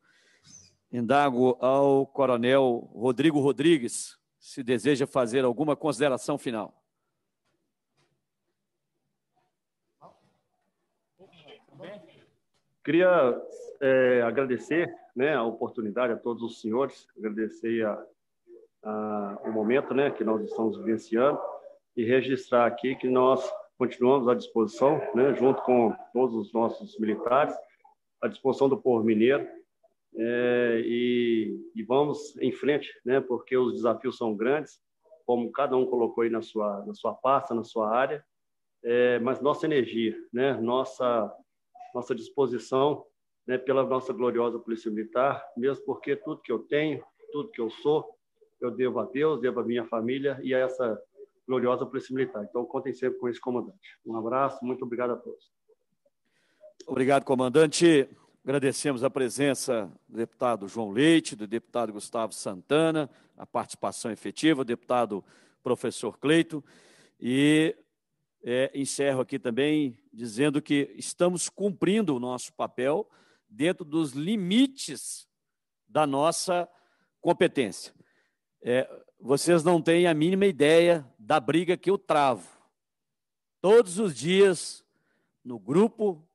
indago ao Coronel Rodrigo Rodrigues, se deseja fazer alguma consideração final. Queria é, agradecer né, a oportunidade a todos os senhores, agradecer a ah, o momento né, que nós estamos vivenciando e registrar aqui que nós continuamos à disposição, né, junto com todos os nossos militares, à disposição do povo mineiro é, e, e, vamos em frente, né, porque os desafios são grandes, como cada um colocou aí na sua, na sua pasta, na sua área, é, mas nossa energia, né, nossa, nossa disposição né, pela nossa gloriosa Polícia Militar, mesmo porque tudo que eu tenho, tudo que eu sou, eu devo a Deus, devo a minha família e a essa gloriosa Polícia Militar. Então, contem sempre com esse comandante. Um abraço, muito obrigado a todos. Obrigado, comandante. Agradecemos a presença do deputado João Leite, do deputado Gustavo Santana, a participação efetiva, do deputado professor Cleito. E é, encerro aqui também dizendo que estamos cumprindo o nosso papel dentro dos limites da nossa competência. É, vocês não têm a mínima ideia da briga que eu travo. Todos os dias, no grupo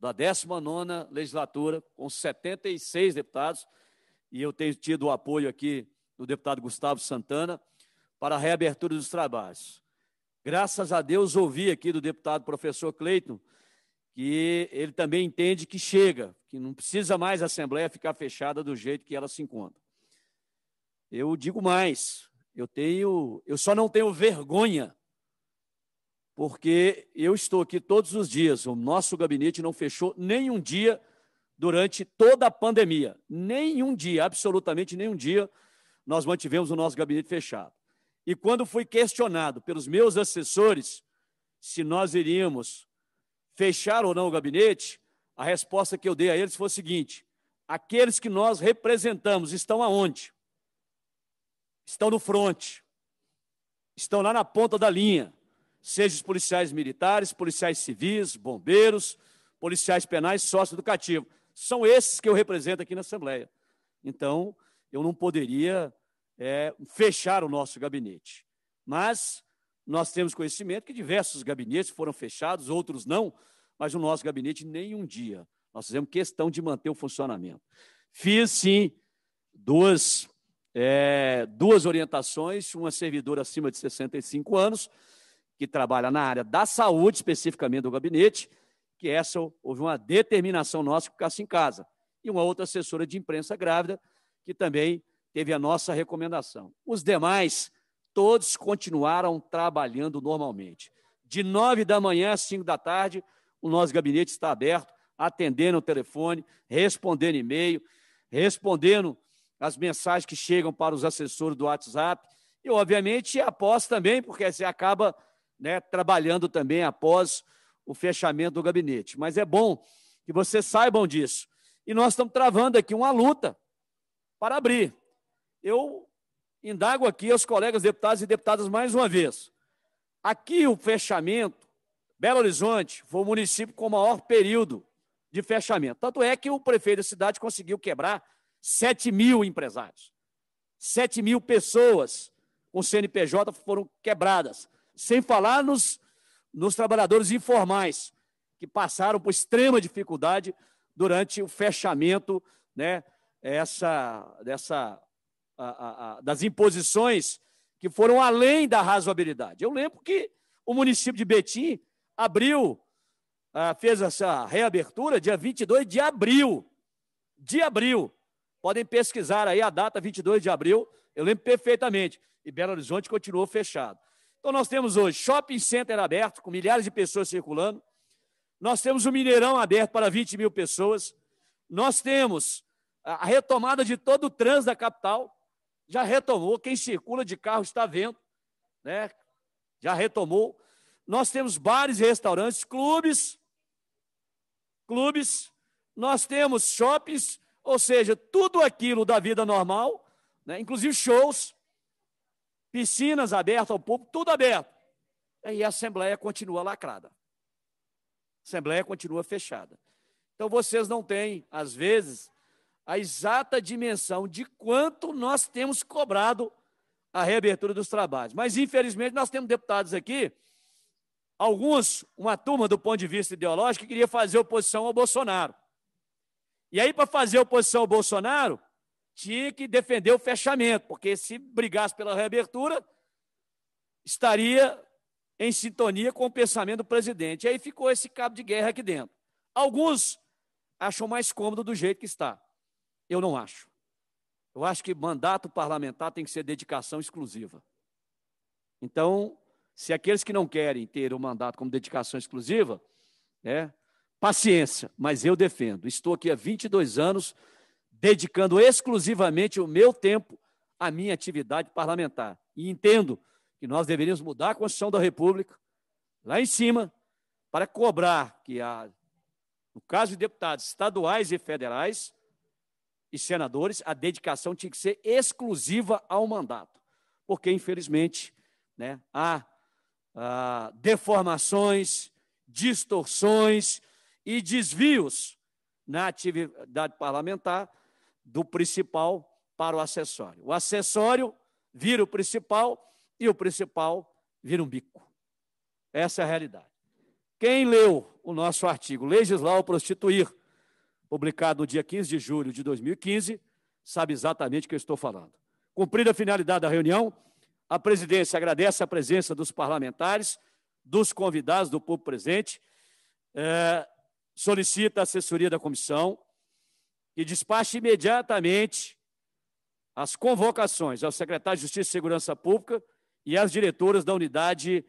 da 19 legislatura, com 76 deputados, e eu tenho tido o apoio aqui do deputado Gustavo Santana para a reabertura dos trabalhos. Graças a Deus, ouvi aqui do deputado professor Cleiton que ele também entende que chega, que não precisa mais a Assembleia ficar fechada do jeito que ela se encontra. Eu digo mais, eu tenho, eu só não tenho vergonha, porque eu estou aqui todos os dias. O nosso gabinete não fechou nenhum dia durante toda a pandemia, nenhum dia, absolutamente nenhum dia, nós mantivemos o nosso gabinete fechado. E quando fui questionado pelos meus assessores se nós iríamos fechar ou não o gabinete, a resposta que eu dei a eles foi a seguinte: aqueles que nós representamos estão aonde? estão no fronte, estão lá na ponta da linha, seja os policiais militares, policiais civis, bombeiros, policiais penais, sócio-educativo. São esses que eu represento aqui na Assembleia. Então, eu não poderia é, fechar o nosso gabinete. Mas nós temos conhecimento que diversos gabinetes foram fechados, outros não, mas o nosso gabinete, nem um dia. Nós fizemos questão de manter o funcionamento. Fiz, sim, duas é, duas orientações, uma servidora acima de 65 anos, que trabalha na área da saúde, especificamente do gabinete, que essa houve uma determinação nossa que ficasse em casa. E uma outra assessora de imprensa grávida, que também teve a nossa recomendação. Os demais, todos continuaram trabalhando normalmente. De nove da manhã às cinco da tarde, o nosso gabinete está aberto, atendendo o telefone, respondendo e-mail, respondendo as mensagens que chegam para os assessores do WhatsApp. E, obviamente, após também, porque você acaba né, trabalhando também após o fechamento do gabinete. Mas é bom que vocês saibam disso. E nós estamos travando aqui uma luta para abrir. Eu indago aqui aos colegas deputados e deputadas mais uma vez. Aqui o fechamento, Belo Horizonte foi o município com o maior período de fechamento. Tanto é que o prefeito da cidade conseguiu quebrar 7 mil empresários, 7 mil pessoas com CNPJ foram quebradas, sem falar nos, nos trabalhadores informais, que passaram por extrema dificuldade durante o fechamento né, essa, dessa, a, a, a, das imposições que foram além da razoabilidade. Eu lembro que o município de Betim abriu, ah, fez essa reabertura dia 22 de abril, de abril, Podem pesquisar aí a data 22 de abril, eu lembro perfeitamente. E Belo Horizonte continuou fechado. Então nós temos hoje shopping center aberto, com milhares de pessoas circulando. Nós temos o Mineirão aberto para 20 mil pessoas. Nós temos a retomada de todo o trânsito da capital. Já retomou, quem circula de carro está vendo, né? Já retomou. Nós temos bares e restaurantes, clubes, clubes. Nós temos shoppings ou seja, tudo aquilo da vida normal, né? inclusive shows, piscinas abertas ao público, tudo aberto. E a Assembleia continua lacrada. A Assembleia continua fechada. Então vocês não têm, às vezes, a exata dimensão de quanto nós temos cobrado a reabertura dos trabalhos. Mas, infelizmente, nós temos deputados aqui, alguns, uma turma do ponto de vista ideológico, que queria fazer oposição ao Bolsonaro. E aí, para fazer oposição ao Bolsonaro, tinha que defender o fechamento, porque se brigasse pela reabertura, estaria em sintonia com o pensamento do presidente. E aí ficou esse cabo de guerra aqui dentro. Alguns acham mais cômodo do jeito que está. Eu não acho. Eu acho que mandato parlamentar tem que ser dedicação exclusiva. Então, se aqueles que não querem ter o mandato como dedicação exclusiva, né, Paciência, mas eu defendo. Estou aqui há 22 anos, dedicando exclusivamente o meu tempo à minha atividade parlamentar. E entendo que nós deveríamos mudar a Constituição da República, lá em cima, para cobrar que, a, no caso de deputados estaduais e federais e senadores, a dedicação tinha que ser exclusiva ao mandato. Porque, infelizmente, né, há, há deformações, distorções, e desvios na atividade parlamentar do principal para o acessório. O acessório vira o principal e o principal vira um bico. Essa é a realidade. Quem leu o nosso artigo Legislar ou Prostituir, publicado no dia 15 de julho de 2015, sabe exatamente o que eu estou falando. Cumprida a finalidade da reunião, a presidência agradece a presença dos parlamentares, dos convidados, do povo presente. É, solicita a assessoria da comissão e despache imediatamente as convocações ao secretário de Justiça e Segurança Pública e às diretoras da unidade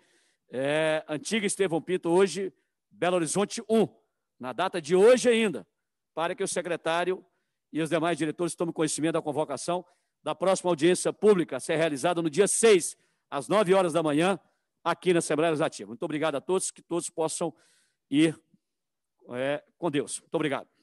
é, antiga Estevão Pinto, hoje Belo Horizonte 1, na data de hoje ainda, para que o secretário e os demais diretores tomem conhecimento da convocação da próxima audiência pública a ser realizada no dia 6, às 9 horas da manhã, aqui na Assembleia Legislativa. Muito obrigado a todos, que todos possam ir é, com Deus. Muito obrigado.